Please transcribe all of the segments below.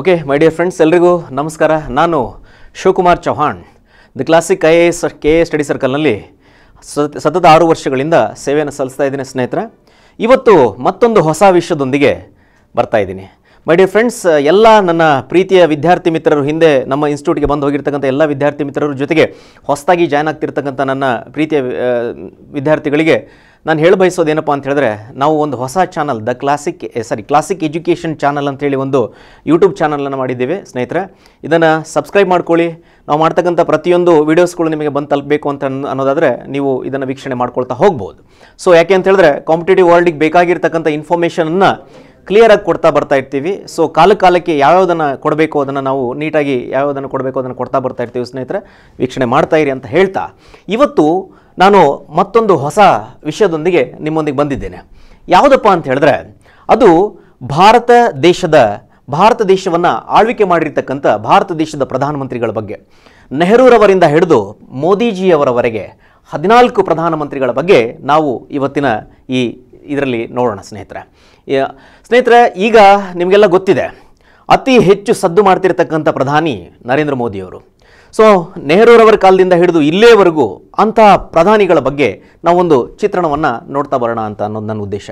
okay my dear friends ಎಲ್ರಿಗೂ ನಮಸ್ಕಾರ ನಾನು Shivakumar Chauhan the classic I A S K A S ಸರ್ಕಲ್ನಲ್ಲಿ ಸತತ ಆರು ವರ್ಷಗಳಿಂದ ಸೇವೆಯನ್ನು ಸಲ್ಲಿಸ್ತಾ ಇದ್ದೀನಿ ಸ್ನೇಹಿತರ ಇವತ್ತು ಮತ್ತೊಂದು ಹೊಸ ವಿಷಯದೊಂದಿಗೆ ಬರ್ತಾ ಇದ್ದೀನಿ ಮೈ ಡಿಯರ್ ಫ್ರೆಂಡ್ಸ್ ಎಲ್ಲ ನನ್ನ ಪ್ರೀತಿಯ ವಿದ್ಯಾರ್ಥಿ ಮಿತ್ರರು ಹಿಂದೆ ನಮ್ಮ ಇನ್ಸ್ಟಿಟ್ಯೂಟ್ಗೆ ಬಂದು ಹೋಗಿರ್ತಕ್ಕಂಥ ಎಲ್ಲ ವಿದ್ಯಾರ್ಥಿ ಮಿತ್ರರ ಜೊತೆಗೆ ಹೊಸದಾಗಿ ಜಾಯ್ನ್ ಆಗ್ತಿರ್ತಕ್ಕಂಥ ನನ್ನ ಪ್ರೀತಿಯ ವಿದ್ಯಾರ್ಥಿಗಳಿಗೆ ನಾನು ಹೇಳ ಬಯಸೋದೇನಪ್ಪ ಅಂತ ಹೇಳಿದ್ರೆ ನಾವು ಒಂದು ಹೊಸ channel the classic sorry classic education channel ಅಂತೇಳಿ ಒಂದು ಯೂಟ್ಯೂಬ್ ಚಾನಲನ್ನು ಮಾಡಿದ್ದೀವಿ ಸ್ನೇಹಿತರೆ ಇದನ್ನು ಸಬ್ಸ್ಕ್ರೈಬ್ ಮಾಡ್ಕೊಳ್ಳಿ ನಾವು ಮಾಡ್ತಕ್ಕಂಥ ಪ್ರತಿಯೊಂದು ವೀಡಿಯೋಸ್ಗಳು ನಿಮಗೆ ಬಂದು ತಲುಪಬೇಕು ಅಂತ ಅನ್ನೋದಾದರೆ ನೀವು ಇದನ್ನು ವೀಕ್ಷಣೆ ಮಾಡ್ಕೊಳ್ತಾ ಹೋಗ್ಬೋದು ಸೊ ಯಾಕೆ ಅಂತ ಹೇಳಿದ್ರೆ ಕಾಂಪಿಟೇಟಿವ್ ವರ್ಲ್ಡಿಗೆ ಬೇಕಾಗಿರ್ತಕ್ಕಂಥ ಇನ್ಫಾರ್ಮೇಷನನ್ನು ಕ್ಲಿಯರಾಗಿ ಕೊಡ್ತಾ ಬರ್ತಾ ಇರ್ತೀವಿ ಸೊ ಕಾಲ ಕಾಲಕ್ಕೆ ಯಾವ್ಯಾವುದನ್ನು ಕೊಡಬೇಕು ಅದನ್ನು ನಾವು ನೀಟಾಗಿ ಯಾವ್ಯಾವುದನ್ನು ಕೊಡಬೇಕು ಅದನ್ನು ಕೊಡ್ತಾ ಬರ್ತಾ ಇರ್ತೀವಿ ಸ್ನೇಹಿತರೆ ವೀಕ್ಷಣೆ ಮಾಡ್ತಾ ಇರಿ ಅಂತ ಹೇಳ್ತಾ ಇವತ್ತು ನಾನು ಮತ್ತೊಂದು ಹೊಸ ವಿಷಯದೊಂದಿಗೆ ನಿಮ್ಮೊಂದಿಗೆ ಬಂದಿದ್ದೇನೆ ಯಾವುದಪ್ಪ ಅಂತ ಹೇಳಿದ್ರೆ ಅದು ಭಾರತ ದೇಶದ ಭಾರತ ದೇಶವನ್ನು ಆಳ್ವಿಕೆ ಮಾಡಿರ್ತಕ್ಕಂಥ ಭಾರತ ದೇಶದ ಪ್ರಧಾನಮಂತ್ರಿಗಳ ಬಗ್ಗೆ ನೆಹರೂರವರಿಂದ ಹಿಡಿದು ಮೋದಿಜಿಯವರವರೆಗೆ ಹದಿನಾಲ್ಕು ಪ್ರಧಾನಮಂತ್ರಿಗಳ ಬಗ್ಗೆ ನಾವು ಇವತ್ತಿನ ಈ ಇದರಲ್ಲಿ ನೋಡೋಣ ಸ್ನೇಹಿತರೆ ಸ್ನೇಹಿತರೆ ಈಗ ನಿಮಗೆಲ್ಲ ಗೊತ್ತಿದೆ ಅತಿ ಹೆಚ್ಚು ಸದ್ದು ಮಾಡ್ತಿರ್ತಕ್ಕಂಥ ಪ್ರಧಾನಿ ನರೇಂದ್ರ ಮೋದಿಯವರು ಸೊ ನೆಹರೂರವರ ಕಾಲದಿಂದ ಹಿಡಿದು ಇಲ್ಲೇವರೆಗೂ ಅಂತಹ ಪ್ರಧಾನಿಗಳ ಬಗ್ಗೆ ನಾವೊಂದು ಚಿತ್ರಣವನ್ನು ನೋಡ್ತಾ ಬರೋಣ ಅಂತ ಅನ್ನೋದು ನನ್ನ ಉದ್ದೇಶ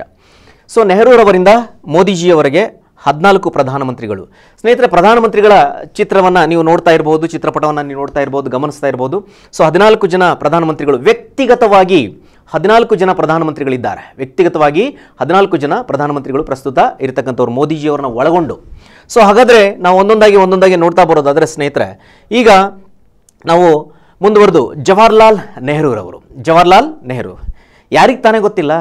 ಸೊ ನೆಹರೂರವರಿಂದ ಮೋದಿಜಿಯವರೆಗೆ ಹದಿನಾಲ್ಕು ಪ್ರಧಾನಮಂತ್ರಿಗಳು ಸ್ನೇಹಿತರೆ ಪ್ರಧಾನಮಂತ್ರಿಗಳ ಚಿತ್ರವನ್ನು ನೀವು ನೋಡ್ತಾ ಇರ್ಬೋದು ಚಿತ್ರಪಟವನ್ನು ನೀವು ನೋಡ್ತಾ ಇರ್ಬೋದು ಗಮನಿಸ್ತಾ ಇರ್ಬೋದು ಸೊ ಹದಿನಾಲ್ಕು ಜನ ಪ್ರಧಾನಮಂತ್ರಿಗಳು ವ್ಯಕ್ತಿಗತವಾಗಿ ಹದಿನಾಲ್ಕು ಜನ ಪ್ರಧಾನಮಂತ್ರಿಗಳಿದ್ದಾರೆ ವ್ಯಕ್ತಿಗತವಾಗಿ ಹದಿನಾಲ್ಕು ಜನ ಪ್ರಧಾನಮಂತ್ರಿಗಳು ಪ್ರಸ್ತುತ ಇರತಕ್ಕಂಥವ್ರು ಮೋದಿಜಿಯವರನ್ನ ಒಳಗೊಂಡು ಸೊ ಹಾಗಾದರೆ ನಾವು ಒಂದೊಂದಾಗಿ ಒಂದೊಂದಾಗಿ ನೋಡ್ತಾ ಬರೋದಾದರೆ ಸ್ನೇಹಿತರೆ ಈಗ ನಾವು ಮುಂದುವರೆದು ಜವಾಹರ್ಲಾಲ್ ನೆಹರೂರವರು ಜವಾಹರ್ಲಾಲ್ ನೆಹರು ಯಾರಿಗೆ ತಾನೇ ಗೊತ್ತಿಲ್ಲ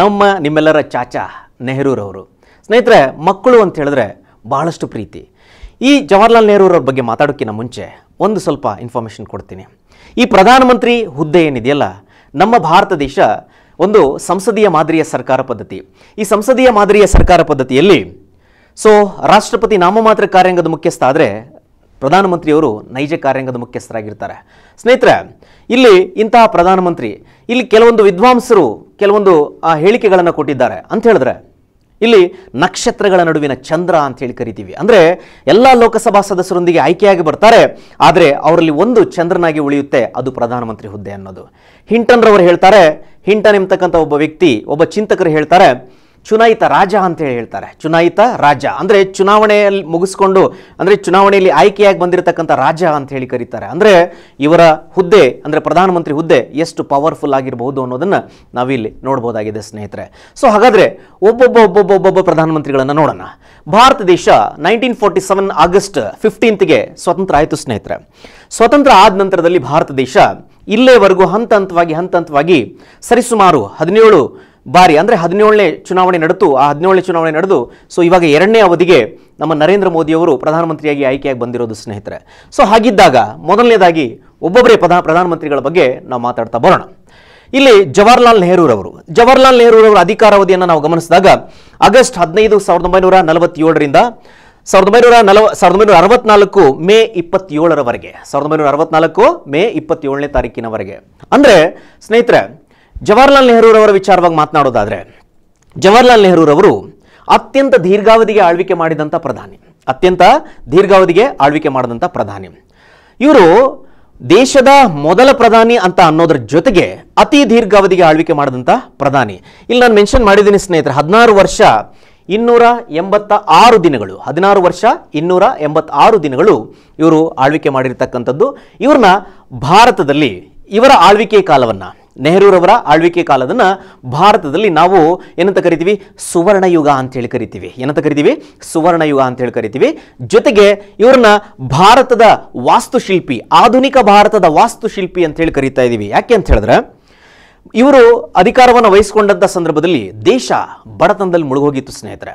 ನಮ್ಮ ನಿಮ್ಮೆಲ್ಲರ ಚಾಚಾ ನೆಹರೂರವರು ಸ್ನೇಹಿತರೆ ಮಕ್ಕಳು ಅಂತ ಹೇಳಿದ್ರೆ ಬಹಳಷ್ಟು ಪ್ರೀತಿ ಈ ಜವಾಹರ್ಲಾಲ್ ನೆಹರೂರವ್ರ ಬಗ್ಗೆ ಮಾತಾಡೋಕ್ಕಿಂತ ಮುಂಚೆ ಒಂದು ಸ್ವಲ್ಪ ಇನ್ಫಾರ್ಮೇಷನ್ ಕೊಡ್ತೀನಿ ಈ ಪ್ರಧಾನಮಂತ್ರಿ ಹುದ್ದೆ ಏನಿದೆಯಲ್ಲ ನಮ್ಮ ಭಾರತ ದೇಶ ಒಂದು ಸಂಸದೀಯ ಮಾದರಿಯ ಸರ್ಕಾರ ಪದ್ಧತಿ ಈ ಸಂಸದೀಯ ಮಾದರಿಯ ಸರ್ಕಾರ ಪದ್ಧತಿಯಲ್ಲಿ ಸೊ ರಾಷ್ಟ್ರಪತಿ ನಾಮಮಾತ್ರ ಕಾರ್ಯಾಂಗದ ಮುಖ್ಯಸ್ಥ ಆದರೆ ಪ್ರಧಾನಮಂತ್ರಿಯವರು ನೈಜ ಕಾರ್ಯಾಂಗದ ಮುಖ್ಯಸ್ಥರಾಗಿರ್ತಾರೆ ಸ್ನೇಹಿತರೆ ಇಲ್ಲಿ ಇಂತಹ ಪ್ರಧಾನಮಂತ್ರಿ ಇಲ್ಲಿ ಕೆಲವೊಂದು ವಿದ್ವಾಂಸರು ಕೆಲವೊಂದು ಆ ಹೇಳಿಕೆಗಳನ್ನು ಕೊಟ್ಟಿದ್ದಾರೆ ಅಂತ ಹೇಳಿದ್ರೆ ಇಲ್ಲಿ ನಕ್ಷತ್ರಗಳ ನಡುವಿನ ಚಂದ್ರ ಅಂತ ಹೇಳಿ ಕರಿತೀವಿ ಅಂದರೆ ಎಲ್ಲ ಲೋಕಸಭಾ ಸದಸ್ಯರೊಂದಿಗೆ ಆಯ್ಕೆಯಾಗಿ ಬರ್ತಾರೆ ಆದರೆ ಅವರಲ್ಲಿ ಒಂದು ಚಂದ್ರನಾಗಿ ಉಳಿಯುತ್ತೆ ಅದು ಪ್ರಧಾನಮಂತ್ರಿ ಹುದ್ದೆ ಅನ್ನೋದು ಹಿಂಟನ್ರವರು ಹೇಳ್ತಾರೆ ಹಿಂಟನ್ ಎಂಬತಕ್ಕಂಥ ಒಬ್ಬ ವ್ಯಕ್ತಿ ಒಬ್ಬ ಚಿಂತಕರು ಹೇಳ್ತಾರೆ ಚುನಾಯಿತ ರಾಜ ಅಂತೇಳಿ ಹೇಳ್ತಾರೆ ಚುನಾಯಿತ ರಾಜ ಅಂದರೆ ಚುನಾವಣೆಯಲ್ಲಿ ಮುಗಿಸ್ಕೊಂಡು ಅಂದರೆ ಚುನಾವಣೆಯಲ್ಲಿ ಆಯ್ಕೆಯಾಗಿ ಬಂದಿರತಕ್ಕಂಥ ರಾಜ ಅಂತ ಹೇಳಿ ಕರೀತಾರೆ ಅಂದರೆ ಇವರ ಹುದ್ದೆ ಅಂದರೆ ಪ್ರಧಾನಮಂತ್ರಿ ಹುದ್ದೆ ಎಷ್ಟು ಪವರ್ಫುಲ್ ಆಗಿರಬಹುದು ಅನ್ನೋದನ್ನ ನಾವಿಲ್ಲಿ ನೋಡ್ಬೋದಾಗಿದೆ ಸ್ನೇಹಿತರೆ ಸೊ ಹಾಗಾದ್ರೆ ಒಬ್ಬೊಬ್ಬ ಒಬ್ಬೊಬ್ಬ ಒಬ್ಬೊಬ್ಬ ಪ್ರಧಾನಮಂತ್ರಿಗಳನ್ನು ನೋಡೋಣ ಭಾರತ ದೇಶ ನೈನ್ಟೀನ್ ಫೋರ್ಟಿ ಸೆವೆನ್ ಆಗಸ್ಟ್ ಫಿಫ್ಟೀನ್ತ್ಗೆ ಸ್ವತಂತ್ರ ಆಯಿತು ಸ್ನೇಹಿತರೆ ಸ್ವತಂತ್ರ ಆದ ನಂತರದಲ್ಲಿ ಭಾರತ ದೇಶ ಇಲ್ಲೇವರೆಗೂ ಹಂತ ಹಂತವಾಗಿ ಹಂತ ಹಂತವಾಗಿ ಸರಿಸುಮಾರು ಹದಿನೇಳು ಬಾರಿ ಅಂದರೆ ಹದಿನೇಳನೇ ಚುನಾವಣೆ ನಡೆದು ಆ ಹದಿನೇಳನೇ ಚುನಾವಣೆ ನಡೆದು ಸೊ ಇವಾಗ ಎರಡನೇ ಅವಧಿಗೆ ನಮ್ಮ ನರೇಂದ್ರ ಮೋದಿಯವರು ಪ್ರಧಾನಮಂತ್ರಿಯಾಗಿ ಆಯ್ಕೆಯಾಗಿ ಬಂದಿರೋದು ಸ್ನೇಹಿತರೆ ಸೊ ಹಾಗಿದ್ದಾಗ ಮೊದಲನೇದಾಗಿ ಒಬ್ಬೊಬ್ಬರೇ ಪ್ರಧಾನ ಪ್ರಧಾನಮಂತ್ರಿಗಳ ಬಗ್ಗೆ ನಾವು ಮಾತಾಡ್ತಾ ಬರೋಣ ಇಲ್ಲಿ ಜವಾಹರ್ಲಾಲ್ ನೆಹರೂರವರು ಜವಾಹರ್ಲಾಲ್ ನೆಹರೂರವರ ಅಧಿಕಾರಾವಧಿಯನ್ನು ನಾವು ಗಮನಿಸಿದಾಗ ಆಗಸ್ಟ್ ಹದಿನೈದು ಸಾವಿರದ ಒಂಬೈನೂರ ನಲವತ್ತೇಳರಿಂದ ಸಾವಿರದ ಒಂಬೈನೂರ ನಲವ ಸಾವಿರದ ಒಂಬೈನೂರ ಅರವತ್ನಾಲ್ಕು ಮೇ ಇಪ್ಪತ್ತೇಳರವರೆಗೆ ಸಾವಿರದ ಒಂಬೈನೂರ ಅರವತ್ನಾಲ್ಕು ಮೇ ಇಪ್ಪತ್ತೇಳನೇ ತಾರೀಕಿನವರೆಗೆ ಅಂದರೆ ಸ್ನೇಹಿತರೆ ಜವಾಹರ್ಲಾಲ್ ನೆಹರೂರವರ ವಿಚಾರವಾಗಿ ಮಾತನಾಡೋದಾದರೆ ಜವಾಹರ್ಲಾಲ್ ನೆಹರೂರವರು ಅತ್ಯಂತ ದೀರ್ಘಾವಧಿಗೆ ಆಳ್ವಿಕೆ ಮಾಡಿದಂಥ ಪ್ರಧಾನಿ ಅತ್ಯಂತ ದೀರ್ಘಾವಧಿಗೆ ಆಳ್ವಿಕೆ ಮಾಡಿದಂಥ ಪ್ರಧಾನಿ ಇವರು ದೇಶದ ಮೊದಲ ಪ್ರಧಾನಿ ಅಂತ ಅನ್ನೋದ್ರ ಜೊತೆಗೆ ಅತಿ ದೀರ್ಘಾವಧಿಗೆ ಆಳ್ವಿಕೆ ಮಾಡಿದಂಥ ಪ್ರಧಾನಿ ಇಲ್ಲಿ ನಾನು ಮೆನ್ಷನ್ ಮಾಡಿದ್ದೀನಿ ಸ್ನೇಹಿತರೆ ಹದಿನಾರು ವರ್ಷ ಇನ್ನೂರ ಎಂಬತ್ತ ಆರು ದಿನಗಳು ಹದಿನಾರು ವರ್ಷ ಇನ್ನೂರ ಎಂಬತ್ತಾರು ದಿನಗಳು ಇವರು ಆಳ್ವಿಕೆ ಮಾಡಿರ್ತಕ್ಕಂಥದ್ದು ಇವ್ರನ್ನ ಭಾರತದಲ್ಲಿ ಇವರ ಆಳ್ವಿಕೆ ಕಾಲವನ್ನು ನೆಹರೂರವರ ಆಳ್ವಿಕೆ ಕಾಲದನ್ನು ಭಾರತದಲ್ಲಿ ನಾವು ಏನಂತ ಕರಿತೀವಿ ಸುವರ್ಣಯುಗ ಅಂತೇಳಿ ಕರಿತೀವಿ ಏನಂತ ಕರಿತೀವಿ ಸುವರ್ಣಯುಗ ಅಂತೇಳಿ ಕರಿತೀವಿ ಜೊತೆಗೆ ಇವ್ರನ್ನ ಭಾರತದ ವಾಸ್ತುಶಿಲ್ಪಿ ಆಧುನಿಕ ಭಾರತದ ವಾಸ್ತುಶಿಲ್ಪಿ ಅಂತೇಳಿ ಕರಿತಾ ಇದ್ದೀವಿ ಯಾಕೆ ಅಂತ ಹೇಳಿದ್ರೆ ಇವರು ಅಧಿಕಾರವನ್ನು ವಹಿಸಿಕೊಂಡಂಥ ಸಂದರ್ಭದಲ್ಲಿ ದೇಶ ಬಡತನದಲ್ಲಿ ಮುಳುಗೋಗಿತ್ತು ಸ್ನೇಹಿತರೆ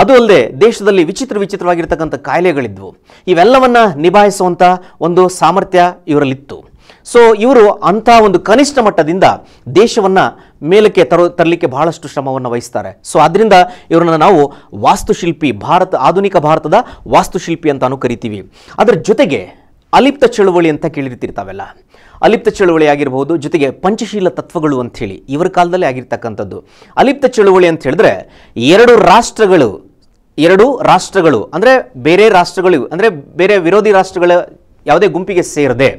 ಅದು ಅಲ್ಲದೆ ದೇಶದಲ್ಲಿ ವಿಚಿತ್ರ ವಿಚಿತ್ರವಾಗಿರ್ತಕ್ಕಂಥ ಕಾಯಿಲೆಗಳಿದ್ವು ಇವೆಲ್ಲವನ್ನ ನಿಭಾಯಿಸುವಂಥ ಒಂದು ಸಾಮರ್ಥ್ಯ ಇವರಲ್ಲಿತ್ತು ಸೊ ಇವರು ಅಂಥ ಒಂದು ಕನಿಷ್ಠ ಮಟ್ಟದಿಂದ ದೇಶವನ್ನು ಮೇಲಕ್ಕೆ ತರೋ ತರಲಿಕ್ಕೆ ಬಹಳಷ್ಟು ಶ್ರಮವನ್ನು ವಹಿಸ್ತಾರೆ ಸೊ ಆದ್ದರಿಂದ ಇವರನ್ನು ನಾವು ವಾಸ್ತುಶಿಲ್ಪಿ ಭಾರತ ಆಧುನಿಕ ಭಾರತದ ವಾಸ್ತುಶಿಲ್ಪಿ ಅಂತಾನು ಕರಿತೀವಿ ಅದರ ಜೊತೆಗೆ ಅಲಿಪ್ತ ಚಳುವಳಿ ಅಂತ ಕೇಳಿರ್ತಿರ್ತಾವೆಲ್ಲ ಅಲಿಪ್ತ ಚಳುವಳಿ ಆಗಿರ್ಬೋದು ಜೊತೆಗೆ ಪಂಚಶೀಲ ತತ್ವಗಳು ಅಂಥೇಳಿ ಇವರ ಕಾಲದಲ್ಲಿ ಆಗಿರ್ತಕ್ಕಂಥದ್ದು ಅಲಿಪ್ತ ಚಳುವಳಿ ಅಂತ ಹೇಳಿದ್ರೆ ಎರಡು ರಾಷ್ಟ್ರಗಳು ಎರಡು ರಾಷ್ಟ್ರಗಳು ಅಂದರೆ ಬೇರೆ ರಾಷ್ಟ್ರಗಳು ಅಂದರೆ ಬೇರೆ ವಿರೋಧಿ ರಾಷ್ಟ್ರಗಳ ಯಾವುದೇ ಗುಂಪಿಗೆ ಸೇರದೆ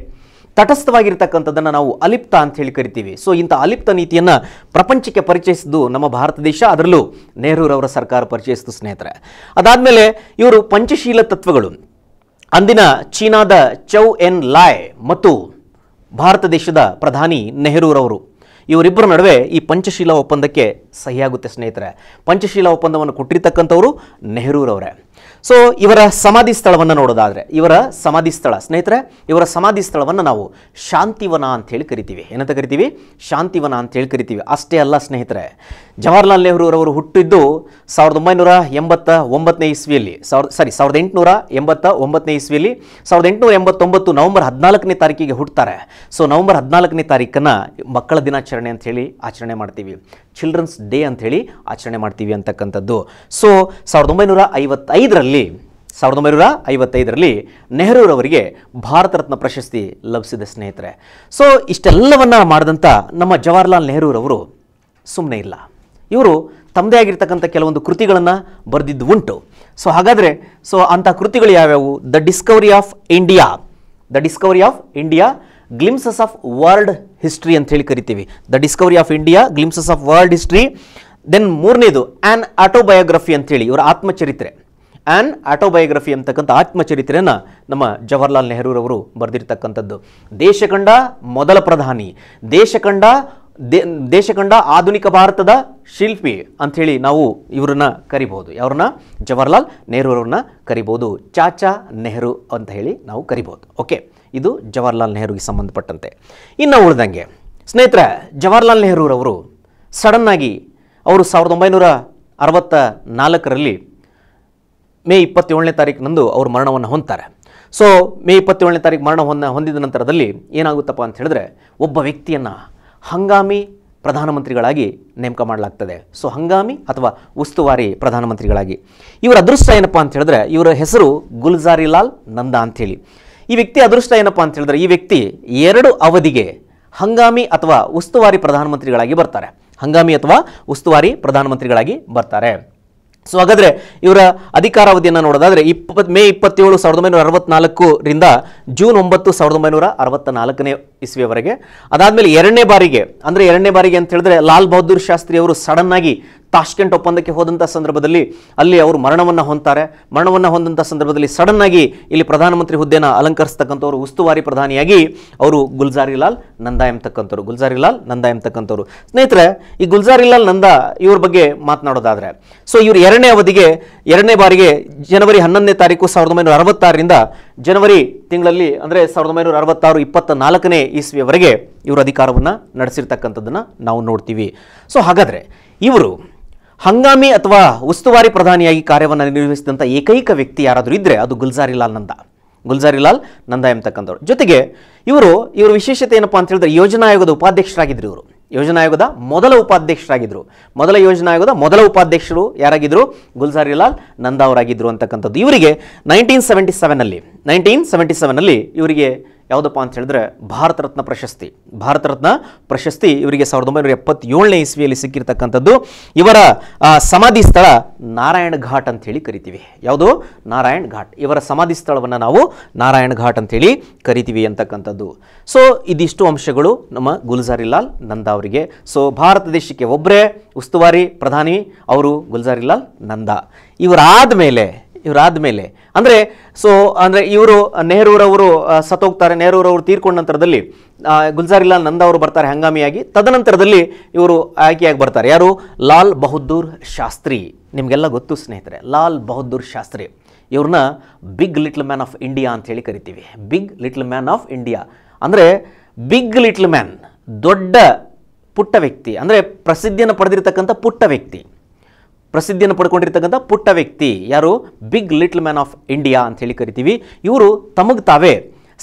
ತಟಸ್ಥವಾಗಿರ್ತಕ್ಕಂಥದ್ದನ್ನು ನಾವು ಅಲಿಪ್ತ ಅಂತ ಹೇಳಿ ಕರಿತೀವಿ ಸೊ ಇಂಥ ಅಲಿಪ್ತ ನೀತಿಯನ್ನು ಪ್ರಪಂಚಕ್ಕೆ ಪರಿಚಯಿಸಿದ್ದು ನಮ್ಮ ಭಾರತ ದೇಶ ಅದರಲ್ಲೂ ನೆಹರೂರವರ ಸರ್ಕಾರ ಪರಿಚಯಿಸಿದ್ದು ಸ್ನೇಹಿತರೆ ಅದಾದಮೇಲೆ ಇವರು ಪಂಚಶೀಲ ತತ್ವಗಳು ಅಂದಿನ ಚೀನಾದ ಚೌ ಎನ್ ಲಾಯ್ ಮತ್ತು ಭಾರತ ದೇಶದ ಪ್ರಧಾನಿ ನೆಹರೂರವರು ಇವರಿಬ್ಬರ ನಡುವೆ ಈ ಪಂಚಶೀಲ ಒಪ್ಪಂದಕ್ಕೆ ಸಹಿಯಾಗುತ್ತೆ ಸ್ನೇಹಿತರೆ ಪಂಚಶೀಲ ಒಪ್ಪಂದವನ್ನು ಕೊಟ್ಟಿರ್ತಕ್ಕಂಥವರು ನೆಹರೂರವರೇ ಸೊ ಇವರ ಸಮಾಧಿ ಸ್ಥಳವನ್ನು ನೋಡೋದಾದರೆ ಇವರ ಸಮಾಧಿ ಸ್ಥಳ ಸ್ನೇಹಿತರೆ ಇವರ ಸಮಾಧಿ ಸ್ಥಳವನ್ನು ನಾವು ಶಾಂತಿವನ ಹೇಳಿ ಕರಿತೀವಿ ಏನಂತ ಕರಿತೀವಿ ಶಾಂತಿವನ ಅಂತೇಳಿ ಕರಿತೀವಿ ಅಷ್ಟೇ ಅಲ್ಲ ಸ್ನೇಹಿತರೆ ಜವಾಹರ್ಲಾಲ್ ನೆಹರೂರವರು ಹುಟ್ಟಿದ್ದು ಸಾವಿರದ ಒಂಬೈನೂರ ಎಂಬತ್ತ ಒಂಬತ್ತನೇ ಇಸ್ವಿಯಲ್ಲಿ ಸಾವಿರದ ಸಾರಿ ಸಾವಿರದ ಎಂಟುನೂರ ಎಂಬತ್ತ ಒಂಬತ್ತನೇ ಇಸ್ವಿಯಲ್ಲಿ ಸಾವಿರದ ಎಂಟುನೂರ ಎಂಬತ್ತೊಂಬತ್ತು ನವಂಬರ್ ಹದಿನಾಲ್ಕನೇ ತಾರೀಕಿಗೆ ಹುಟ್ಟುತ್ತಾರೆ ಸೊ ನವಂಬರ್ ಹದಿನಾಲ್ಕನೇ ತಾರೀಕನ್ನು ಮಕ್ಕಳ ದಿನಾಚರಣೆ ಹೇಳಿ ಆಚರಣೆ ಮಾಡ್ತೀವಿ ಚಿಲ್ಡ್ರನ್ಸ್ ಡೇ ಅಂಥೇಳಿ ಆಚರಣೆ ಮಾಡ್ತೀವಿ ಅಂತಕ್ಕಂಥದ್ದು ಸೊ ಸಾವಿರದ ಒಂಬೈನೂರ ಐವತ್ತೈದರಲ್ಲಿ ಸಾವಿರದ ಒಂಬೈನೂರ ಐವತ್ತೈದರಲ್ಲಿ ನೆಹರೂರವರಿಗೆ ಭಾರತ ರತ್ನ ಪ್ರಶಸ್ತಿ ಲಭಿಸಿದ ಸ್ನೇಹಿತರೆ ಸೊ ಇಷ್ಟೆಲ್ಲವನ್ನ ಮಾಡಿದಂಥ ನಮ್ಮ ಜವಾಹರ್ಲಾಲ್ ನೆಹರೂರವರು ಸುಮ್ಮನೆ ಇಲ್ಲ ಇವರು ತಮ್ಮದೇ ಆಗಿರ್ತಕ್ಕಂಥ ಕೆಲವೊಂದು ಕೃತಿಗಳನ್ನು ಬರೆದಿದ್ದು ಉಂಟು ಸೊ ಹಾಗಾದರೆ ಸೊ ಅಂಥ ಕೃತಿಗಳು ಯಾವ್ಯಾವು the discovery of India the discovery of India glimpses of world history ಅಂತ ಹೇಳಿ ಕರಿತೀವಿ the discovery of India glimpses of world history then ಮೂರನೇದು ಆ್ಯನ್ ಆಟೋಬಯೋಗ್ರಫಿ ಅಂತೇಳಿ ಇವರ ಆತ್ಮಚರಿತ್ರೆ ಆ್ಯನ್ ಆಟೋಬಯೋಗ್ರಫಿ ಅಂತಕ್ಕಂಥ ಆತ್ಮಚರಿತ್ರೆಯನ್ನು ನಮ್ಮ ಜವಹರ್ಲಾಲ್ ನೆಹರೂರವರು ಬರೆದಿರ್ತಕ್ಕಂಥದ್ದು ಕಂಡ ಮೊದಲ ಪ್ರಧಾನಿ ದೇಶ ಕಂಡ ದೇಶ ಕಂಡ ಆಧುನಿಕ ಭಾರತದ ಶಿಲ್ಪಿ ಅಂಥೇಳಿ ನಾವು ಇವ್ರನ್ನ ಕರಿಬೋದು ಅವ್ರನ್ನ ಜವಹರ್ಲಾಲ್ ನೆಹರೂರವ್ರನ್ನ ಕರಿಬೋದು ಚಾಚಾ ನೆಹರು ಅಂತ ಹೇಳಿ ನಾವು ಕರಿಬೋದು ಓಕೆ ಇದು ಜವಾಹರ್ಲಾಲ್ ನೆಹರುಗೆ ಸಂಬಂಧಪಟ್ಟಂತೆ ಇನ್ನು ಉಳಿದಂಗೆ ಸ್ನೇಹಿತರೆ ಜವಾಹರ್ಲಾಲ್ ನೆಹರೂರವರು ಸಡನ್ನಾಗಿ ಅವರು ಸಾವಿರದ ಒಂಬೈನೂರ ಅರವತ್ತ ನಾಲ್ಕರಲ್ಲಿ ಮೇ ಇಪ್ಪತ್ತೇಳನೇ ತಾರೀಕಿನಂದು ಅವರು ಮರಣವನ್ನು ಹೊಂದ್ತಾರೆ ಸೊ ಮೇ ಇಪ್ಪತ್ತೇಳನೇ ತಾರೀಕು ಹೊಂದ ಹೊಂದಿದ ನಂತರದಲ್ಲಿ ಏನಾಗುತ್ತಪ್ಪ ಅಂತ ಹೇಳಿದ್ರೆ ಒಬ್ಬ ವ್ಯಕ್ತಿಯನ್ನು ಹಂಗಾಮಿ ಪ್ರಧಾನಮಂತ್ರಿಗಳಾಗಿ ನೇಮಕ ಮಾಡಲಾಗ್ತದೆ ಸೊ ಹಂಗಾಮಿ ಅಥವಾ ಉಸ್ತುವಾರಿ ಪ್ರಧಾನಮಂತ್ರಿಗಳಾಗಿ ಇವರ ಅದೃಷ್ಟ ಏನಪ್ಪ ಅಂತ ಹೇಳಿದ್ರೆ ಇವರ ಹೆಸರು ಗುಲ್ಜಾರಿಲಾಲ್ ನಂದಾ ಅಂಥೇಳಿ ಈ ವ್ಯಕ್ತಿ ಅದೃಷ್ಟ ಏನಪ್ಪ ಅಂತ ಹೇಳಿದ್ರೆ ಈ ವ್ಯಕ್ತಿ ಎರಡು ಅವಧಿಗೆ ಹಂಗಾಮಿ ಅಥವಾ ಉಸ್ತುವಾರಿ ಪ್ರಧಾನಮಂತ್ರಿಗಳಾಗಿ ಬರ್ತಾರೆ ಹಂಗಾಮಿ ಅಥವಾ ಉಸ್ತುವಾರಿ ಪ್ರಧಾನಮಂತ್ರಿಗಳಾಗಿ ಬರ್ತಾರೆ ಸೊ ಹಾಗಾದರೆ ಇವರ ಅಧಿಕಾರಾವಧಿಯನ್ನು ನೋಡೋದಾದರೆ ಇಪ್ಪತ್ ಮೇ ಇಪ್ಪತ್ತೇಳು ಸಾವಿರದ ಒಂಬೈನೂರ ಅರವತ್ತ್ನಾಲ್ಕು ರಿಂದ ಜೂನ್ ಒಂಬತ್ತು ಸಾವಿರದ ಒಂಬೈನೂರ ಅರವತ್ತ ನಾಲ್ಕನೇ ಇಸ್ವಿಯವರೆಗೆ ಅದಾದಮೇಲೆ ಎರಡನೇ ಬಾರಿಗೆ ಅಂದರೆ ಎರಡನೇ ಬಾರಿಗೆ ಅಂತ ಹೇಳಿದ್ರೆ ಲಾಲ್ ಬಹದ್ದೂರ್ ಶಾಸ್ತ್ರಿ ಅವರು ಸಡನ್ ಆಗಿ ತಾಷ್ಕೆಂಟ್ ಒಪ್ಪಂದಕ್ಕೆ ಹೋದಂಥ ಸಂದರ್ಭದಲ್ಲಿ ಅಲ್ಲಿ ಅವರು ಮರಣವನ್ನು ಹೊಂತಾರೆ ಮರಣವನ್ನು ಹೊಂದಂಥ ಸಂದರ್ಭದಲ್ಲಿ ಸಡನ್ ಆಗಿ ಇಲ್ಲಿ ಪ್ರಧಾನಮಂತ್ರಿ ಹುದ್ದೆನ ಅಲಂಕರಿಸ್ತಕ್ಕಂಥವ್ರು ಉಸ್ತುವಾರಿ ಪ್ರಧಾನಿಯಾಗಿ ಅವರು ಗುಲ್ಜಾರಿಲಾಲ್ ನಂದಾ ಎಂಬತಕ್ಕಂಥವ್ರು ಗುಲ್ಜಾರಿಲಾಲ್ ನಂದಾ ಎಂಬತಕ್ಕಂಥವ್ರು ಸ್ನೇಹಿತರೆ ಈ ಗುಲ್ಜಾರಿಲಾಲ್ ನಂದಾ ಇವ್ರ ಬಗ್ಗೆ ಮಾತನಾಡೋದಾದರೆ ಸೊ ಇವರು ಎರಡನೇ ಅವಧಿಗೆ ಎರಡನೇ ಬಾರಿಗೆ ಜನವರಿ ಹನ್ನೊಂದನೇ ತಾರೀಕು ಸಾವಿರದ ಒಂಬೈನೂರ ಅರವತ್ತಾರರಿಂದ ಜನವರಿ ತಿಂಗಳಲ್ಲಿ ಅಂದರೆ ಸಾವಿರದ ಒಂಬೈನೂರ ಅರವತ್ತಾರು ಇಪ್ಪತ್ತ ನಾಲ್ಕನೇ ಇಸ್ವಿಯವರೆಗೆ ಇವರು ಅಧಿಕಾರವನ್ನು ನಡೆಸಿರ್ತಕ್ಕಂಥದ್ದನ್ನು ನಾವು ನೋಡ್ತೀವಿ ಸೊ ಹಾಗಾದರೆ ಇವರು ಹಂಗಾಮಿ ಅಥವಾ ಉಸ್ತುವಾರಿ ಪ್ರಧಾನಿಯಾಗಿ ಕಾರ್ಯವನ್ನು ನಿರ್ವಹಿಸಿದಂಥ ಏಕೈಕ ವ್ಯಕ್ತಿ ಯಾರಾದರೂ ಇದ್ದರೆ ಅದು ಗುಲ್ಜಾರಿಲಾಲ್ ನಂದ ಗುಲ್ಜಾರಿಲಾಲ್ ನಂದ ಎಂಬತಕ್ಕಂಥವ್ರು ಜೊತೆಗೆ ಇವರು ಇವರ ವಿಶೇಷತೆ ಏನಪ್ಪಾ ಅಂತ ಹೇಳಿದ್ರೆ ಯೋಜನಾ ಆಯೋಗದ ಉಪಾಧ್ಯಕ್ಷರಾಗಿದ್ದರು ಇವರು ಯೋಜನಾ ಆಯೋಗದ ಮೊದಲ ಉಪಾಧ್ಯಕ್ಷರಾಗಿದ್ದರು ಮೊದಲ ಯೋಜನಾ ಆಯೋಗದ ಮೊದಲ ಉಪಾಧ್ಯಕ್ಷರು ಯಾರಾಗಿದ್ದರು ಗುಲ್ಜಾರಿಲಾಲ್ ನಂದಾ ಅವರಾಗಿದ್ದರು ಅಂತಕ್ಕಂಥದ್ದು ಇವರಿಗೆ ನೈನ್ಟೀನ್ ಸೆವೆಂಟಿ ಸೆವೆನಲ್ಲಿ ನೈನ್ಟೀನ್ ಸೆವೆಂಟಿ ಸೆವೆನಲ್ಲಿ ಇವರಿಗೆ ಯಾವುದಪ್ಪ ಅಂತ ಹೇಳಿದ್ರೆ ಭಾರತ ರತ್ನ ಪ್ರಶಸ್ತಿ ಭಾರತ ರತ್ನ ಪ್ರಶಸ್ತಿ ಇವರಿಗೆ ಸಾವಿರದ ಒಂಬೈನೂರ ಎಪ್ಪತ್ತೇಳನೇ ಇಸ್ವಿಯಲ್ಲಿ ಸಿಕ್ಕಿರ್ತಕ್ಕಂಥದ್ದು ಇವರ ಸಮಾಧಿ ಸ್ಥಳ ನಾರಾಯಣ ಘಾಟ್ ಅಂಥೇಳಿ ಕರಿತೀವಿ ಯಾವುದು ನಾರಾಯಣ್ ಘಾಟ್ ಇವರ ಸಮಾಧಿ ಸ್ಥಳವನ್ನು ನಾವು ನಾರಾಯಣ್ ಘಾಟ್ ಅಂಥೇಳಿ ಕರಿತೀವಿ ಅಂತಕ್ಕಂಥದ್ದು ಸೊ ಇದಿಷ್ಟು ಅಂಶಗಳು ನಮ್ಮ ಗುಲ್ಜಾರಿಲಾಲ್ ನಂದಾ ಅವರಿಗೆ ಸೊ ಭಾರತ ದೇಶಕ್ಕೆ ಒಬ್ಬರೇ ಉಸ್ತುವಾರಿ ಪ್ರಧಾನಿ ಅವರು ಗುಲ್ಜಾರಿಲಾಲ್ ನಂದಾ ಇವರಾದ ಮೇಲೆ ಇವರಾದ ಮೇಲೆ ಅಂದರೆ ಸೊ ಅಂದರೆ ಇವರು ನೆಹರೂರವರು ಸತ್ತೋಗ್ತಾರೆ ನೆಹರೂರವರು ತೀರ್ಕೊಂಡ ನಂತರದಲ್ಲಿ ಗುಲ್ಜಾರಿಲಾಲ್ ನಂದ ಅವರು ಬರ್ತಾರೆ ಹಂಗಾಮಿಯಾಗಿ ತದನಂತರದಲ್ಲಿ ಇವರು ಆಯ್ಕೆಯಾಗಿ ಬರ್ತಾರೆ ಯಾರು ಲಾಲ್ ಬಹದ್ದೂರ್ ಶಾಸ್ತ್ರಿ ನಿಮಗೆಲ್ಲ ಗೊತ್ತು ಸ್ನೇಹಿತರೆ ಲಾಲ್ ಬಹದ್ದೂರ್ ಶಾಸ್ತ್ರಿ ಇವ್ರನ್ನ big little man of India ಹೇಳಿ ಕರಿತೀವಿ big little man of India ಅಂದರೆ ಬಿಗ್ ಲಿಟ್ಲ್ ಮ್ಯಾನ್ ದೊಡ್ಡ ಪುಟ್ಟ ವ್ಯಕ್ತಿ ಅಂದರೆ ಪ್ರಸಿದ್ಧಿಯನ್ನು ಪಡೆದಿರತಕ್ಕಂಥ ಪುಟ್ಟ ವ್ಯಕ್ತಿ ಪ್ರಸಿದ್ಧಿಯನ್ನು ಪಡ್ಕೊಂಡಿರ್ತಕ್ಕಂಥ ಪುಟ್ಟ ವ್ಯಕ್ತಿ ಯಾರು big little man of India ಅಂತ ಹೇಳಿ ಕರಿತೀವಿ ಇವರು ತಮಗೆ ತಾವೇ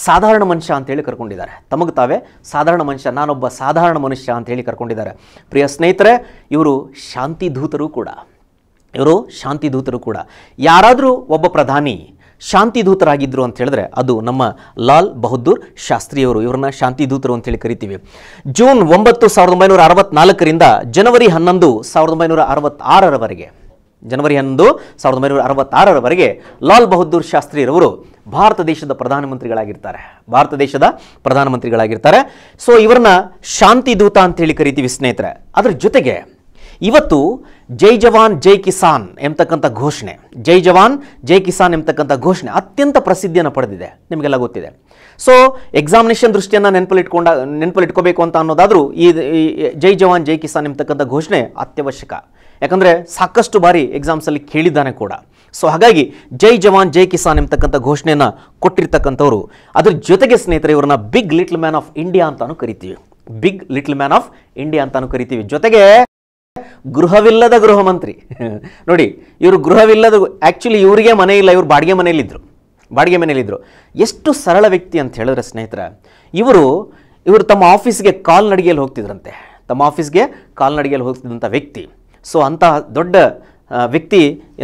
ಸಾಧಾರಣ ಮನುಷ್ಯ ಅಂತೇಳಿ ಕರ್ಕೊಂಡಿದ್ದಾರೆ ತಮಗೆ ತಾವೇ ಸಾಧಾರಣ ಮನುಷ್ಯ ನಾನೊಬ್ಬ ಸಾಧಾರಣ ಮನುಷ್ಯ ಅಂತ ಹೇಳಿ ಕರ್ಕೊಂಡಿದ್ದಾರೆ ಪ್ರಿಯ ಸ್ನೇಹಿತರೆ ಇವರು ಶಾಂತಿ ದೂತರು ಕೂಡ ಇವರು ಶಾಂತಿ ದೂತರು ಕೂಡ ಯಾರಾದರೂ ಒಬ್ಬ ಪ್ರಧಾನಿ ಶಾಂತಿದೂತರಾಗಿದ್ದರು ಅಂತ ಹೇಳಿದ್ರೆ ಅದು ನಮ್ಮ ಲಾಲ್ ಬಹದ್ದೂರ್ ಶಾಸ್ತ್ರಿಯವರು ಇವರನ್ನ ಶಾಂತಿದೂತರು ಅಂತೇಳಿ ಕರಿತೀವಿ ಜೂನ್ ಒಂಬತ್ತು ಸಾವಿರದ ಒಂಬೈನೂರ ಅರವತ್ನಾಲ್ಕರಿಂದ ಜನವರಿ ಹನ್ನೊಂದು ಸಾವಿರದ ಒಂಬೈನೂರ ಅರವತ್ತಾರರವರೆಗೆ ಜನವರಿ ಹನ್ನೊಂದು ಸಾವಿರದ ಒಂಬೈನೂರ ಅರವತ್ತಾರರವರೆಗೆ ಲಾಲ್ ಬಹದ್ದೂರ್ ಶಾಸ್ತ್ರಿರವರು ಭಾರತ ದೇಶದ ಪ್ರಧಾನಮಂತ್ರಿಗಳಾಗಿರ್ತಾರೆ ಭಾರತ ದೇಶದ ಪ್ರಧಾನಮಂತ್ರಿಗಳಾಗಿರ್ತಾರೆ ಸೊ ಇವರನ್ನ ಶಾಂತಿದೂತ ಅಂತೇಳಿ ಕರಿತೀವಿ ಸ್ನೇಹಿತರೆ ಅದರ ಜೊತೆಗೆ ಇವತ್ತು ಜೈ ಜವಾನ್ ಜೈ ಕಿಸಾನ್ ಎಂಬತಕ್ಕಂಥ ಘೋಷಣೆ ಜೈ ಜವಾನ್ ಜೈ ಕಿಸಾನ್ ಎಂಬತಕ್ಕಂಥ ಘೋಷಣೆ ಅತ್ಯಂತ ಪ್ರಸಿದ್ಧಿಯನ್ನು ಪಡೆದಿದೆ ನಿಮಗೆಲ್ಲ ಗೊತ್ತಿದೆ ಸೊ ಎಕ್ಸಾಮಿನೇಷನ್ ದೃಷ್ಟಿಯನ್ನು ನೆನಪಲ್ಲಿಟ್ಕೊಂಡ ನೆನಪಲ್ಲಿಟ್ಕೋಬೇಕು ಅಂತ ಅನ್ನೋದಾದರೂ ಈ ಜೈ ಜವಾನ್ ಜೈ ಕಿಸಾನ್ ಎಂಬತಕ್ಕಂಥ ಘೋಷಣೆ ಅತ್ಯವಶ್ಯಕ ಯಾಕಂದರೆ ಸಾಕಷ್ಟು ಬಾರಿ ಎಕ್ಸಾಮ್ಸಲ್ಲಿ ಕೇಳಿದ್ದಾನೆ ಕೂಡ ಸೊ ಹಾಗಾಗಿ ಜೈ ಜವಾನ್ ಜೈ ಕಿಸಾನ್ ಎಂಬತಕ್ಕಂಥ ಘೋಷಣೆಯನ್ನು ಕೊಟ್ಟಿರ್ತಕ್ಕಂಥವ್ರು ಅದ್ರ ಜೊತೆಗೆ ಸ್ನೇಹಿತರೆ ಇವರನ್ನ big little man of India ಅಂತಾನು ಕರಿತೀವಿ big little man of India ಅಂತಾನು ಕರಿತೀವಿ ಜೊತೆಗೆ ಗೃಹವಿಲ್ಲದ ಗೃಹ ಮಂತ್ರಿ ನೋಡಿ ಇವರು ಗೃಹವಿಲ್ಲದ ಆ್ಯಕ್ಚುಲಿ ಇವರಿಗೆ ಮನೆ ಇಲ್ಲ ಇವರು ಬಾಡಿಗೆ ಮನೆಯಲ್ಲಿದ್ದರು ಬಾಡಿಗೆ ಮನೆಯಲ್ಲಿದ್ದರು ಎಷ್ಟು ಸರಳ ವ್ಯಕ್ತಿ ಅಂತ ಹೇಳಿದ್ರೆ ಸ್ನೇಹಿತರ ಇವರು ಇವರು ತಮ್ಮ ಆಫೀಸ್ಗೆ ಕಾಲ್ ನಡಿಗೆಯಲ್ಲಿ ಹೋಗ್ತಿದ್ರಂತೆ ತಮ್ಮ ಆಫೀಸ್ಗೆ ಕಾಲ್ ನಡಿಗೆಯಲ್ಲಿ ಹೋಗ್ತಿದ್ದಂಥ ವ್ಯಕ್ತಿ ಸೊ ಅಂತಹ ದೊಡ್ಡ ವ್ಯಕ್ತಿ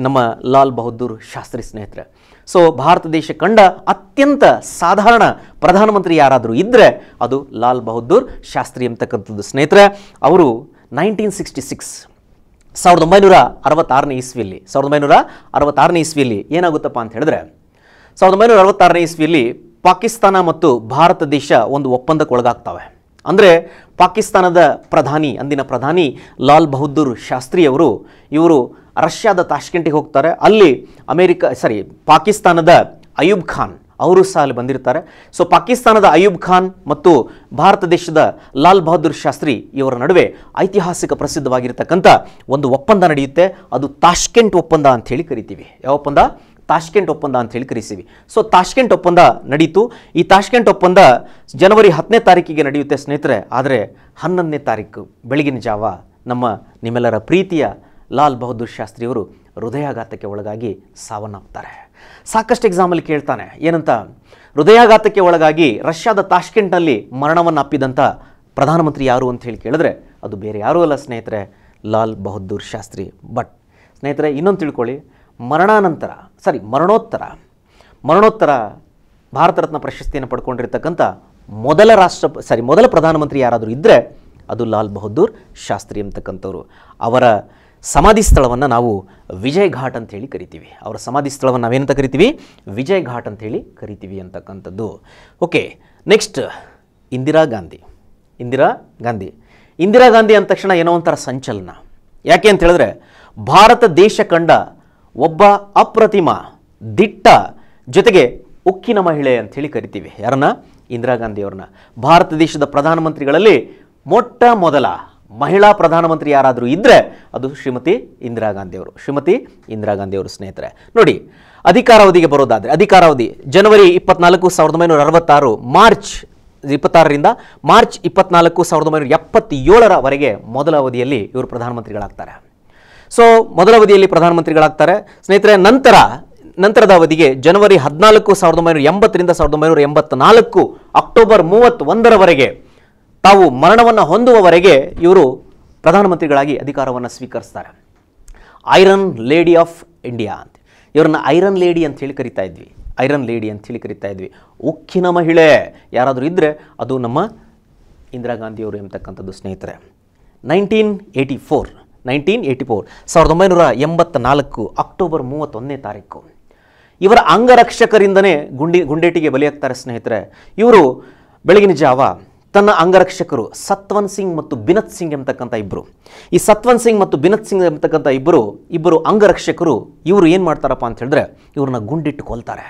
ನಮ್ಮ ಲಾಲ್ ಬಹದ್ದೂರ್ ಶಾಸ್ತ್ರಿ ಸ್ನೇಹಿತರೆ ಸೊ ಭಾರತ ದೇಶ ಕಂಡ ಅತ್ಯಂತ ಸಾಧಾರಣ ಪ್ರಧಾನಮಂತ್ರಿ ಯಾರಾದರೂ ಇದ್ದರೆ ಅದು ಲಾಲ್ ಬಹದ್ದೂರ್ ಶಾಸ್ತ್ರಿ ಅಂತಕ್ಕಂಥದ್ದು ಸ್ನೇಹಿತರೆ ಅವರು ನೈನ್ಟೀನ್ ಸಿಕ್ಸ್ಟಿ ಸಿಕ್ಸ್ ಸಾವಿರದ ಒಂಬೈನೂರ ಅರವತ್ತಾರನೇ ಇಸ್ವಿಯಲ್ಲಿ ಸಾವಿರದ ಒಂಬೈನೂರ ಅರವತ್ತಾರನೇ ಇಸ್ವಿಯಲ್ಲಿ ಏನಾಗುತ್ತಪ್ಪ ಅಂತ ಹೇಳಿದ್ರೆ ಸಾವಿರದ ಒಂಬೈನೂರ ಅರವತ್ತಾರನೇ ಇಸ್ವಿಯಲ್ಲಿ ಪಾಕಿಸ್ತಾನ ಮತ್ತು ಭಾರತ ದೇಶ ಒಂದು ಒಪ್ಪಂದಕ್ಕೆ ಒಳಗಾಗ್ತವೆ ಅಂದರೆ ಪಾಕಿಸ್ತಾನದ ಪ್ರಧಾನಿ ಅಂದಿನ ಪ್ರಧಾನಿ ಲಾಲ್ ಬಹದ್ದೂರ್ ಶಾಸ್ತ್ರಿಯವರು ಇವರು ರಷ್ಯಾದ ತಾಷ್ಕೆಂಟಿಗೆ ಹೋಗ್ತಾರೆ ಅಲ್ಲಿ ಅಮೇರಿಕ ಸಾರಿ ಪಾಕಿಸ್ತಾನದ ಅಯೂಬ್ ಖಾನ್ ಅವರು ಸಹ ಅಲ್ಲಿ ಬಂದಿರ್ತಾರೆ ಸೊ ಪಾಕಿಸ್ತಾನದ ಅಯೂಬ್ ಖಾನ್ ಮತ್ತು ಭಾರತ ದೇಶದ ಲಾಲ್ ಬಹದ್ದೂರ್ ಶಾಸ್ತ್ರಿ ಇವರ ನಡುವೆ ಐತಿಹಾಸಿಕ ಪ್ರಸಿದ್ಧವಾಗಿರತಕ್ಕಂಥ ಒಂದು ಒಪ್ಪಂದ ನಡೆಯುತ್ತೆ ಅದು ತಾಷ್ಕೆಂಟ್ ಒಪ್ಪಂದ ಅಂತ ಹೇಳಿ ಕರಿತೀವಿ ಯಾವ ಒಪ್ಪಂದ ತಾಷ್ಕೆಂಟ್ ಒಪ್ಪಂದ ಅಂತ ಹೇಳಿ ಸೊ ತಾಷ್ಕೆಂಟ್ ಒಪ್ಪಂದ ನಡೀತು ಈ ತಾಷ್ಕೆಂಟ್ ಒಪ್ಪಂದ ಜನವರಿ ಹತ್ತನೇ ತಾರೀಕಿಗೆ ನಡೆಯುತ್ತೆ ಸ್ನೇಹಿತರೆ ಆದರೆ ಹನ್ನೊಂದನೇ ತಾರೀಕು ಬೆಳಗಿನ ಜಾವ ನಮ್ಮ ನಿಮ್ಮೆಲ್ಲರ ಪ್ರೀತಿಯ ಲಾಲ್ ಬಹದ್ದೂರ್ ಶಾಸ್ತ್ರಿಯವರು ಹೃದಯಾಘಾತಕ್ಕೆ ಒಳಗಾಗಿ ಸಾವನ್ನಪ್ತಾರೆ ಸಾಕಷ್ಟು ಎಕ್ಸಾಮಲ್ಲಿ ಕೇಳ್ತಾನೆ ಏನಂತ ಹೃದಯಾಘಾತಕ್ಕೆ ಒಳಗಾಗಿ ರಷ್ಯಾದ ತಾಷ್ಕೆಂಟ್ನಲ್ಲಿ ಮರಣವನ್ನು ಅಪ್ಪಿದಂಥ ಪ್ರಧಾನಮಂತ್ರಿ ಯಾರು ಅಂತ ಹೇಳಿ ಕೇಳಿದ್ರೆ ಅದು ಬೇರೆ ಯಾರೂ ಅಲ್ಲ ಸ್ನೇಹಿತರೆ ಲಾಲ್ ಬಹದ್ದೂರ್ ಶಾಸ್ತ್ರಿ ಬಟ್ ಸ್ನೇಹಿತರೆ ಇನ್ನೊಂದು ತಿಳ್ಕೊಳ್ಳಿ ಮರಣಾನಂತರ ಸಾರಿ ಮರಣೋತ್ತರ ಮರಣೋತ್ತರ ಭಾರತ ರತ್ನ ಪ್ರಶಸ್ತಿಯನ್ನು ಪಡ್ಕೊಂಡಿರ್ತಕ್ಕಂಥ ಮೊದಲ ರಾಷ್ಟ್ರ ಸಾರಿ ಮೊದಲ ಪ್ರಧಾನಮಂತ್ರಿ ಯಾರಾದರೂ ಇದ್ದರೆ ಅದು ಲಾಲ್ ಬಹದ್ದೂರ್ ಶಾಸ್ತ್ರಿ ಅಂತಕ್ಕಂಥವ್ರು ಅವರ ಸಮಾಧಿ ಸ್ಥಳವನ್ನು ನಾವು ವಿಜಯ್ ಘಾಟ್ ಅಂತ ಹೇಳಿ ಕರಿತೀವಿ ಅವರ ಸಮಾಧಿ ಸ್ಥಳವನ್ನು ನಾವೇನಂತ ಕರಿತೀವಿ ವಿಜಯ್ ಘಾಟ್ ಅಂತ ಹೇಳಿ ಕರಿತೀವಿ ಅಂತಕ್ಕಂಥದ್ದು ಓಕೆ ನೆಕ್ಸ್ಟ್ ಇಂದಿರಾ ಗಾಂಧಿ ಇಂದಿರಾ ಗಾಂಧಿ ಇಂದಿರಾ ಗಾಂಧಿ ಅಂದ ತಕ್ಷಣ ಏನೋ ಒಂಥರ ಸಂಚಲನ ಯಾಕೆ ಅಂತ ಹೇಳಿದ್ರೆ ಭಾರತ ದೇಶ ಕಂಡ ಒಬ್ಬ ಅಪ್ರತಿಮ ದಿಟ್ಟ ಜೊತೆಗೆ ಉಕ್ಕಿನ ಮಹಿಳೆ ಅಂಥೇಳಿ ಕರಿತೀವಿ ಯಾರನ್ನ ಇಂದಿರಾ ಗಾಂಧಿಯವ್ರನ್ನ ಭಾರತ ದೇಶದ ಪ್ರಧಾನಮಂತ್ರಿಗಳಲ್ಲಿ ಮೊಟ್ಟ ಮೊದಲ ಮಹಿಳಾ ಪ್ರಧಾನಮಂತ್ರಿ ಯಾರಾದರೂ ಇದ್ದರೆ ಅದು ಶ್ರೀಮತಿ ಇಂದಿರಾ ಗಾಂಧಿಯವರು ಶ್ರೀಮತಿ ಇಂದಿರಾ ಗಾಂಧಿಯವರು ಸ್ನೇಹಿತರೆ ನೋಡಿ ಅಧಿಕಾರಾವಧಿಗೆ ಬರೋದಾದರೆ ಅಧಿಕಾರಾವಧಿ ಜನವರಿ ಇಪ್ಪತ್ನಾಲ್ಕು ಸಾವಿರದ ಒಂಬೈನೂರ ಅರವತ್ತಾರು ಮಾರ್ಚ್ ಇಪ್ಪತ್ತಾರರಿಂದ ಮಾರ್ಚ್ ಇಪ್ಪತ್ನಾಲ್ಕು ಸಾವಿರದ ಒಂಬೈನೂರ ಎಪ್ಪತ್ತೇಳರವರೆಗೆ ಮೊದಲ ಅವಧಿಯಲ್ಲಿ ಇವರು ಪ್ರಧಾನಮಂತ್ರಿಗಳಾಗ್ತಾರೆ ಸೊ ಮೊದಲ ಅವಧಿಯಲ್ಲಿ ಪ್ರಧಾನಮಂತ್ರಿಗಳಾಗ್ತಾರೆ ಸ್ನೇಹಿತರೆ ನಂತರ ನಂತರದ ಅವಧಿಗೆ ಜನವರಿ ಹದಿನಾಲ್ಕು ಸಾವಿರದ ಒಂಬೈನೂರ ಎಂಬತ್ತರಿಂದ ಸಾವಿರದ ಒಂಬೈನೂರ ಎಂಬತ್ನಾಲ್ಕು ಅಕ್ಟೋಬರ್ ಮೂವತ್ತೊಂದರವರೆಗೆ ತಾವು ಮರಣವನ್ನು ಹೊಂದುವವರೆಗೆ ಇವರು ಪ್ರಧಾನಮಂತ್ರಿಗಳಾಗಿ ಅಧಿಕಾರವನ್ನು ಸ್ವೀಕರಿಸ್ತಾರೆ ಐರನ್ ಲೇಡಿ ಆಫ್ ಇಂಡಿಯಾ ಅಂತ ಇವರನ್ನ ಐರನ್ ಲೇಡಿ ಅಂತ ಹೇಳಿ ಕರಿತಾ ಇದ್ವಿ ಐರನ್ ಲೇಡಿ ಅಂತ ಹೇಳಿ ಕರಿತಾ ಇದ್ವಿ ಉಕ್ಕಿನ ಮಹಿಳೆ ಯಾರಾದರೂ ಇದ್ದರೆ ಅದು ನಮ್ಮ ಇಂದಿರಾ ಗಾಂಧಿಯವರು ಎಂಬತಕ್ಕಂಥದ್ದು ಸ್ನೇಹಿತರೆ nineteen eighty four nineteen eighty four ಸಾವಿರದ ಒಂಬೈನೂರ ಎಂಬತ್ತ ನಾಲ್ಕು ಅಕ್ಟೋಬರ್ ಮೂವತ್ತೊಂದನೇ ತಾರೀಕು ಇವರ ಅಂಗರಕ್ಷಕರಿಂದನೇ ಗುಂಡಿ ಗುಂಡೇಟಿಗೆ ಬಲಿಯಾಗ್ತಾರೆ ಸ್ನೇಹಿತರೆ ಇವರು ಬೆಳಗಿನ ಜಾವ ತನ್ನ ಅಂಗರಕ್ಷಕರು ಸತ್ವನ್ ಸಿಂಗ್ ಮತ್ತು ಬಿನತ್ ಸಿಂಗ್ ಎಂಬತಕ್ಕಂಥ ಇಬ್ಬರು ಈ ಸತ್ವನ್ ಸಿಂಗ್ ಮತ್ತು ಬಿನತ್ ಸಿಂಗ್ ಎಂಬತಕ್ಕಂಥ ಇಬ್ಬರು ಇಬ್ಬರು ಅಂಗರಕ್ಷಕರು ಇವರು ಏನು ಮಾಡ್ತಾರಪ್ಪ ಅಂತ ಹೇಳಿದ್ರೆ ಇವ್ರನ್ನ ಗುಂಡಿಟ್ಟು ಕೊಲ್ತಾರೆ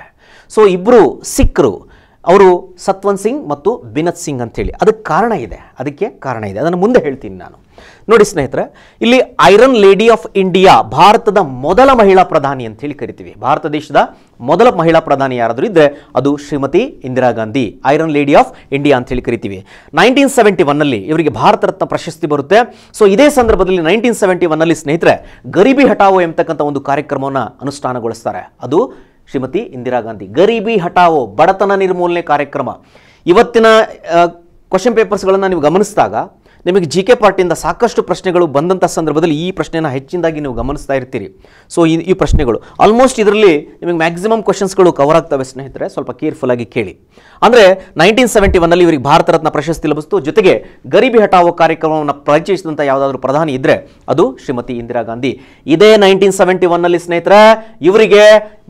ಸೊ ಇಬ್ಬರು ಸಿಖ್ರು ಅವರು ಸತ್ವಂತ್ ಸಿಂಗ್ ಮತ್ತು ಬಿನತ್ ಸಿಂಗ್ ಅಂಥೇಳಿ ಅದಕ್ಕೆ ಕಾರಣ ಇದೆ ಅದಕ್ಕೆ ಕಾರಣ ಇದೆ ಅದನ್ನು ಮುಂದೆ ಹೇಳ್ತೀನಿ ನಾನು ನೋಡಿ ಸ್ನೇಹಿತರೆ ಇಲ್ಲಿ ಐರನ್ ಲೇಡಿ ಆಫ್ ಇಂಡಿಯಾ ಭಾರತದ ಮೊದಲ ಮಹಿಳಾ ಪ್ರಧಾನಿ ಅಂತ ಹೇಳಿ ಕರಿತೀವಿ ಭಾರತ ದೇಶದ ಮೊದಲ ಮಹಿಳಾ ಪ್ರಧಾನಿ ಯಾರಾದರೂ ಇದ್ದರೆ ಅದು Shrimati Indira Gandhi iron lady of India ಅಂತ ಹೇಳಿ ಕರಿತೀವಿ ನೈನ್ಟೀನ್ ಸೆವೆಂಟಿ ಒನ್ನಲ್ಲಿ ಇವರಿಗೆ ಭಾರತ ರತ್ನ ಪ್ರಶಸ್ತಿ ಬರುತ್ತೆ ಸೊ ಇದೇ ಸಂದರ್ಭದಲ್ಲಿ ನೈನ್ಟೀನ್ ಸೆವೆಂಟಿ ಒನ್ನಲ್ಲಿ ಸ್ನೇಹಿತರೆ ಗರಿಬಿ ಹಟಾವೋ ಎಂಬತಕ್ಕಂಥ ಒಂದು ಕಾರ್ಯಕ್ರಮವನ್ನು ಅನುಷ್ಠಾನಗೊಳಿಸ್ತಾರೆ ಅದು ಶ್ರೀಮತಿ ಇಂದಿರಾ ಗಾಂಧಿ ಗರೀಬಿ ಹಟಾವೋ ಬಡತನ ನಿರ್ಮೂಲನೆ ಕಾರ್ಯಕ್ರಮ ಇವತ್ತಿನ ಕ್ವಶನ್ ಪೇಪರ್ಸ್ಗಳನ್ನು ನೀವು ಗಮನಿಸಿದಾಗ ನಿಮಗೆ ಜಿ ಕೆ ಪಾರ್ಟಿಯಿಂದ ಸಾಕಷ್ಟು ಪ್ರಶ್ನೆಗಳು ಬಂದಂಥ ಸಂದರ್ಭದಲ್ಲಿ ಈ ಪ್ರಶ್ನೆಯನ್ನು ಹೆಚ್ಚಿನದಾಗಿ ನೀವು ಗಮನಿಸ್ತಾ ಇರ್ತೀರಿ ಸೊ ಈ ಈ ಪ್ರಶ್ನೆಗಳು ಆಲ್ಮೋಸ್ಟ್ ಇದರಲ್ಲಿ ನಿಮಗೆ ಮ್ಯಾಕ್ಸಿಮಮ್ ಕ್ವಶನ್ಸ್ಗಳು ಕವರ್ ಆಗ್ತವೆ ಸ್ನೇಹಿತರೆ ಸ್ವಲ್ಪ ಆಗಿ ಕೇಳಿ ಅಂದರೆ ನೈನ್ಟೀನ್ ಸೆವೆಂಟಿ ಒನ್ನಲ್ಲಿ ಇವರಿಗೆ ಭಾರತ ರತ್ನ ಪ್ರಶಸ್ತಿ ಲಭಿಸ್ತು ಜೊತೆಗೆ ಗರೀಬಿ ಹಟಾವೋ ಕಾರ್ಯಕ್ರಮವನ್ನು ಪರಿಚಯಿಸಿದಂಥ ಯಾವುದಾದ್ರೂ ಪ್ರಧಾನಿ ಇದ್ದರೆ ಅದು ಶ್ರೀಮತಿ ಇಂದಿರಾ ಗಾಂಧಿ ಇದೇ ನೈನ್ಟೀನ್ ಸೆವೆಂಟಿ ಒನ್ನಲ್ಲಿ ಸ್ನೇಹಿತರೆ ಇವರಿಗೆ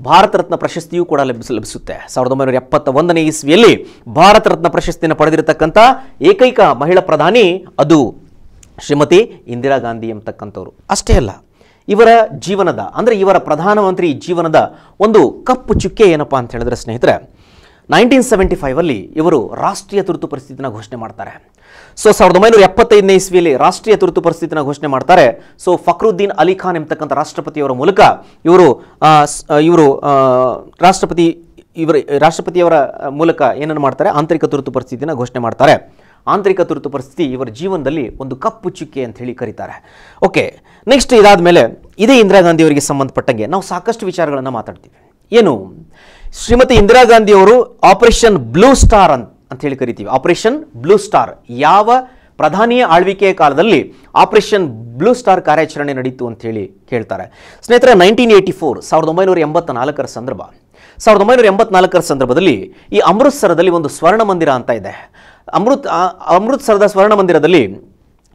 ಭಾರತ ರತ್ನ ಪ್ರಶಸ್ತಿಯೂ ಕೂಡ ಲಭಿಸ ಲಭಿಸುತ್ತೆ ಸಾವಿರದ ಒಂಬೈನೂರ ಎಪ್ಪತ್ತ ಒಂದನೇ ಇಸ್ವಿಯಲ್ಲಿ ಭಾರತ ರತ್ನ ಪ್ರಶಸ್ತಿಯನ್ನು ಪಡೆದಿರತಕ್ಕಂಥ ಏಕೈಕ ಮಹಿಳಾ ಪ್ರಧಾನಿ ಅದು ಶ್ರೀಮತಿ ಇಂದಿರಾ ಗಾಂಧಿ ಎಂಬತಕ್ಕಂಥವ್ರು ಅಷ್ಟೇ ಅಲ್ಲ ಇವರ ಜೀವನದ ಅಂದರೆ ಇವರ ಪ್ರಧಾನಮಂತ್ರಿ ಜೀವನದ ಒಂದು ಕಪ್ಪು ಚುಕ್ಕೆ ಏನಪ್ಪಾ ಅಂತ ಹೇಳಿದ್ರೆ ಸ್ನೇಹಿತರೆ ನೈನ್ಟೀನ್ ಸೆವೆಂಟಿ ಫೈವಲ್ಲಿ ಇವರು ರಾಷ್ಟ್ರೀಯ ತುರ್ತು ಪರಿಸ್ಥಿತಿನ ಘೋಷಣೆ ಮಾಡ್ತಾರೆ ಸೊ ಸಾವಿರದ ಒಂಬೈನೂರ ಎಪ್ಪತ್ತೈದನೇ ಇಸ್ವಿಯಲ್ಲಿ ರಾಷ್ಟ್ರೀಯ ತುರ್ತು ಪರಿಸ್ಥಿತಿನ ಘೋಷಣೆ ಮಾಡ್ತಾರೆ ಸೊ ಫಕ್ರುದ್ದೀನ್ ಅಲಿ ಖಾನ್ ಎಂಬತಕ್ಕಂಥ ರಾಷ್ಟ್ರಪತಿಯವರ ಮೂಲಕ ಇವರು ಇವರು ರಾಷ್ಟ್ರಪತಿ ಇವರು ರಾಷ್ಟ್ರಪತಿಯವರ ಮೂಲಕ ಏನನ್ನು ಮಾಡ್ತಾರೆ ಆಂತರಿಕ ತುರ್ತು ಪರಿಸ್ಥಿತಿನ ಘೋಷಣೆ ಮಾಡ್ತಾರೆ ಆಂತರಿಕ ತುರ್ತು ಪರಿಸ್ಥಿತಿ ಇವರ ಜೀವನದಲ್ಲಿ ಒಂದು ಕಪ್ಪು ಚುಕ್ಕೆ ಅಂತ ಹೇಳಿ ಕರೀತಾರೆ ಓಕೆ ನೆಕ್ಸ್ಟ್ ಇದಾದ ಮೇಲೆ ಇದೇ ಇಂದಿರಾ ಗಾಂಧಿಯವರಿಗೆ ಸಂಬಂಧಪಟ್ಟಂಗೆ ನಾವು ಸಾಕಷ್ಟು ವಿಚಾರಗಳನ್ನು ಮಾತಾಡ್ತೀವಿ ಏನು ಶ್ರೀಮತಿ ಇಂದಿರಾ ಗಾಂಧಿ ಅವರು ಆಪರೇಷನ್ ಬ್ಲೂ ಸ್ಟಾರ್ ಅಂತ ಹೇಳಿ ಕರಿತೀವಿ ಆಪರೇಷನ್ ಬ್ಲೂ ಸ್ಟಾರ್ ಯಾವ ಪ್ರಧಾನಿಯ ಆಳ್ವಿಕೆಯ ಕಾಲದಲ್ಲಿ ಆಪರೇಷನ್ ಬ್ಲೂ ಸ್ಟಾರ್ ಕಾರ್ಯಾಚರಣೆ ನಡೀತು ಅಂತ ಹೇಳಿ ಕೇಳ್ತಾರೆ ಸ್ನೇಹಿತರೆ ನೈನ್ಟೀನ್ ಏಯ್ಟಿ ಫೋರ್ ಸಾವಿರದ ಒಂಬೈನೂರ ಎಂಬತ್ತ ನಾಲ್ಕರ ಸಂದರ್ಭ ಸಾವಿರದ ಒಂಬೈನೂರ ಎಂಬತ್ನಾಲ್ಕರ ಸಂದರ್ಭದಲ್ಲಿ ಈ ಅಮೃತ್ಸರದಲ್ಲಿ ಒಂದು ಸ್ವರ್ಣ ಮಂದಿರ ಅಂತ ಇದೆ ಅಮೃತ್ ಅಮೃತ್ಸರದ ಸ್ವರ್ಣ ಮಂದಿರದಲ್ಲಿ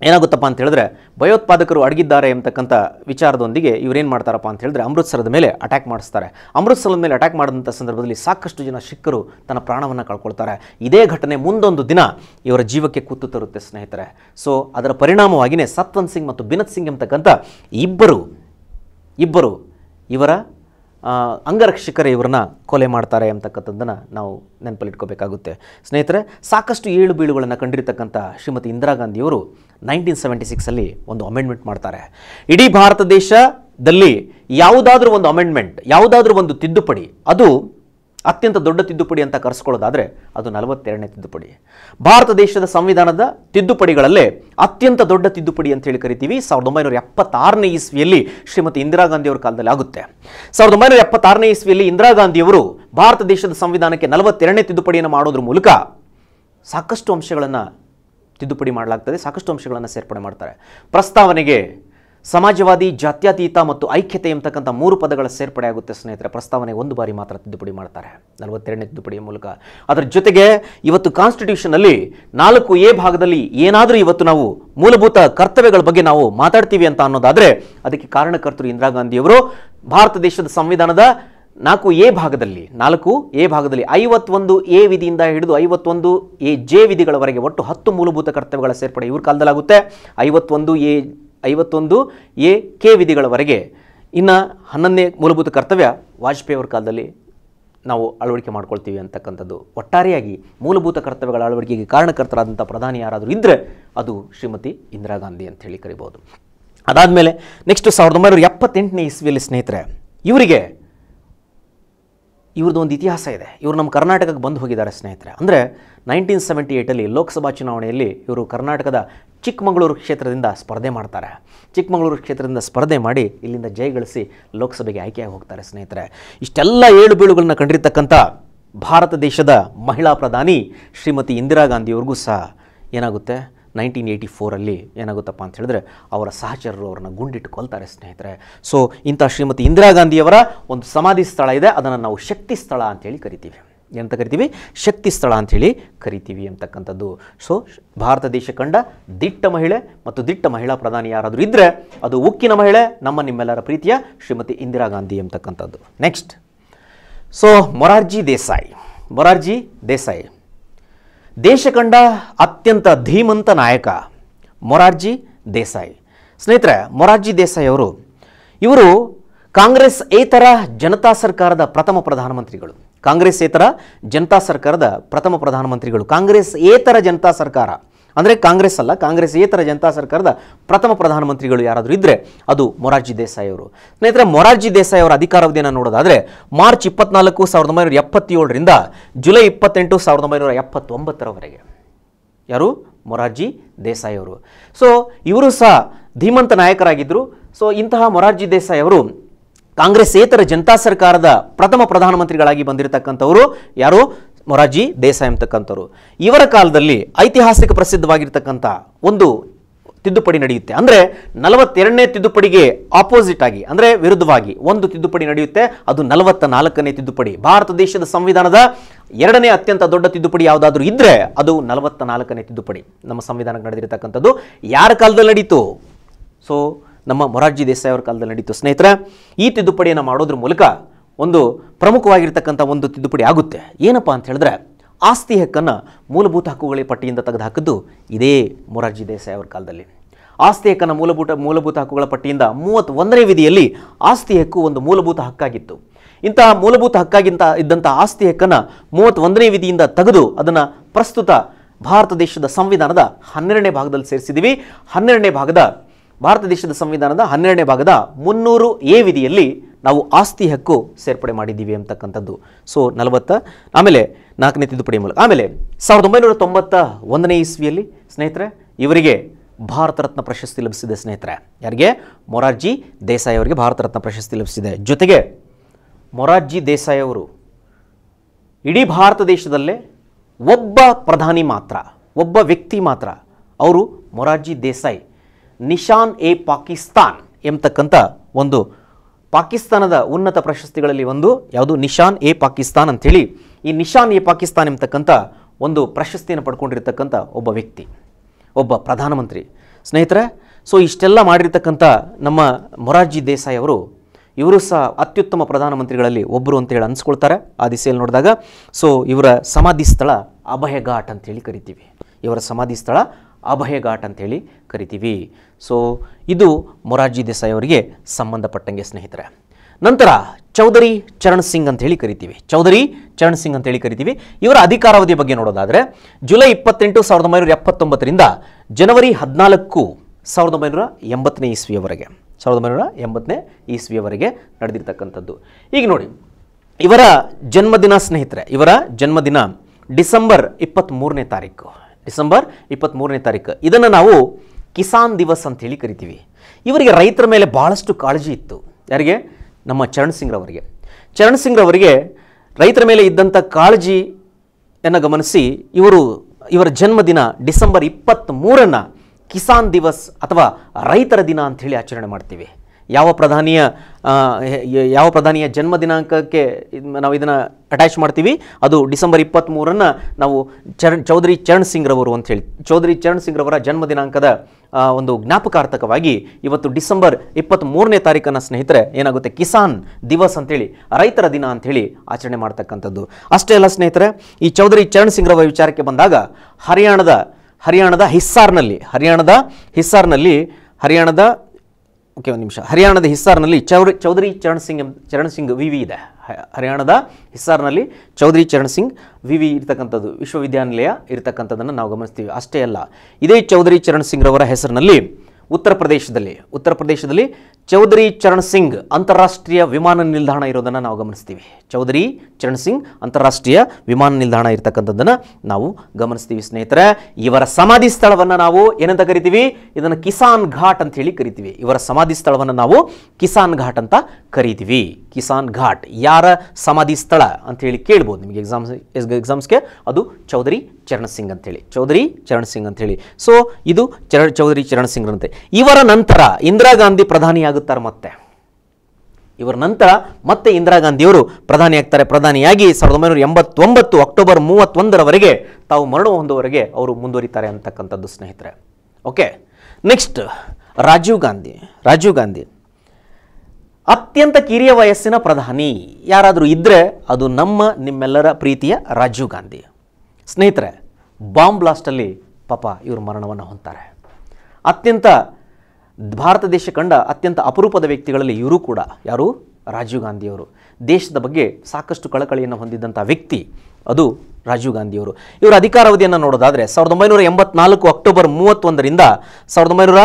ಏನಾಗುತ್ತಪ್ಪ ಅಂತ ಹೇಳಿದ್ರೆ ಭಯೋತ್ಪಾದಕರು ಅಡಗಿದ್ದಾರೆ ಎಂಬತಕ್ಕಂಥ ವಿಚಾರದೊಂದಿಗೆ ಇವರೇನು ಮಾಡ್ತಾರಪ್ಪ ಅಂತ ಹೇಳಿದ್ರೆ ಅಮೃತ್ಸರದ ಮೇಲೆ ಅಟ್ಯಾಕ್ ಮಾಡಿಸ್ತಾರೆ ಅಮೃತ್ಸರದ ಮೇಲೆ ಅಟ್ಯಾಕ್ ಮಾಡಿದಂಥ ಸಂದರ್ಭದಲ್ಲಿ ಸಾಕಷ್ಟು ಜನ ಸಿಖ್ಖರು ತನ್ನ ಪ್ರಾಣವನ್ನು ಕಳ್ಕೊಳ್ತಾರೆ ಇದೇ ಘಟನೆ ಮುಂದೊಂದು ದಿನ ಇವರ ಜೀವಕ್ಕೆ ಕೂತು ತರುತ್ತೆ ಸ್ನೇಹಿತರೆ ಸೊ ಅದರ ಪರಿಣಾಮವಾಗಿಯೇ ಸತ್ವಂತ್ ಸಿಂಗ್ ಮತ್ತು ಬಿನತ್ ಸಿಂಗ್ ಎಂಬತಕ್ಕಂಥ ಇಬ್ಬರು ಇಬ್ಬರು ಇವರ ಅಂಗರಕ್ಷಕರೇ ಇವರನ್ನ ಕೊಲೆ ಮಾಡ್ತಾರೆ ಅಂತಕ್ಕಂಥದ್ದನ್ನು ನಾವು ನೆನಪಲ್ಲಿಟ್ಕೋಬೇಕಾಗುತ್ತೆ ಸ್ನೇಹಿತರೆ ಸಾಕಷ್ಟು ಏಳು ಬೀಳುಗಳನ್ನು ಕಂಡಿರ್ತಕ್ಕಂಥ ಶ್ರೀಮತಿ ಇಂದಿರಾ ಗಾಂಧಿಯವರು ನೈನ್ಟೀನ್ ಸೆವೆಂಟಿ ಸಿಕ್ಸಲ್ಲಿ ಒಂದು ಅಮೆಂಡ್ಮೆಂಟ್ ಮಾಡ್ತಾರೆ ಇಡೀ ಭಾರತ ದೇಶದಲ್ಲಿ ಯಾವುದಾದ್ರೂ ಒಂದು ಅಮೆಂಡ್ಮೆಂಟ್ ಯಾವುದಾದ್ರೂ ಒಂದು ತಿದ್ದುಪಡಿ ಅದು ಅತ್ಯಂತ ದೊಡ್ಡ ತಿದ್ದುಪಡಿ ಅಂತ ಕರೆಸ್ಕೊಳ್ಳೋದಾದರೆ ಅದು ನಲವತ್ತೆರಡನೇ ತಿದ್ದುಪಡಿ ಭಾರತ ದೇಶದ ಸಂವಿಧಾನದ ತಿದ್ದುಪಡಿಗಳಲ್ಲೇ ಅತ್ಯಂತ ದೊಡ್ಡ ತಿದ್ದುಪಡಿ ಅಂತ ಹೇಳಿ ಕರಿತೀವಿ ಸಾವಿರದ ಒಂಬೈನೂರ ಎಪ್ಪತ್ತಾರನೇ ಇಸ್ವಿಯಲ್ಲಿ ಶ್ರೀಮತಿ ಇಂದಿರಾ ಗಾಂಧಿಯವರ ಕಾಲದಲ್ಲಿ ಆಗುತ್ತೆ ಸಾವಿರದ ಒಂಬೈನೂರ ಎಪ್ಪತ್ತಾರನೇ ಇಸ್ವಿಯಲ್ಲಿ ಇಂದಿರಾ ಗಾಂಧಿಯವರು ಭಾರತ ದೇಶದ ಸಂವಿಧಾನಕ್ಕೆ ನಲವತ್ತೆರಡನೇ ತಿದ್ದುಪಡಿಯನ್ನು ಮಾಡೋದ್ರ ಮೂಲಕ ಸಾಕಷ್ಟು ಅಂಶಗಳನ್ನು ತಿದ್ದುಪಡಿ ಮಾಡಲಾಗ್ತದೆ ಸಾಕಷ್ಟು ಅಂಶಗಳನ್ನು ಸೇರ್ಪಡೆ ಮಾಡ್ತಾರೆ ಪ್ರಸ್ತಾವನೆಗೆ ಸಮಾಜವಾದಿ ಜಾತ್ಯತೀತ ಮತ್ತು ಐಕ್ಯತೆ ಎಂಬತಕ್ಕಂಥ ಮೂರು ಪದಗಳ ಸೇರ್ಪಡೆ ಆಗುತ್ತೆ ಸ್ನೇಹಿತರೆ ಪ್ರಸ್ತಾವನೆ ಒಂದು ಬಾರಿ ಮಾತ್ರ ತಿದ್ದುಪಡಿ ಮಾಡ್ತಾರೆ ನಲವತ್ತೆರಡನೇ ತಿದ್ದುಪಡಿಯ ಮೂಲಕ ಅದರ ಜೊತೆಗೆ ಇವತ್ತು ಕಾನ್ಸ್ಟಿಟ್ಯೂಷನಲ್ಲಿ ನಾಲ್ಕು ಎ ಭಾಗದಲ್ಲಿ ಏನಾದರೂ ಇವತ್ತು ನಾವು ಮೂಲಭೂತ ಕರ್ತವ್ಯಗಳ ಬಗ್ಗೆ ನಾವು ಮಾತಾಡ್ತೀವಿ ಅಂತ ಅನ್ನೋದಾದರೆ ಅದಕ್ಕೆ ಕಾರಣಕರ್ತರು ಇಂದಿರಾ ಗಾಂಧಿಯವರು ಭಾರತ ದೇಶದ ಸಂವಿಧಾನದ ನಾಲ್ಕು ಎ ಭಾಗದಲ್ಲಿ ನಾಲ್ಕು ಎ ಭಾಗದಲ್ಲಿ ಐವತ್ತೊಂದು ಎ ವಿಧಿಯಿಂದ ಹಿಡಿದು ಐವತ್ತೊಂದು ಎ ಜೆ ವಿಧಿಗಳವರೆಗೆ ಒಟ್ಟು ಹತ್ತು ಮೂಲಭೂತ ಕರ್ತವ್ಯಗಳ ಸೇರ್ಪಡೆ ಇವ್ರ ಕಾಲದಲ್ಲಾಗುತ್ತೆ ಐವತ್ತೊಂದು ಎ ಐವತ್ತೊಂದು ಎ ಕೆ ವಿಧಿಗಳವರೆಗೆ ಇನ್ನು ಹನ್ನೊಂದನೇ ಮೂಲಭೂತ ಕರ್ತವ್ಯ ವಾಜಪೇಯಿ ಅವ್ರ ಕಾಲದಲ್ಲಿ ನಾವು ಅಳವಡಿಕೆ ಮಾಡ್ಕೊಳ್ತೀವಿ ಅಂತಕ್ಕಂಥದ್ದು ಒಟ್ಟಾರೆಯಾಗಿ ಮೂಲಭೂತ ಕರ್ತವ್ಯಗಳ ಅಳವಡಿಕೆಗೆ ಕಾರಣಕರ್ತರಾದಂಥ ಪ್ರಧಾನಿ ಯಾರಾದರೂ ಇದ್ದರೆ ಅದು ಶ್ರೀಮತಿ ಇಂದಿರಾ ಗಾಂಧಿ ಅಂತ ಹೇಳಿ ಕರಿಬೋದು ಅದಾದಮೇಲೆ ನೆಕ್ಸ್ಟ್ ಸಾವಿರದ ಒಂಬೈನೂರ ಎಪ್ಪತ್ತೆಂಟನೇ ಇಸ್ವಿಯಲ್ಲಿ ಸ್ನೇಹಿತರೆ ಇವರಿಗೆ ಇವ್ರದ್ದು ಒಂದು ಇತಿಹಾಸ ಇದೆ ಇವರು ನಮ್ಮ ಕರ್ನಾಟಕಕ್ಕೆ ಬಂದು ಹೋಗಿದ್ದಾರೆ ಸ್ನೇಹಿತರೆ ಅಂದರೆ ನೈನ್ಟೀನ್ ಸೆವೆಂಟಿ ಏಯ್ಟಲ್ಲಿ ಲೋಕಸಭಾ ಚುನಾವಣೆಯಲ್ಲಿ ಇವರು ಕರ್ನಾಟಕದ ಚಿಕ್ಕಮಗಳೂರು ಕ್ಷೇತ್ರದಿಂದ ಸ್ಪರ್ಧೆ ಮಾಡ್ತಾರೆ ಚಿಕ್ಕಮಗಳೂರು ಕ್ಷೇತ್ರದಿಂದ ಸ್ಪರ್ಧೆ ಮಾಡಿ ಇಲ್ಲಿಂದ ಜಯಗಳಿಸಿ ಲೋಕಸಭೆಗೆ ಆಯ್ಕೆಯಾಗಿ ಹೋಗ್ತಾರೆ ಸ್ನೇಹಿತರೆ ಇಷ್ಟೆಲ್ಲ ಏಳು ಬೀಳುಗಳನ್ನು ಕಂಡಿರ್ತಕ್ಕಂಥ ಭಾರತ ದೇಶದ ಮಹಿಳಾ ಪ್ರಧಾನಿ ಶ್ರೀಮತಿ ಇಂದಿರಾ ಗಾಂಧಿಯವ್ರಿಗೂ ಸಹ ಏನಾಗುತ್ತೆ ನೈನ್ಟೀನ್ ಏಯ್ಟಿ ಫೋರಲ್ಲಿ ಏನಾಗುತ್ತಪ್ಪ ಅಂತ ಹೇಳಿದ್ರೆ ಅವರ ಸಹಚರರು ಅವರನ್ನು ಗುಂಡಿಟ್ಕೊಳ್ತಾರೆ ಸ್ನೇಹಿತರೆ ಸೊ ಇಂಥ ಶ್ರೀಮತಿ ಇಂದಿರಾ ಗಾಂಧಿಯವರ ಒಂದು ಸಮಾಧಿ ಸ್ಥಳ ಇದೆ ಅದನ್ನು ನಾವು ಶಕ್ತಿ ಸ್ಥಳ ಅಂತೇಳಿ ಕರಿತೀವಿ ಎಂತ ಕರಿತೀವಿ ಶಕ್ತಿ ಸ್ಥಳ ಅಂಥೇಳಿ ಕರಿತೀವಿ ಅಂತಕ್ಕಂಥದ್ದು ಸೊ ಭಾರತ ದೇಶ ಕಂಡ ದಿಟ್ಟ ಮಹಿಳೆ ಮತ್ತು ದಿಟ್ಟ ಮಹಿಳಾ ಪ್ರಧಾನಿ ಯಾರಾದರೂ ಇದ್ದರೆ ಅದು ಉಕ್ಕಿನ ಮಹಿಳೆ ನಮ್ಮ ನಿಮ್ಮೆಲ್ಲರ ಪ್ರೀತಿಯ ಶ್ರೀಮತಿ ಇಂದಿರಾ ಗಾಂಧಿ ಅಂತಕ್ಕಂಥದ್ದು ನೆಕ್ಸ್ಟ್ ಸೊ ಮೊರಾರ್ಜಿ ದೇಸಾಯಿ ಮೊರಾರ್ಜಿ ದೇಸಾಯಿ ದೇಶ ಕಂಡ ಅತ್ಯಂತ ಧೀಮಂತ ನಾಯಕ ಮೊರಾರ್ಜಿ ದೇಸಾಯಿ ಸ್ನೇಹಿತರೆ ಮೊರಾರ್ಜಿ ದೇಸಾಯಿ ಅವರು ಇವರು ಕಾಂಗ್ರೆಸ್ ಏತರ ಜನತಾ ಸರ್ಕಾರದ ಪ್ರಥಮ ಪ್ರಧಾನಮಂತ್ರಿಗಳು ಕಾಂಗ್ರೆಸ್ ಏತರ ಜನತಾ ಸರ್ಕಾರದ ಪ್ರಥಮ ಪ್ರಧಾನಮಂತ್ರಿಗಳು ಕಾಂಗ್ರೆಸ್ ಏತರ ಜನತಾ ಸರ್ಕಾರ ಅಂದರೆ ಕಾಂಗ್ರೆಸ್ ಅಲ್ಲ ಕಾಂಗ್ರೆಸ್ ಏತರ ಜನತಾ ಸರ್ಕಾರದ ಪ್ರಥಮ ಪ್ರಧಾನಮಂತ್ರಿಗಳು ಯಾರಾದರೂ ಇದ್ದರೆ ಅದು ಮೊರಾರ್ಜಿ ದೇಸಾಯಿ ಅವರು ಸ್ನೇಹಿತರೆ ಮೊರಾರ್ಜಿ ದೇಸಾಯಿ ಅವರ ಅಧಿಕಾರಾವಧಿಯನ್ನು ನೋಡೋದಾದರೆ ಮಾರ್ಚ್ ಇಪ್ಪತ್ನಾಲ್ಕು ಸಾವಿರದ ಒಂಬೈನೂರ ಎಪ್ಪತ್ತೇಳರಿಂದ ಜುಲೈ ಇಪ್ಪತ್ತೆಂಟು ಸಾವಿರದ ಒಂಬೈನೂರ ಎಪ್ಪತ್ತೊಂಬತ್ತರವರೆಗೆ ಯಾರು ಮೊರಾರ್ಜಿ ದೇಸಾಯಿ ಅವರು ಸೊ ಇವರು ಸಹ ಧೀಮಂತ ನಾಯಕರಾಗಿದ್ದರು ಸೊ ಇಂತಹ ಮೊರಾರ್ಜಿ ದೇಸಾಯಿ ಅವರು ಕಾಂಗ್ರೆಸ್ ಏತರ ಜನತಾ ಸರ್ಕಾರದ ಪ್ರಥಮ ಪ್ರಧಾನಮಂತ್ರಿಗಳಾಗಿ ಬಂದಿರತಕ್ಕಂಥವರು ಯಾರು ಮೊರಾರ್ಜಿ ದೇಸಾಯಿ ಅಂತಕ್ಕಂಥವ್ರು ಇವರ ಕಾಲದಲ್ಲಿ ಐತಿಹಾಸಿಕ ಪ್ರಸಿದ್ಧವಾಗಿರ್ತಕ್ಕಂಥ ಒಂದು ತಿದ್ದುಪಡಿ ನಡೆಯುತ್ತೆ ಅಂದರೆ ನಲವತ್ತೆರಡನೇ ತಿದ್ದುಪಡಿಗೆ ಆಪೋಸಿಟ್ ಆಗಿ ಅಂದರೆ ವಿರುದ್ಧವಾಗಿ ಒಂದು ತಿದ್ದುಪಡಿ ನಡೆಯುತ್ತೆ ಅದು ನಲವತ್ತ ನಾಲ್ಕನೇ ತಿದ್ದುಪಡಿ ಭಾರತ ದೇಶದ ಸಂವಿಧಾನದ ಎರಡನೇ ಅತ್ಯಂತ ದೊಡ್ಡ ತಿದ್ದುಪಡಿ ಯಾವುದಾದ್ರೂ ಇದ್ದರೆ ಅದು ನಲವತ್ತ ನಾಲ್ಕನೇ ತಿದ್ದುಪಡಿ ನಮ್ಮ ಸಂವಿಧಾನಕ್ಕೆ ನಡೆದಿರತಕ್ಕಂಥದ್ದು ಯಾರ ಕಾಲದಲ್ಲಿ ನಡೀತು ಸೊ ನಮ್ಮ ಮೊರಾರ್ಜಿ ದೇಸಾಯಿ ಅವರ ಕಾಲದಲ್ಲಿ ನಡೀತು ಸ್ನೇಹಿತರೆ ಈ ತಿದ್ದುಪಡಿಯನ್ನು ಮಾಡೋದ್ರ ಮೂಲಕ ಒಂದು ಪ್ರಮುಖವಾಗಿರ್ತಕ್ಕಂಥ ಒಂದು ತಿದ್ದುಪಡಿ ಆಗುತ್ತೆ ಏನಪ್ಪಾ ಅಂತ ಹೇಳಿದ್ರೆ ಆಸ್ತಿ ಹಕ್ಕನ್ನು ಮೂಲಭೂತ ಹಕ್ಕುಗಳ ಪಟ್ಟಿಯಿಂದ ತೆಗೆದುಹಾಕಿದ್ದು ಇದೇ ಮೊರಾರ್ಜಿ ದೇಸಾಯಿ ಅವರ ಕಾಲದಲ್ಲಿ ಆಸ್ತಿ ಹಕ್ಕನ್ನು ಮೂಲಭೂತ ಮೂಲಭೂತ ಹಕ್ಕುಗಳ ಪಟ್ಟಿಯಿಂದ ಒಂದನೇ ವಿಧಿಯಲ್ಲಿ ಆಸ್ತಿ ಹಕ್ಕು ಒಂದು ಮೂಲಭೂತ ಹಕ್ಕಾಗಿತ್ತು ಇಂತಹ ಮೂಲಭೂತ ಹಕ್ಕಾಗಿಂತ ಇದ್ದಂಥ ಆಸ್ತಿ ಹಕ್ಕನ್ನು ಒಂದನೇ ವಿಧಿಯಿಂದ ತೆಗೆದು ಅದನ್ನು ಪ್ರಸ್ತುತ ಭಾರತ ದೇಶದ ಸಂವಿಧಾನದ ಹನ್ನೆರಡನೇ ಭಾಗದಲ್ಲಿ ಸೇರಿಸಿದ್ದೀವಿ ಹನ್ನೆರಡನೇ ಭಾಗದ ಭಾರತ ದೇಶದ ಸಂವಿಧಾನದ ಹನ್ನೆರಡನೇ ಭಾಗದ ಮುನ್ನೂರು ಎ ವಿಧಿಯಲ್ಲಿ ನಾವು ಆಸ್ತಿ ಹಕ್ಕು ಸೇರ್ಪಡೆ ಮಾಡಿದ್ದೀವಿ ಅಂತಕ್ಕಂಥದ್ದು ಸೊ ನಲವತ್ತ ಆಮೇಲೆ ನಾಲ್ಕನೇ ತಿದ್ದುಪಡಿ ಮೂಲಕ ಆಮೇಲೆ ಸಾವಿರದ ಒಂಬೈನೂರ ತೊಂಬತ್ತ ಒಂದನೇ ಇಸ್ವಿಯಲ್ಲಿ ಸ್ನೇಹಿತರೆ ಇವರಿಗೆ ಭಾರತ ರತ್ನ ಪ್ರಶಸ್ತಿ ಲಭಿಸಿದೆ ಸ್ನೇಹಿತರೆ ಯಾರಿಗೆ ಮೊರಾರ್ಜಿ ದೇಸಾಯಿ ಅವರಿಗೆ ಭಾರತ ರತ್ನ ಪ್ರಶಸ್ತಿ ಲಭಿಸಿದೆ ಜೊತೆಗೆ ಮೊರಾರ್ಜಿ ದೇಸಾಯಿ ಅವರು ಇಡೀ ಭಾರತ ದೇಶದಲ್ಲೇ ಒಬ್ಬ ಪ್ರಧಾನಿ ಮಾತ್ರ ಒಬ್ಬ ವ್ಯಕ್ತಿ ಮಾತ್ರ ಅವರು ಮೊರಾರ್ಜಿ ದೇಸಾಯಿ ನಿಶಾನ್ ಎ ಪಾಕಿಸ್ತಾನ್ ಎಂಬತಕ್ಕಂಥ ಒಂದು ಪಾಕಿಸ್ತಾನದ ಉನ್ನತ ಪ್ರಶಸ್ತಿಗಳಲ್ಲಿ ಒಂದು ಯಾವುದು ನಿಶಾನ್ ಎ ಪಾಕಿಸ್ತಾನ್ ಅಂಥೇಳಿ ಈ ನಿಶಾನ್ ಎ ಪಾಕಿಸ್ತಾನ್ ಎಂಬತಕ್ಕಂಥ ಒಂದು ಪ್ರಶಸ್ತಿಯನ್ನು ಪಡ್ಕೊಂಡಿರ್ತಕ್ಕಂಥ ಒಬ್ಬ ವ್ಯಕ್ತಿ ಒಬ್ಬ ಪ್ರಧಾನಮಂತ್ರಿ ಸ್ನೇಹಿತರೆ ಸೊ ಇಷ್ಟೆಲ್ಲ ಮಾಡಿರ್ತಕ್ಕಂಥ ನಮ್ಮ ಮೊರಾರ್ಜಿ ದೇಸಾಯಿ ಅವರು ಇವರು ಸಹ ಅತ್ಯುತ್ತಮ ಪ್ರಧಾನಮಂತ್ರಿಗಳಲ್ಲಿ ಒಬ್ಬರು ಅಂತೇಳಿ ಅನ್ಸ್ಕೊಳ್ತಾರೆ ಆ ದಿಸೆಯಲ್ಲಿ ನೋಡಿದಾಗ ಸೊ ಇವರ ಸಮಾಧಿ ಸ್ಥಳ ಅಭಯಘಾಟ್ ಘಾಟ್ ಅಂತೇಳಿ ಕರಿತೀವಿ ಇವರ ಸಮಾಧಿ ಸ್ಥಳ ಅಭಯಘಾಟ್ ಘಾಟ್ ಅಂಥೇಳಿ ಕರಿತೀವಿ ಸೊ ಇದು ಮೊರಾರ್ಜಿ ದೇಸಾಯಿ ಅವರಿಗೆ ಸಂಬಂಧಪಟ್ಟಂಗೆ ಸ್ನೇಹಿತರೆ ನಂತರ ಚೌಧರಿ ಚರಣ್ ಸಿಂಗ್ ಅಂತ ಹೇಳಿ ಕರಿತೀವಿ ಚೌಧರಿ ಚರಣ್ ಸಿಂಗ್ ಅಂತೇಳಿ ಕರಿತೀವಿ ಇವರ ಅಧಿಕಾರಾವಧಿ ಬಗ್ಗೆ ನೋಡೋದಾದರೆ ಜುಲೈ ಇಪ್ಪತ್ತೆಂಟು ಸಾವಿರದ ಒಂಬೈನೂರ ಎಪ್ಪತ್ತೊಂಬತ್ತರಿಂದ ಜನವರಿ ಹದಿನಾಲ್ಕು ಸಾವಿರದ ಒಂಬೈನೂರ ಎಂಬತ್ತನೇ ಇಸ್ವಿಯವರೆಗೆ ಸಾವಿರದ ಒಂಬೈನೂರ ಎಂಬತ್ತನೇ ಇಸ್ವಿಯವರೆಗೆ ನಡೆದಿರ್ತಕ್ಕಂಥದ್ದು ಈಗ ನೋಡಿ ಇವರ ಜನ್ಮದಿನ ಸ್ನೇಹಿತರೆ ಇವರ ಜನ್ಮದಿನ ಡಿಸೆಂಬರ್ ಇಪ್ಪತ್ತ್ಮೂರನೇ ತಾರೀಕು ಡಿಸೆಂಬರ್ ಇಪ್ಪತ್ತ್ಮೂರನೇ ತಾರೀಕು ಇದನ್ನು ನಾವು ಕಿಸಾನ್ ದಿವಸ್ ಅಂತೇಳಿ ಕರಿತೀವಿ ಇವರಿಗೆ ರೈತರ ಮೇಲೆ ಭಾಳಷ್ಟು ಕಾಳಜಿ ಇತ್ತು ಯಾರಿಗೆ ನಮ್ಮ ಚರಣ್ ಸಿಂಗ್ರವರಿಗೆ ಚರಣ್ ಸಿಂಗ್ರವರಿಗೆ ರೈತರ ಮೇಲೆ ಇದ್ದಂಥ ಕಾಳಜಿಯನ್ನು ಗಮನಿಸಿ ಇವರು ಇವರ ಜನ್ಮದಿನ ಡಿಸೆಂಬರ್ ಇಪ್ಪತ್ತ್ಮೂರನ್ನು ಕಿಸಾನ್ ದಿವಸ್ ಅಥವಾ ರೈತರ ದಿನ ಅಂಥೇಳಿ ಆಚರಣೆ ಮಾಡ್ತೀವಿ ಯಾವ ಪ್ರಧಾನಿಯ ಯಾವ ಪ್ರಧಾನಿಯ ಜನ್ಮ ದಿನಾಂಕಕ್ಕೆ ನಾವು ಇದನ್ನು ಅಟ್ಯಾಚ್ ಮಾಡ್ತೀವಿ ಅದು ಡಿಸೆಂಬರ್ ಇಪ್ಪತ್ತ್ಮೂರನ್ನು ನಾವು ಚರಣ್ ಚೌಧರಿ ಚರಣ್ ಸಿಂಗ್ರವರು ಅಂತ ಹೇಳಿ ಚೌಧರಿ ಚರಣ್ ಸಿಂಗ್ರವರ ಜನ್ಮ ದಿನಾಂಕದ ಒಂದು ಜ್ಞಾಪಕಾರ್ಥಕವಾಗಿ ಇವತ್ತು ಡಿಸೆಂಬರ್ ಇಪ್ಪತ್ತ್ಮೂರನೇ ತಾರೀಕನ್ನು ಸ್ನೇಹಿತರೆ ಏನಾಗುತ್ತೆ ಕಿಸಾನ್ ದಿವಸ್ ಅಂತೇಳಿ ರೈತರ ದಿನ ಅಂಥೇಳಿ ಆಚರಣೆ ಮಾಡ್ತಕ್ಕಂಥದ್ದು ಅಷ್ಟೇ ಅಲ್ಲ ಸ್ನೇಹಿತರೆ ಈ ಚೌಧರಿ ಚರಣ್ ಸಿಂಗ್ರವರ ವಿಚಾರಕ್ಕೆ ಬಂದಾಗ ಹರಿಯಾಣದ ಹರಿಯಾಣದ ಹಿಸ್ಸಾರ್ನಲ್ಲಿ ಹರಿಯಾಣದ ಹಿಸ್ಸಾರ್ನಲ್ಲಿ ಹರಿಯಾಣದ ಓಕೆ ಒಂದು ನಿಮಿಷ ಹರಿಯಾಣದ ಹಿಸ್ಸಾರ್ನಲ್ಲಿ ಚೌರಿ ಚೌಧರಿ ಚರಣ್ ಸಿಂಗ್ ಚರಣ್ ಸಿಂಗ್ ವಿ ವಿ ಇದೆ ಹರಿಯಾಣದ ಹಿಸ್ಸಾರ್ನಲ್ಲಿ ಚೌಧರಿ ಚರಣ್ ಸಿಂಗ್ ವಿ ವಿ ಇರ್ತಕ್ಕಂಥದ್ದು ವಿಶ್ವವಿದ್ಯಾನಿಲಯ ಇರತಕ್ಕಂಥದ್ದನ್ನು ನಾವು ಗಮನಿಸ್ತೀವಿ ಅಷ್ಟೇ ಅಲ್ಲ ಇದೇ ಚೌಧರಿ ಚರಣ್ ಸಿಂಗ್ ರವರ ಹೆಸರಿನಲ್ಲಿ ಉತ್ತರ ಪ್ರದೇಶದಲ್ಲಿ ಉತ್ತರ ಪ್ರದೇಶದಲ್ಲಿ ಚೌಧರಿ ಚರಣ್ ಸಿಂಗ್ ಅಂತಾರಾಷ್ಟ್ರೀಯ ವಿಮಾನ ನಿಲ್ದಾಣ ಇರೋದನ್ನು ನಾವು ಗಮನಿಸ್ತೀವಿ ಚೌಧರಿ ಚರಣ್ ಸಿಂಗ್ ಅಂತಾರಾಷ್ಟ್ರೀಯ ವಿಮಾನ ನಿಲ್ದಾಣ ಇರತಕ್ಕಂಥದ್ದನ್ನು ನಾವು ಗಮನಿಸ್ತೀವಿ ಸ್ನೇಹಿತರೆ ಇವರ ಸಮಾಧಿ ಸ್ಥಳವನ್ನು ನಾವು ಏನಂತ ಕರಿತೀವಿ ಇದನ್ನು ಕಿಸಾನ್ ಘಾಟ್ ಅಂತ ಹೇಳಿ ಕರಿತೀವಿ ಇವರ ಸಮಾಧಿ ಸ್ಥಳವನ್ನು ನಾವು ಕಿಸಾನ್ ಘಾಟ್ ಅಂತ ಕರಿತೀವಿ ಕಿಸಾನ್ ಘಾಟ್ ಯಾರ ಸಮಾಧಿ ಸ್ಥಳ ಅಂತ ಹೇಳಿ ಕೇಳ್ಬೋದು ನಿಮಗೆ ಎಕ್ಸಾಮ್ಸ್ ಎಕ್ಸಾಮ್ಸ್ಗೆ ಅದು ಚೌಧರಿ ಚರಣ್ ಸಿಂಗ್ ಅಂತೇಳಿ ಚೌಧರಿ ಚರಣ್ ಸಿಂಗ್ ಹೇಳಿ ಸೊ ಇದು ಚರಣ್ ಚೌಧರಿ ಚರಣ್ ಸಿಂಗ್ರಂತೆ ಇವರ ನಂತರ ಇಂದಿರಾ ಗಾಂಧಿ ಪ್ರಧಾನಿಯಾಗುತ್ತಾರೆ ಮತ್ತೆ ಇವರ ನಂತರ ಮತ್ತೆ ಇಂದಿರಾ ಗಾಂಧಿಯವರು ಪ್ರಧಾನಿಯಾಗ್ತಾರೆ ಪ್ರಧಾನಿಯಾಗಿ ಸಾವಿರದ ಒಂಬೈನೂರ ಎಂಬತ್ತೊಂಬತ್ತು ಅಕ್ಟೋಬರ್ ಮೂವತ್ತೊಂದರವರೆಗೆ ತಾವು ಮರಣ ಹೊಂದುವವರೆಗೆ ಅವರು ಮುಂದುವರಿತಾರೆ ಅಂತಕ್ಕಂಥದ್ದು ಸ್ನೇಹಿತರೆ ಓಕೆ ನೆಕ್ಸ್ಟ್ ರಾಜೀವ್ ಗಾಂಧಿ ರಾಜೀವ್ ಗಾಂಧಿ ಅತ್ಯಂತ ಕಿರಿಯ ವಯಸ್ಸಿನ ಪ್ರಧಾನಿ ಯಾರಾದರೂ ಇದ್ದರೆ ಅದು ನಮ್ಮ ನಿಮ್ಮೆಲ್ಲರ ಪ್ರೀತಿಯ ರಾಜೀವ್ ಗಾಂಧಿ ಸ್ನೇಹಿತರೆ ಬಾಂಬ್ ಬ್ಲಾಸ್ಟಲ್ಲಿ ಪಾಪ ಇವರು ಮರಣವನ್ನು ಹೊಂತಾರೆ ಅತ್ಯಂತ ಭಾರತ ದೇಶ ಕಂಡ ಅತ್ಯಂತ ಅಪರೂಪದ ವ್ಯಕ್ತಿಗಳಲ್ಲಿ ಇವರು ಕೂಡ ಯಾರು ರಾಜೀವ್ ಗಾಂಧಿಯವರು ದೇಶದ ಬಗ್ಗೆ ಸಾಕಷ್ಟು ಕಳಕಳಿಯನ್ನು ಹೊಂದಿದ್ದಂಥ ವ್ಯಕ್ತಿ ಅದು ರಾಜೀವ್ ಗಾಂಧಿಯವರು ಇವರ ಅಧಿಕಾರಾವಧಿಯನ್ನು ನೋಡೋದಾದರೆ ಸಾವಿರದ ಒಂಬೈನೂರ ಎಂಬತ್ನಾಲ್ಕು ಅಕ್ಟೋಬರ್ ಮೂವತ್ತೊಂದರಿಂದ ಸಾವಿರದ ಒಂಬೈನೂರ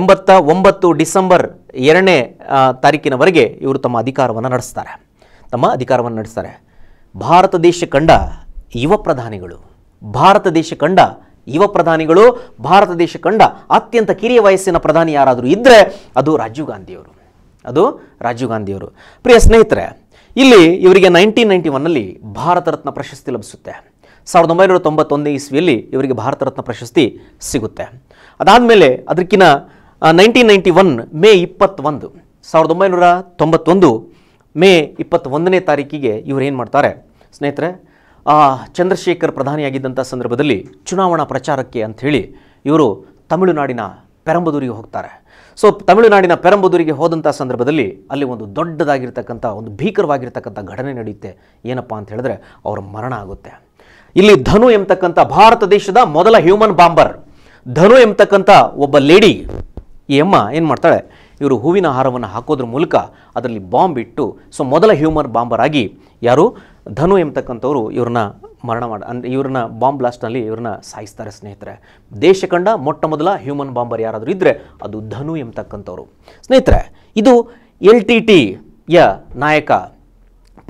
ಎಂಬತ್ತ ಒಂಬತ್ತು ಡಿಸೆಂಬರ್ ಎರಡನೇ ತಾರೀಕಿನವರೆಗೆ ಇವರು ತಮ್ಮ ಅಧಿಕಾರವನ್ನು ನಡೆಸ್ತಾರೆ ತಮ್ಮ ಅಧಿಕಾರವನ್ನು ನಡೆಸ್ತಾರೆ ಭಾರತ ದೇಶ ಕಂಡ ಯುವ ಪ್ರಧಾನಿಗಳು ಭಾರತ ದೇಶ ಕಂಡ ಯುವ ಪ್ರಧಾನಿಗಳು ಭಾರತ ದೇಶ ಕಂಡ ಅತ್ಯಂತ ಕಿರಿಯ ವಯಸ್ಸಿನ ಪ್ರಧಾನಿ ಯಾರಾದರೂ ಇದ್ದರೆ ಅದು ರಾಜೀವ್ ಗಾಂಧಿಯವರು ಅದು ರಾಜೀವ್ ಗಾಂಧಿಯವರು ಪ್ರಿಯ ಸ್ನೇಹಿತರೆ ಇಲ್ಲಿ ಇವರಿಗೆ ನೈನ್ಟೀನ್ ನೈಂಟಿ ಒನ್ನಲ್ಲಿ ಭಾರತ ರತ್ನ ಪ್ರಶಸ್ತಿ ಲಭಿಸುತ್ತೆ ಸಾವಿರದ ಒಂಬೈನೂರ ತೊಂಬತ್ತೊಂದನೇ ಇಸ್ವಿಯಲ್ಲಿ ಇವರಿಗೆ ಭಾರತ ರತ್ನ ಪ್ರಶಸ್ತಿ ಸಿಗುತ್ತೆ ಅದಾದಮೇಲೆ ಅದಕ್ಕಿಂತ ನೈನ್ಟೀನ್ ನೈಂಟಿ ಒನ್ ಮೇ ಇಪ್ಪತ್ತೊಂದು ಸಾವಿರದ ಒಂಬೈನೂರ ತೊಂಬತ್ತೊಂದು ಮೇ ಇಪ್ಪತ್ತೊಂದನೇ ತಾರೀಕಿಗೆ ಇವರು ಏನು ಮಾಡ್ತಾರೆ ಸ್ನೇಹಿತರೆ ಚಂದ್ರಶೇಖರ್ ಪ್ರಧಾನಿಯಾಗಿದ್ದಂಥ ಸಂದರ್ಭದಲ್ಲಿ ಚುನಾವಣಾ ಪ್ರಚಾರಕ್ಕೆ ಅಂಥೇಳಿ ಇವರು ತಮಿಳುನಾಡಿನ ಪೆರಂಬದೂರಿಗೆ ಹೋಗ್ತಾರೆ ಸೊ ತಮಿಳುನಾಡಿನ ಪೆರಂಬದೂರಿಗೆ ಹೋದಂಥ ಸಂದರ್ಭದಲ್ಲಿ ಅಲ್ಲಿ ಒಂದು ದೊಡ್ಡದಾಗಿರ್ತಕ್ಕಂಥ ಒಂದು ಭೀಕರವಾಗಿರ್ತಕ್ಕಂಥ ಘಟನೆ ನಡೆಯುತ್ತೆ ಏನಪ್ಪ ಅಂತ ಹೇಳಿದ್ರೆ ಅವರ ಮರಣ ಆಗುತ್ತೆ ಇಲ್ಲಿ ಧನು ಎಂಬತಕ್ಕಂಥ ಭಾರತ ದೇಶದ ಮೊದಲ ಹ್ಯೂಮನ್ ಬಾಂಬರ್ ಧನು ಎಂಬತಕ್ಕಂಥ ಒಬ್ಬ ಲೇಡಿ ಈ ಅಮ್ಮ ಏನು ಮಾಡ್ತಾಳೆ ಇವರು ಹೂವಿನ ಹಾರವನ್ನು ಹಾಕೋದ್ರ ಮೂಲಕ ಅದರಲ್ಲಿ ಬಾಂಬ್ ಇಟ್ಟು ಸೊ ಮೊದಲ ಹ್ಯೂಮನ್ ಬಾಂಬರ್ ಆಗಿ ಯಾರು ಧನು ಎಂಬತಕ್ಕಂಥವ್ರು ಇವ್ರನ್ನ ಮರಣ ಮಾಡ ಅಂದರೆ ಇವ್ರನ್ನ ಬಾಂಬ್ ಬ್ಲಾಸ್ಟ್ನಲ್ಲಿ ಇವ್ರನ್ನ ಸಾಯಿಸ್ತಾರೆ ಸ್ನೇಹಿತರೆ ದೇಶ ಕಂಡ ಮೊಟ್ಟ ಮೊದಲ ಹ್ಯೂಮನ್ ಬಾಂಬರ್ ಯಾರಾದರೂ ಇದ್ದರೆ ಅದು ಧನು ಎಂಬತಕ್ಕಂಥವ್ರು ಸ್ನೇಹಿತರೆ ಇದು ಎಲ್ ಟಿ ಟಿಯ ನಾಯಕ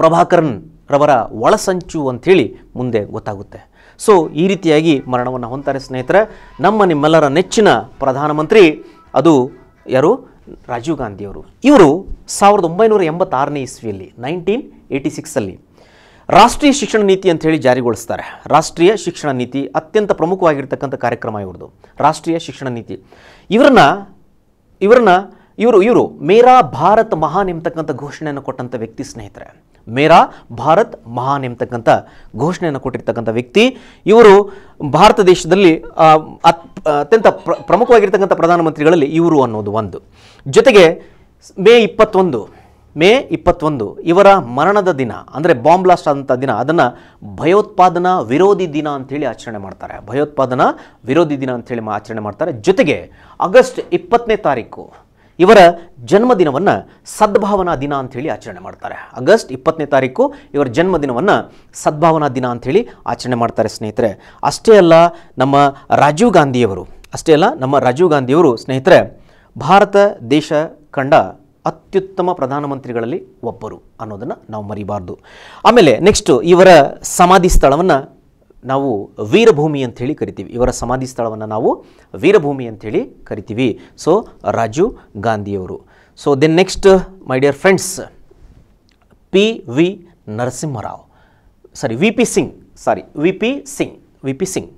ಪ್ರಭಾಕರನ್ ರವರ ಒಳಸಂಚು ಅಂಥೇಳಿ ಮುಂದೆ ಗೊತ್ತಾಗುತ್ತೆ ಸೊ ಈ ರೀತಿಯಾಗಿ ಮರಣವನ್ನು ಹೊಂತಾರೆ ಸ್ನೇಹಿತರೆ ನಮ್ಮ ನಿಮ್ಮೆಲ್ಲರ ನೆಚ್ಚಿನ ಪ್ರಧಾನಮಂತ್ರಿ ಅದು ಯಾರು ರಾಜೀವ್ ಗಾಂಧಿಯವರು ಇವರು ಸಾವಿರದ ಒಂಬೈನೂರ ಎಂಬತ್ತಾರನೇ ಇಸ್ವಿಯಲ್ಲಿ ನೈನ್ಟೀನ್ ಏಯ್ಟಿ ಸಿಕ್ಸಲ್ಲಿ ರಾಷ್ಟ್ರೀಯ ಶಿಕ್ಷಣ ನೀತಿ ಅಂತ ಹೇಳಿ ಜಾರಿಗೊಳಿಸ್ತಾರೆ ರಾಷ್ಟ್ರೀಯ ಶಿಕ್ಷಣ ನೀತಿ ಅತ್ಯಂತ ಪ್ರಮುಖವಾಗಿರ್ತಕ್ಕಂಥ ಕಾರ್ಯಕ್ರಮ ಇವ್ರದ್ದು ರಾಷ್ಟ್ರೀಯ ಶಿಕ್ಷಣ ನೀತಿ ಇವರನ್ನ ಇವರನ್ನ ಇವರು ಇವರು ಮೇರಾ ಭಾರತ್ ಮಹಾನ್ ಎಂಬತಕ್ಕಂಥ ಘೋಷಣೆಯನ್ನು ಕೊಟ್ಟಂಥ ವ್ಯಕ್ತಿ ಸ್ನೇಹಿತರೆ ಮೇರಾ ಭಾರತ್ ಮಹಾನ್ ಎಂಬತಕ್ಕಂಥ ಘೋಷಣೆಯನ್ನು ಕೊಟ್ಟಿರ್ತಕ್ಕಂಥ ವ್ಯಕ್ತಿ ಇವರು ಭಾರತ ದೇಶದಲ್ಲಿ ಅತ್ಯಂತ ಪ್ರಮುಖವಾಗಿರ್ತಕ್ಕಂಥ ಪ್ರಧಾನಮಂತ್ರಿಗಳಲ್ಲಿ ಇವರು ಅನ್ನೋದು ಒಂದು ಜೊತೆಗೆ ಮೇ ಇಪ್ಪತ್ತೊಂದು ಮೇ ಇಪ್ಪತ್ತೊಂದು ಇವರ ಮರಣದ ದಿನ ಅಂದರೆ ಬಾಂಬ್ ಬ್ಲಾಸ್ಟ್ ಆದಂಥ ದಿನ ಅದನ್ನು ಭಯೋತ್ಪಾದನಾ ವಿರೋಧಿ ದಿನ ಅಂಥೇಳಿ ಆಚರಣೆ ಮಾಡ್ತಾರೆ ಭಯೋತ್ಪಾದನಾ ವಿರೋಧಿ ದಿನ ಅಂಥೇಳಿ ಆಚರಣೆ ಮಾಡ್ತಾರೆ ಜೊತೆಗೆ ಆಗಸ್ಟ್ ಇಪ್ಪತ್ತನೇ ತಾರೀಕು ಇವರ ಜನ್ಮದಿನವನ್ನು ಸದ್ಭಾವನಾ ದಿನ ಅಂಥೇಳಿ ಆಚರಣೆ ಮಾಡ್ತಾರೆ ಆಗಸ್ಟ್ ಇಪ್ಪತ್ತನೇ ತಾರೀಕು ಇವರ ಜನ್ಮದಿನವನ್ನು ಸದ್ಭಾವನಾ ದಿನ ಅಂಥೇಳಿ ಆಚರಣೆ ಮಾಡ್ತಾರೆ ಸ್ನೇಹಿತರೆ ಅಷ್ಟೇ ಅಲ್ಲ ನಮ್ಮ ರಾಜೀವ್ ಗಾಂಧಿಯವರು ಅಷ್ಟೇ ಅಲ್ಲ ನಮ್ಮ ರಾಜೀವ್ ಗಾಂಧಿಯವರು ಸ್ನೇಹಿತರೆ ಭಾರತ ದೇಶ ಕಂಡ ಅತ್ಯುತ್ತಮ ಪ್ರಧಾನಮಂತ್ರಿಗಳಲ್ಲಿ ಒಬ್ಬರು ಅನ್ನೋದನ್ನು ನಾವು ಮರಿಬಾರ್ದು ಆಮೇಲೆ ನೆಕ್ಸ್ಟು ಇವರ ಸಮಾಧಿ ಸ್ಥಳವನ್ನು ನಾವು ವೀರಭೂಮಿ ಅಂಥೇಳಿ ಕರಿತೀವಿ ಇವರ ಸಮಾಧಿ ಸ್ಥಳವನ್ನು ನಾವು ವೀರಭೂಮಿ ಅಂಥೇಳಿ ಕರಿತೀವಿ ಸೊ ರಾಜೀವ್ ಗಾಂಧಿಯವರು so then next my dear friends P V Narasimha Rao sorry V P Singh sorry V P Singh V P Singh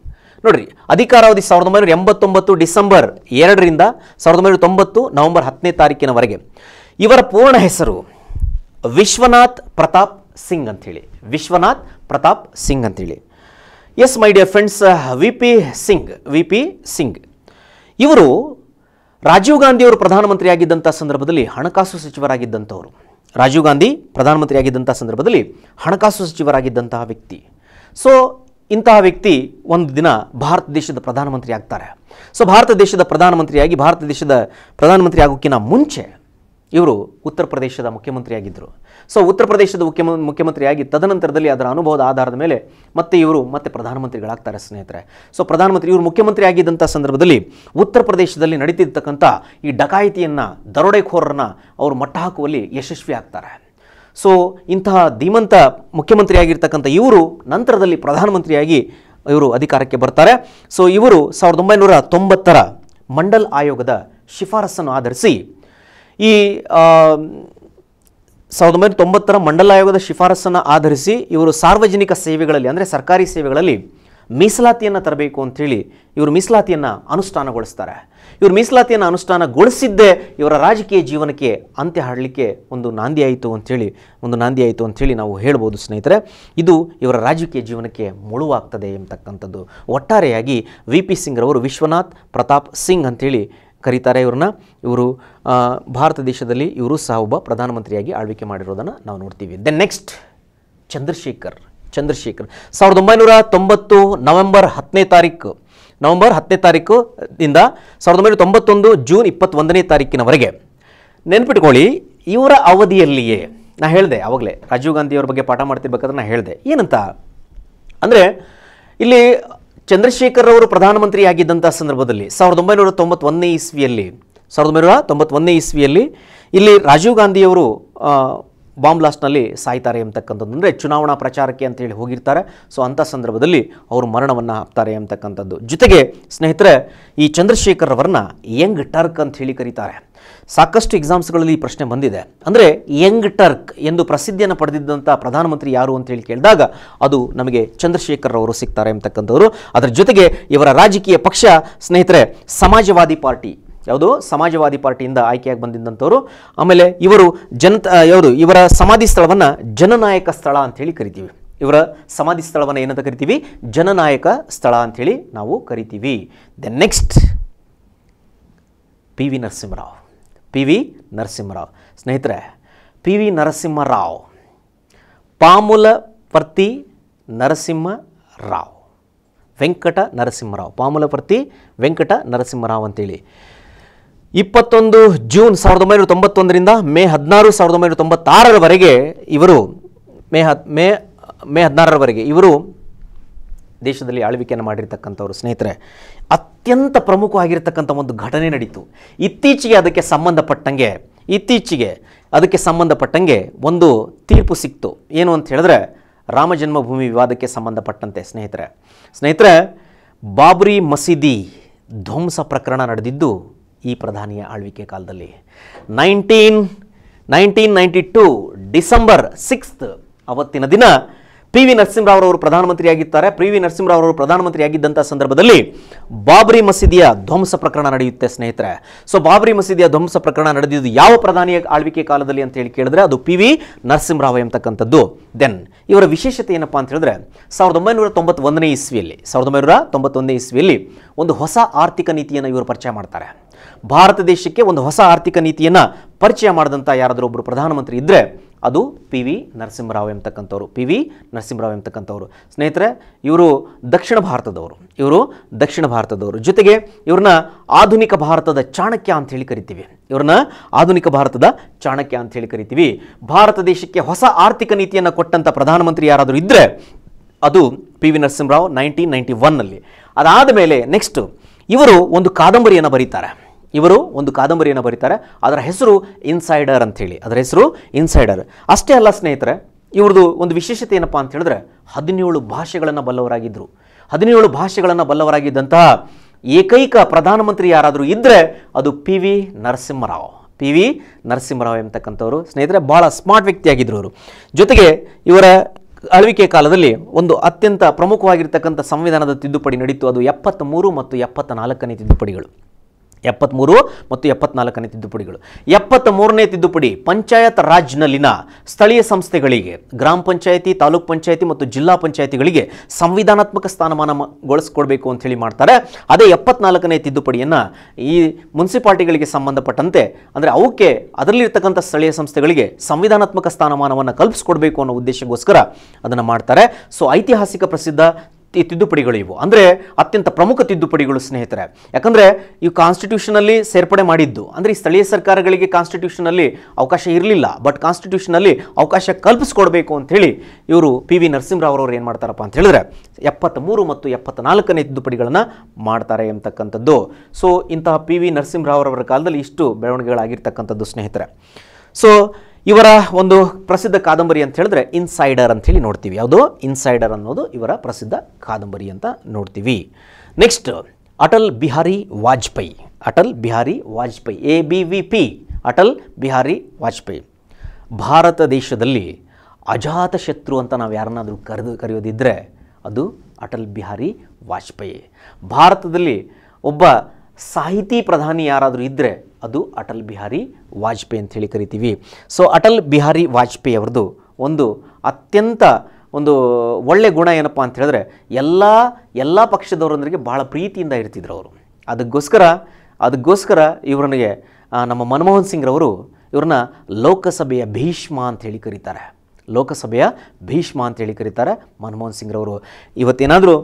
ನೋಡಿರಿ ಅಧಿಕಾರಾವಧಿ ಸಾವಿರದ ಒಂಬೈನೂರ ಎಂಬತ್ತೊಂಬತ್ತು ಡಿಸೆಂಬರ್ ಎರಡರಿಂದ ಸಾವಿರದ ಒಂಬೈನೂರ ತೊಂಬತ್ತು ನವೆಂಬರ್ ಹತ್ತನೇ ತಾರೀಕಿನವರೆಗೆ ಇವರ ಪೂರ್ಣ ಹೆಸರು ವಿಶ್ವನಾಥ್ ಪ್ರತಾಪ್ ಸಿಂಗ್ ಅಂಥೇಳಿ ವಿಶ್ವನಾಥ್ ಪ್ರತಾಪ್ ಸಿಂಗ್ ಅಂಥೇಳಿ yes my dear friends V P Singh V P Singh ಇವರು ರಾಜೀವ್ ಗಾಂಧಿಯವರು ಪ್ರಧಾನಮಂತ್ರಿಯಾಗಿದ್ದಂಥ ಸಂದರ್ಭದಲ್ಲಿ ಹಣಕಾಸು ಸಚಿವರಾಗಿದ್ದಂಥವರು ರಾಜೀವ್ ಗಾಂಧಿ ಪ್ರಧಾನಮಂತ್ರಿಯಾಗಿದ್ದಂಥ ಸಂದರ್ಭದಲ್ಲಿ ಹಣಕಾಸು ಸಚಿವರಾಗಿದ್ದಂತಹ ವ್ಯಕ್ತಿ ಸೊ ಇಂತಹ ವ್ಯಕ್ತಿ ಒಂದು ದಿನ ಭಾರತ ದೇಶದ ಪ್ರಧಾನಮಂತ್ರಿ ಆಗ್ತಾರೆ ಸೊ ಭಾರತ ದೇಶದ ಪ್ರಧಾನಮಂತ್ರಿಯಾಗಿ ಭಾರತ ದೇಶದ ಪ್ರಧಾನಮಂತ್ರಿ ಆಗೋಕ್ಕಿಂತ ಮುಂಚೆ ಇವರು ಉತ್ತರ ಪ್ರದೇಶದ ಮುಖ್ಯಮಂತ್ರಿಯಾಗಿದ್ದರು ಸೊ ಉತ್ತರ ಪ್ರದೇಶದ ಮುಖ್ಯಮ ಮುಖ್ಯಮಂತ್ರಿಯಾಗಿ ತದನಂತರದಲ್ಲಿ ಅದರ ಅನುಭವದ ಆಧಾರದ ಮೇಲೆ ಮತ್ತೆ ಇವರು ಮತ್ತೆ ಪ್ರಧಾನಮಂತ್ರಿಗಳಾಗ್ತಾರೆ ಸ್ನೇಹಿತರೆ ಸೊ ಪ್ರಧಾನಮಂತ್ರಿ ಇವರು ಮುಖ್ಯಮಂತ್ರಿ ಆಗಿದ್ದಂಥ ಸಂದರ್ಭದಲ್ಲಿ ಉತ್ತರ ಪ್ರದೇಶದಲ್ಲಿ ನಡೀತಿರ್ತಕ್ಕಂಥ ಈ ಡಕಾಯಿತಿಯನ್ನು ದರೋಡೆಕೋರರನ್ನ ಅವರು ಮಟ್ಟ ಹಾಕುವಲ್ಲಿ ಯಶಸ್ವಿ ಆಗ್ತಾರೆ ಸೊ ಇಂತಹ ಧೀಮಂತ ಮುಖ್ಯಮಂತ್ರಿಯಾಗಿರ್ತಕ್ಕಂಥ ಇವರು ನಂತರದಲ್ಲಿ ಪ್ರಧಾನಮಂತ್ರಿಯಾಗಿ ಇವರು ಅಧಿಕಾರಕ್ಕೆ ಬರ್ತಾರೆ ಸೊ ಇವರು ಸಾವಿರದ ಒಂಬೈನೂರ ತೊಂಬತ್ತರ ಮಂಡಲ್ ಆಯೋಗದ ಶಿಫಾರಸನ್ನು ಆಧರಿಸಿ ಈ ಸಾವಿರದ ಒಂಬೈನೂರ ತೊಂಬತ್ತರ ಮಂಡಲ ಆಯೋಗದ ಶಿಫಾರಸನ್ನು ಆಧರಿಸಿ ಇವರು ಸಾರ್ವಜನಿಕ ಸೇವೆಗಳಲ್ಲಿ ಅಂದರೆ ಸರ್ಕಾರಿ ಸೇವೆಗಳಲ್ಲಿ ಮೀಸಲಾತಿಯನ್ನು ತರಬೇಕು ಅಂಥೇಳಿ ಇವರು ಮೀಸಲಾತಿಯನ್ನು ಅನುಷ್ಠಾನಗೊಳಿಸ್ತಾರೆ ಇವರು ಮೀಸಲಾತಿಯನ್ನು ಅನುಷ್ಠಾನಗೊಳಿಸಿದ್ದೇ ಇವರ ರಾಜಕೀಯ ಜೀವನಕ್ಕೆ ಅಂತ್ಯ ಹಾಡಲಿಕ್ಕೆ ಒಂದು ನಾಂದಿ ನಾಂದಿಯಾಯಿತು ಅಂಥೇಳಿ ಒಂದು ನಾಂದಿ ಆಯಿತು ಅಂಥೇಳಿ ನಾವು ಹೇಳ್ಬೋದು ಸ್ನೇಹಿತರೆ ಇದು ಇವರ ರಾಜಕೀಯ ಜೀವನಕ್ಕೆ ಮುಳುವಾಗ್ತದೆ ಎಂಬತಕ್ಕಂಥದ್ದು ಒಟ್ಟಾರೆಯಾಗಿ ವಿ ಪಿ ಸಿಂಗ್ರವರು ವಿಶ್ವನಾಥ್ ಪ್ರತಾಪ್ ಸಿಂಗ್ ಅಂಥೇಳಿ ಕರೀತಾರೆ ಇವ್ರನ್ನ ಇವರು ಭಾರತ ದೇಶದಲ್ಲಿ ಇವರು ಸಹ ಒಬ್ಬ ಪ್ರಧಾನಮಂತ್ರಿಯಾಗಿ ಆಳ್ವಿಕೆ ಮಾಡಿರೋದನ್ನು ನಾವು ನೋಡ್ತೀವಿ ದೆನ್ ನೆಕ್ಸ್ಟ್ ಚಂದ್ರಶೇಖರ್ ಚಂದ್ರಶೇಖರ್ ಸಾವಿರದ ಒಂಬೈನೂರ ತೊಂಬತ್ತು ನವೆಂಬರ್ ಹತ್ತನೇ ತಾರೀಕು ನವೆಂಬರ್ ಹತ್ತನೇ ತಾರೀಕು ಇಂದ ಸಾವಿರದ ಒಂಬೈನೂರ ತೊಂಬತ್ತೊಂದು ಜೂನ್ ಇಪ್ಪತ್ತೊಂದನೇ ತಾರೀಕಿನವರೆಗೆ ನೆನ್ಪಿಟ್ಕೊಳ್ಳಿ ಇವರ ಅವಧಿಯಲ್ಲಿಯೇ ನಾ ಹೇಳಿದೆ ಆವಾಗಲೇ ರಾಜೀವ್ ಗಾಂಧಿಯವ್ರ ಬಗ್ಗೆ ಪಾಠ ಮಾಡ್ತಿರ್ಬೇಕಾದ್ರೆ ನಾನು ಹೇಳಿದೆ ಏನಂತ ಅಂದರೆ ಇಲ್ಲಿ ಚಂದ್ರಶೇಖರ್ ಅವರು ಪ್ರಧಾನಮಂತ್ರಿಯಾಗಿದ್ದಂಥ ಸಂದರ್ಭದಲ್ಲಿ ಸಾವಿರದ ಒಂಬೈನೂರ ತೊಂಬತ್ತೊಂದನೇ ಇಸ್ವಿಯಲ್ಲಿ ಸಾವಿರದ ಒಂಬೈನೂರ ತೊಂಬತ್ತೊಂದನೇ ಇಸ್ವಿಯಲ್ಲಿ ಇಲ್ಲಿ ರಾಜೀವ್ ಗಾಂಧಿಯವರು ಬಾಂಬ್ ಬ್ಲಾಸ್ಟ್ನಲ್ಲಿ ಸಾಯ್ತಾರೆ ಎಂಬತಕ್ಕಂಥದ್ದು ಅಂದರೆ ಚುನಾವಣಾ ಪ್ರಚಾರಕ್ಕೆ ಅಂತೇಳಿ ಹೋಗಿರ್ತಾರೆ ಸೊ ಅಂಥ ಸಂದರ್ಭದಲ್ಲಿ ಅವರು ಮರಣವನ್ನು ಹಾಕ್ತಾರೆ ಅಂತಕ್ಕಂಥದ್ದು ಜೊತೆಗೆ ಸ್ನೇಹಿತರೆ ಈ ಚಂದ್ರಶೇಖರ್ ಅವರನ್ನ ಯಂಗ್ ಟರ್ಕ್ ಅಂತ ಹೇಳಿ ಕರೀತಾರೆ ಸಾಕಷ್ಟು ಎಕ್ಸಾಮ್ಸ್ಗಳಲ್ಲಿ ಈ ಪ್ರಶ್ನೆ ಬಂದಿದೆ ಅಂದರೆ ಯಂಗ್ ಟರ್ಕ್ ಎಂದು ಪ್ರಸಿದ್ಧಿಯನ್ನು ಪಡೆದಿದ್ದಂಥ ಪ್ರಧಾನಮಂತ್ರಿ ಯಾರು ಅಂತ ಹೇಳಿ ಕೇಳಿದಾಗ ಅದು ನಮಗೆ ಚಂದ್ರಶೇಖರ್ ಅವರು ಸಿಗ್ತಾರೆ ಅಂತಕ್ಕಂಥವ್ರು ಅದರ ಜೊತೆಗೆ ಇವರ ರಾಜಕೀಯ ಪಕ್ಷ ಸ್ನೇಹಿತರೆ ಸಮಾಜವಾದಿ ಪಾರ್ಟಿ ಯಾವುದು ಸಮಾಜವಾದಿ ಪಾರ್ಟಿಯಿಂದ ಆಯ್ಕೆಯಾಗಿ ಬಂದಿದ್ದಂಥವ್ರು ಆಮೇಲೆ ಇವರು ಜನತ ಯಾವುದು ಇವರ ಸಮಾಧಿ ಸ್ಥಳವನ್ನು ಜನನಾಯಕ ಸ್ಥಳ ಅಂಥೇಳಿ ಕರಿತೀವಿ ಇವರ ಸಮಾಧಿ ಸ್ಥಳವನ್ನು ಏನಂತ ಕರಿತೀವಿ ಜನನಾಯಕ ಸ್ಥಳ ಅಂಥೇಳಿ ನಾವು ಕರಿತೀವಿ then next P V Narasimha Rao P V Narasimha Rao ಸ್ನೇಹಿತರೆ ಪಿ ವಿ ನರಸಿಂಹರಾವ್ ಪಾಮುಲಪರ್ತಿ ನರಸಿಂಹರಾವ್ ವೆಂಕಟ ನರಸಿಂಹರಾವ್ ಪಾಮುಲಪರ್ತಿ ವೆಂಕಟ ನರಸಿಂಹರಾವ್ ಅಂತೇಳಿ ಇಪ್ಪತ್ತೊಂದು ಜೂನ್ ಸಾವಿರದ ಒಂಬೈನೂರ ತೊಂಬತ್ತೊಂದರಿಂದ ಮೇ ಹದಿನಾರು ಸಾವಿರದ ಒಂಬೈನೂರ ತೊಂಬತ್ತಾರರವರೆಗೆ ಇವರು ಮೇ ಹದ್ ಮೇ ಮೇ ಹದಿನಾರರವರೆಗೆ ಇವರು ದೇಶದಲ್ಲಿ ಆಳ್ವಿಕೆಯನ್ನು ಮಾಡಿರ್ತಕ್ಕಂಥವರು ಸ್ನೇಹಿತರೆ ಅತ್ಯಂತ ಪ್ರಮುಖವಾಗಿರ್ತಕ್ಕಂಥ ಒಂದು ಘಟನೆ ನಡೀತು ಇತ್ತೀಚೆಗೆ ಅದಕ್ಕೆ ಸಂಬಂಧಪಟ್ಟಂಗೆ ಇತ್ತೀಚೆಗೆ ಅದಕ್ಕೆ ಸಂಬಂಧಪಟ್ಟಂಗೆ ಒಂದು ತೀರ್ಪು ಸಿಕ್ತು ಏನು ಅಂತ ಹೇಳಿದ್ರೆ ರಾಮ ಜನ್ಮಭೂಮಿ ವಿವಾದಕ್ಕೆ ಸಂಬಂಧಪಟ್ಟಂತೆ ಸ್ನೇಹಿತರೆ ಸ್ನೇಹಿತರೆ ಬಾಬ್ರಿ ಮಸೀದಿ ಧ್ವಂಸ ಪ್ರಕರಣ ನಡೆದಿದ್ದು ಈ ಪ್ರಧಾನಿಯ ಆಳ್ವಿಕೆ ಕಾಲದಲ್ಲಿ nineteen nineteen ninety two December sixth ಅವತ್ತಿನ ದಿನ ಪಿ ವಿ ನರಸಿಂಹರಾವ್ರವರು ಪ್ರಧಾನಮಂತ್ರಿಯಾಗಿದ್ದಾರೆ ಪಿ ವಿ ನರಸಿಂಹರಾವ್ರವರು ಪ್ರಧಾನಮಂತ್ರಿಯಾಗಿದ್ದಂಥ ಸಂದರ್ಭದಲ್ಲಿ ಬಾಬ್ರಿ ಮಸೀದಿಯ ಧ್ವಂಸ ಪ್ರಕರಣ ನಡೆಯುತ್ತೆ ಸ್ನೇಹಿತರೆ ಸೊ ಬಾಬ್ರಿ ಮಸೀದಿಯ ಧ್ವಂಸ ಪ್ರಕರಣ ನಡೆದಿದ್ದು ಯಾವ ಪ್ರಧಾನಿಯ ಆಳ್ವಿಕೆ ಕಾಲದಲ್ಲಿ ಅಂತ ಹೇಳಿ ಕೇಳಿದ್ರೆ ಅದು ಪಿ ವಿ ನರಸಿಂಹರಾವ್ ಎಂಬತಕ್ಕಂಥದ್ದು ದೆನ್ ಇವರ ವಿಶೇಷತೆ ಏನಪ್ಪಾ ಅಂತ ಹೇಳಿದ್ರೆ ಸಾವಿರದ ಒಂಬೈನೂರ ತೊಂಬತ್ತೊಂದನೇ ಇಸ್ವಿಯಲ್ಲಿ ಸಾವಿರದ ಒಂಬೈನೂರ ತೊಂಬತ್ತೊಂದನೇ ಇಸ್ವಿಯಲ್ಲಿ ಒಂದು ಹೊಸ ಆರ್ಥಿಕ ನೀತಿಯನ್ನು ಇವರು ಪರಿಚಯ ಮಾಡ್ತಾರೆ ಭಾರತ ದೇಶಕ್ಕೆ ಒಂದು ಹೊಸ ಆರ್ಥಿಕ ನೀತಿಯನ್ನು ಪರಿಚಯ ಮಾಡಿದಂಥ ಯಾರಾದರೂ ಒಬ್ಬರು ಪ್ರಧಾನಮಂತ್ರಿ ಇದ್ದರೆ ಅದು ಪಿ ವಿ ನರಸಿಂಹರಾವ್ ಎಂಬತಕ್ಕಂಥವ್ರು ಪಿ ವಿ ನರಸಿಂಹರಾವ್ ಎಂಬತಕ್ಕಂಥವ್ರು ಸ್ನೇಹಿತರೆ ಇವರು ದಕ್ಷಿಣ ಭಾರತದವರು ಇವರು ದಕ್ಷಿಣ ಭಾರತದವರು ಜೊತೆಗೆ ಇವ್ರನ್ನ ಆಧುನಿಕ ಭಾರತದ ಚಾಣಕ್ಯ ಅಂತ ಹೇಳಿ ಕರಿತೀವಿ ಇವ್ರನ್ನ ಆಧುನಿಕ ಭಾರತದ ಚಾಣಕ್ಯ ಅಂತ ಹೇಳಿ ಕರಿತೀವಿ ಭಾರತ ದೇಶಕ್ಕೆ ಹೊಸ ಆರ್ಥಿಕ ನೀತಿಯನ್ನು ಕೊಟ್ಟಂಥ ಪ್ರಧಾನಮಂತ್ರಿ ಯಾರಾದರೂ ಇದ್ದರೆ ಅದು P V Narasimha Rao nineteen ninety ಒನ್ನಲ್ಲಿ ಅದಾದ ಮೇಲೆ ನೆಕ್ಸ್ಟು ಇವರು ಒಂದು ಕಾದಂಬರಿಯನ್ನು ಬರೀತಾರೆ ಇವರು ಒಂದು ಕಾದಂಬರಿಯನ್ನು ಬರೀತಾರೆ ಅದರ ಹೆಸರು ಇನ್ಸೈಡರ್ ಅಂಥೇಳಿ ಅದರ ಹೆಸರು ಇನ್ಸೈಡರ್ ಅಷ್ಟೇ ಅಲ್ಲ ಸ್ನೇಹಿತರೆ ಇವ್ರದ್ದು ಒಂದು ವಿಶೇಷತೆ ಏನಪ್ಪ ಅಂತ ಹೇಳಿದ್ರೆ ಹದಿನೇಳು ಭಾಷೆಗಳನ್ನು ಬಲ್ಲವರಾಗಿದ್ದರು ಹದಿನೇಳು ಭಾಷೆಗಳನ್ನು ಬಲ್ಲವರಾಗಿದ್ದಂತಹ ಏಕೈಕ ಪ್ರಧಾನಮಂತ್ರಿ ಯಾರಾದರೂ ಇದ್ದರೆ ಅದು P V Narasimha Rao P V Narasimha Rao ಎಂಬತಕ್ಕಂಥವರು ಸ್ನೇಹಿತರೆ ಭಾಳ ಸ್ಮಾರ್ಟ್ ವ್ಯಕ್ತಿಯಾಗಿದ್ದರು ಅವರು ಜೊತೆಗೆ ಇವರ ಆಳ್ವಿಕೆ ಕಾಲದಲ್ಲಿ ಒಂದು ಅತ್ಯಂತ ಪ್ರಮುಖವಾಗಿರ್ತಕ್ಕಂಥ ಸಂವಿಧಾನದ ತಿದ್ದುಪಡಿ ನಡೀತು ಅದು ಎಪ್ಪತ್ತ್ಮೂರು ಮತ್ತು ಎಪ್ಪತ್ತ ನಾಲ್ಕನೇ ತಿದ್ದುಪಡಿಗಳು ಎಪ್ಪತ್ತ್ಮೂರು ಮತ್ತು ಎಪ್ಪತ್ನಾಲ್ಕನೇ ತಿದ್ದುಪಡಿಗಳು ಎಪ್ಪತ್ತ ಮೂರನೇ ತಿದ್ದುಪಡಿ ಪಂಚಾಯತ್ ರಾಜ್ನಲ್ಲಿನ ಸ್ಥಳೀಯ ಸಂಸ್ಥೆಗಳಿಗೆ ಗ್ರಾಮ ಪಂಚಾಯಿತಿ ತಾಲೂಕ್ ಪಂಚಾಯಿತಿ ಮತ್ತು ಜಿಲ್ಲಾ ಪಂಚಾಯಿತಿಗಳಿಗೆ ಸಂವಿಧಾನಾತ್ಮಕ ಸ್ಥಾನಮಾನಗೊಳಿಸ್ಕೊಡ್ಬೇಕು ಅಂಥೇಳಿ ಮಾಡ್ತಾರೆ ಅದೇ ಎಪ್ಪತ್ನಾಲ್ಕನೇ ತಿದ್ದುಪಡಿಯನ್ನು ಈ ಮುನ್ಸಿಪಾಲ್ಟಿಗಳಿಗೆ ಸಂಬಂಧಪಟ್ಟಂತೆ ಅಂದರೆ ಅವಕ್ಕೆ ಅದರಲ್ಲಿರ್ತಕ್ಕಂಥ ಸ್ಥಳೀಯ ಸಂಸ್ಥೆಗಳಿಗೆ ಸಂವಿಧಾನಾತ್ಮಕ ಸ್ಥಾನಮಾನವನ್ನು ಕಲ್ಪಿಸ್ಕೊಡ್ಬೇಕು ಅನ್ನೋ ಉದ್ದೇಶಕ್ಕೋಸ್ಕರ ಅದನ್ನು ಮಾಡ್ತಾರೆ ಸೊ ಐತಿಹಾಸಿಕ ಪ್ರಸಿದ್ಧ ಈ ತಿದ್ದುಪಡಿಗಳು ಇವು ಅಂದರೆ ಅತ್ಯಂತ ಪ್ರಮುಖ ತಿದ್ದುಪಡಿಗಳು ಸ್ನೇಹಿತರೆ ಯಾಕಂದರೆ ಈ ಕಾನ್ಸ್ಟಿಟ್ಯೂಷನಲ್ಲಿ ಸೇರ್ಪಡೆ ಮಾಡಿದ್ದು ಅಂದರೆ ಈ ಸ್ಥಳೀಯ ಸರ್ಕಾರಗಳಿಗೆ ಕಾನ್ಸ್ಟಿಟ್ಯೂಷನಲ್ಲಿ ಅವಕಾಶ ಇರಲಿಲ್ಲ ಬಟ್ ಕಾನ್ಸ್ಟಿಟ್ಯೂಷನಲ್ಲಿ ಅವಕಾಶ ಕಲ್ಪಿಸ್ಕೊಡ್ಬೇಕು ಅಂಥೇಳಿ ಇವರು ಪಿ ವಿ ನರಸಿಂಹರಾವ್ ಏನು ಮಾಡ್ತಾರಪ್ಪ ಅಂತ ಹೇಳಿದ್ರೆ ಎಪ್ಪತ್ತ್ಮೂರು ಮತ್ತು ಎಪ್ಪತ್ನಾಲ್ಕನೇ ತಿದ್ದುಪಡಿಗಳನ್ನು ಮಾಡ್ತಾರೆ ಎಂತಕ್ಕಂಥದ್ದು ಸೊ ಇಂತಹ ಪಿ ವಿ ನರಸಿಂಹರಾವ್ ಅವರ ಕಾಲದಲ್ಲಿ ಇಷ್ಟು ಬೆಳವಣಿಗೆಗಳಾಗಿರ್ತಕ್ಕಂಥದ್ದು ಸ್ನೇಹಿತರೆ ಸೊ ಇವರ ಒಂದು ಪ್ರಸಿದ್ಧ ಕಾದಂಬರಿ ಅಂತ ಹೇಳಿದ್ರೆ ಇನ್ಸೈಡರ್ ಅಂತ ಹೇಳಿ ನೋಡ್ತೀವಿ ಯಾವುದು ಇನ್ಸೈಡರ್ ಅನ್ನೋದು ಇವರ ಪ್ರಸಿದ್ಧ ಕಾದಂಬರಿ ಅಂತ ನೋಡ್ತೀವಿ next Atal Bihari Vajpayee Atal Bihari Vajpayee A B V P Atal Bihari Vajpayee Bharat ದೇಶದಲ್ಲಿ ಅಜಾತ ಶತ್ರು ಅಂತ ನಾವು ಯಾರನ್ನಾದರೂ ಕರೆದು ಕರೆಯೋದಿದ್ದರೆ ಅದು ಅಟಲ್ ಬಿಹಾರಿ ವಾಜಪೇಯಿ ಭಾರತದಲ್ಲಿ ಒಬ್ಬ ಸಾಹಿತಿ ಪ್ರಧಾನಿ ಯಾರಾದರೂ ಇದ್ದರೆ ಅದು ಅಟಲ್ ಬಿಹಾರಿ ವಾಜಪೇಯಿ ಅಂಥೇಳಿ ಕರಿತೀವಿ ಸೊ ಅಟಲ್ ಬಿಹಾರಿ ವಾಜಪೇಯಿ ಅವ್ರದ್ದು ಒಂದು ಅತ್ಯಂತ ಒಂದು ಒಳ್ಳೆ ಗುಣ ಏನಪ್ಪಾ ಅಂತ ಹೇಳಿದ್ರೆ ಎಲ್ಲ ಎಲ್ಲ ಪಕ್ಷದವರೊಂದಿಗೆ ಭಾಳ ಪ್ರೀತಿಯಿಂದ ಇರ್ತಿದ್ರು ಅವರು ಅದಕ್ಕೋಸ್ಕರ ಅದಕ್ಕೋಸ್ಕರ ಇವ್ರನಿಗೆ ನಮ್ಮ ಮನಮೋಹನ್ ಸಿಂಗ್ರವರು ಇವ್ರನ್ನ ಲೋಕಸಭೆಯ ಭೀಷ್ಮ ಅಂಥೇಳಿ ಕರೀತಾರೆ ಲೋಕಸಭೆಯ ಭೀಷ್ಮ ಹೇಳಿ ಕರೀತಾರೆ ಮನಮೋಹನ್ ಸಿಂಗ್ರವರು ಇವತ್ತೇನಾದರೂ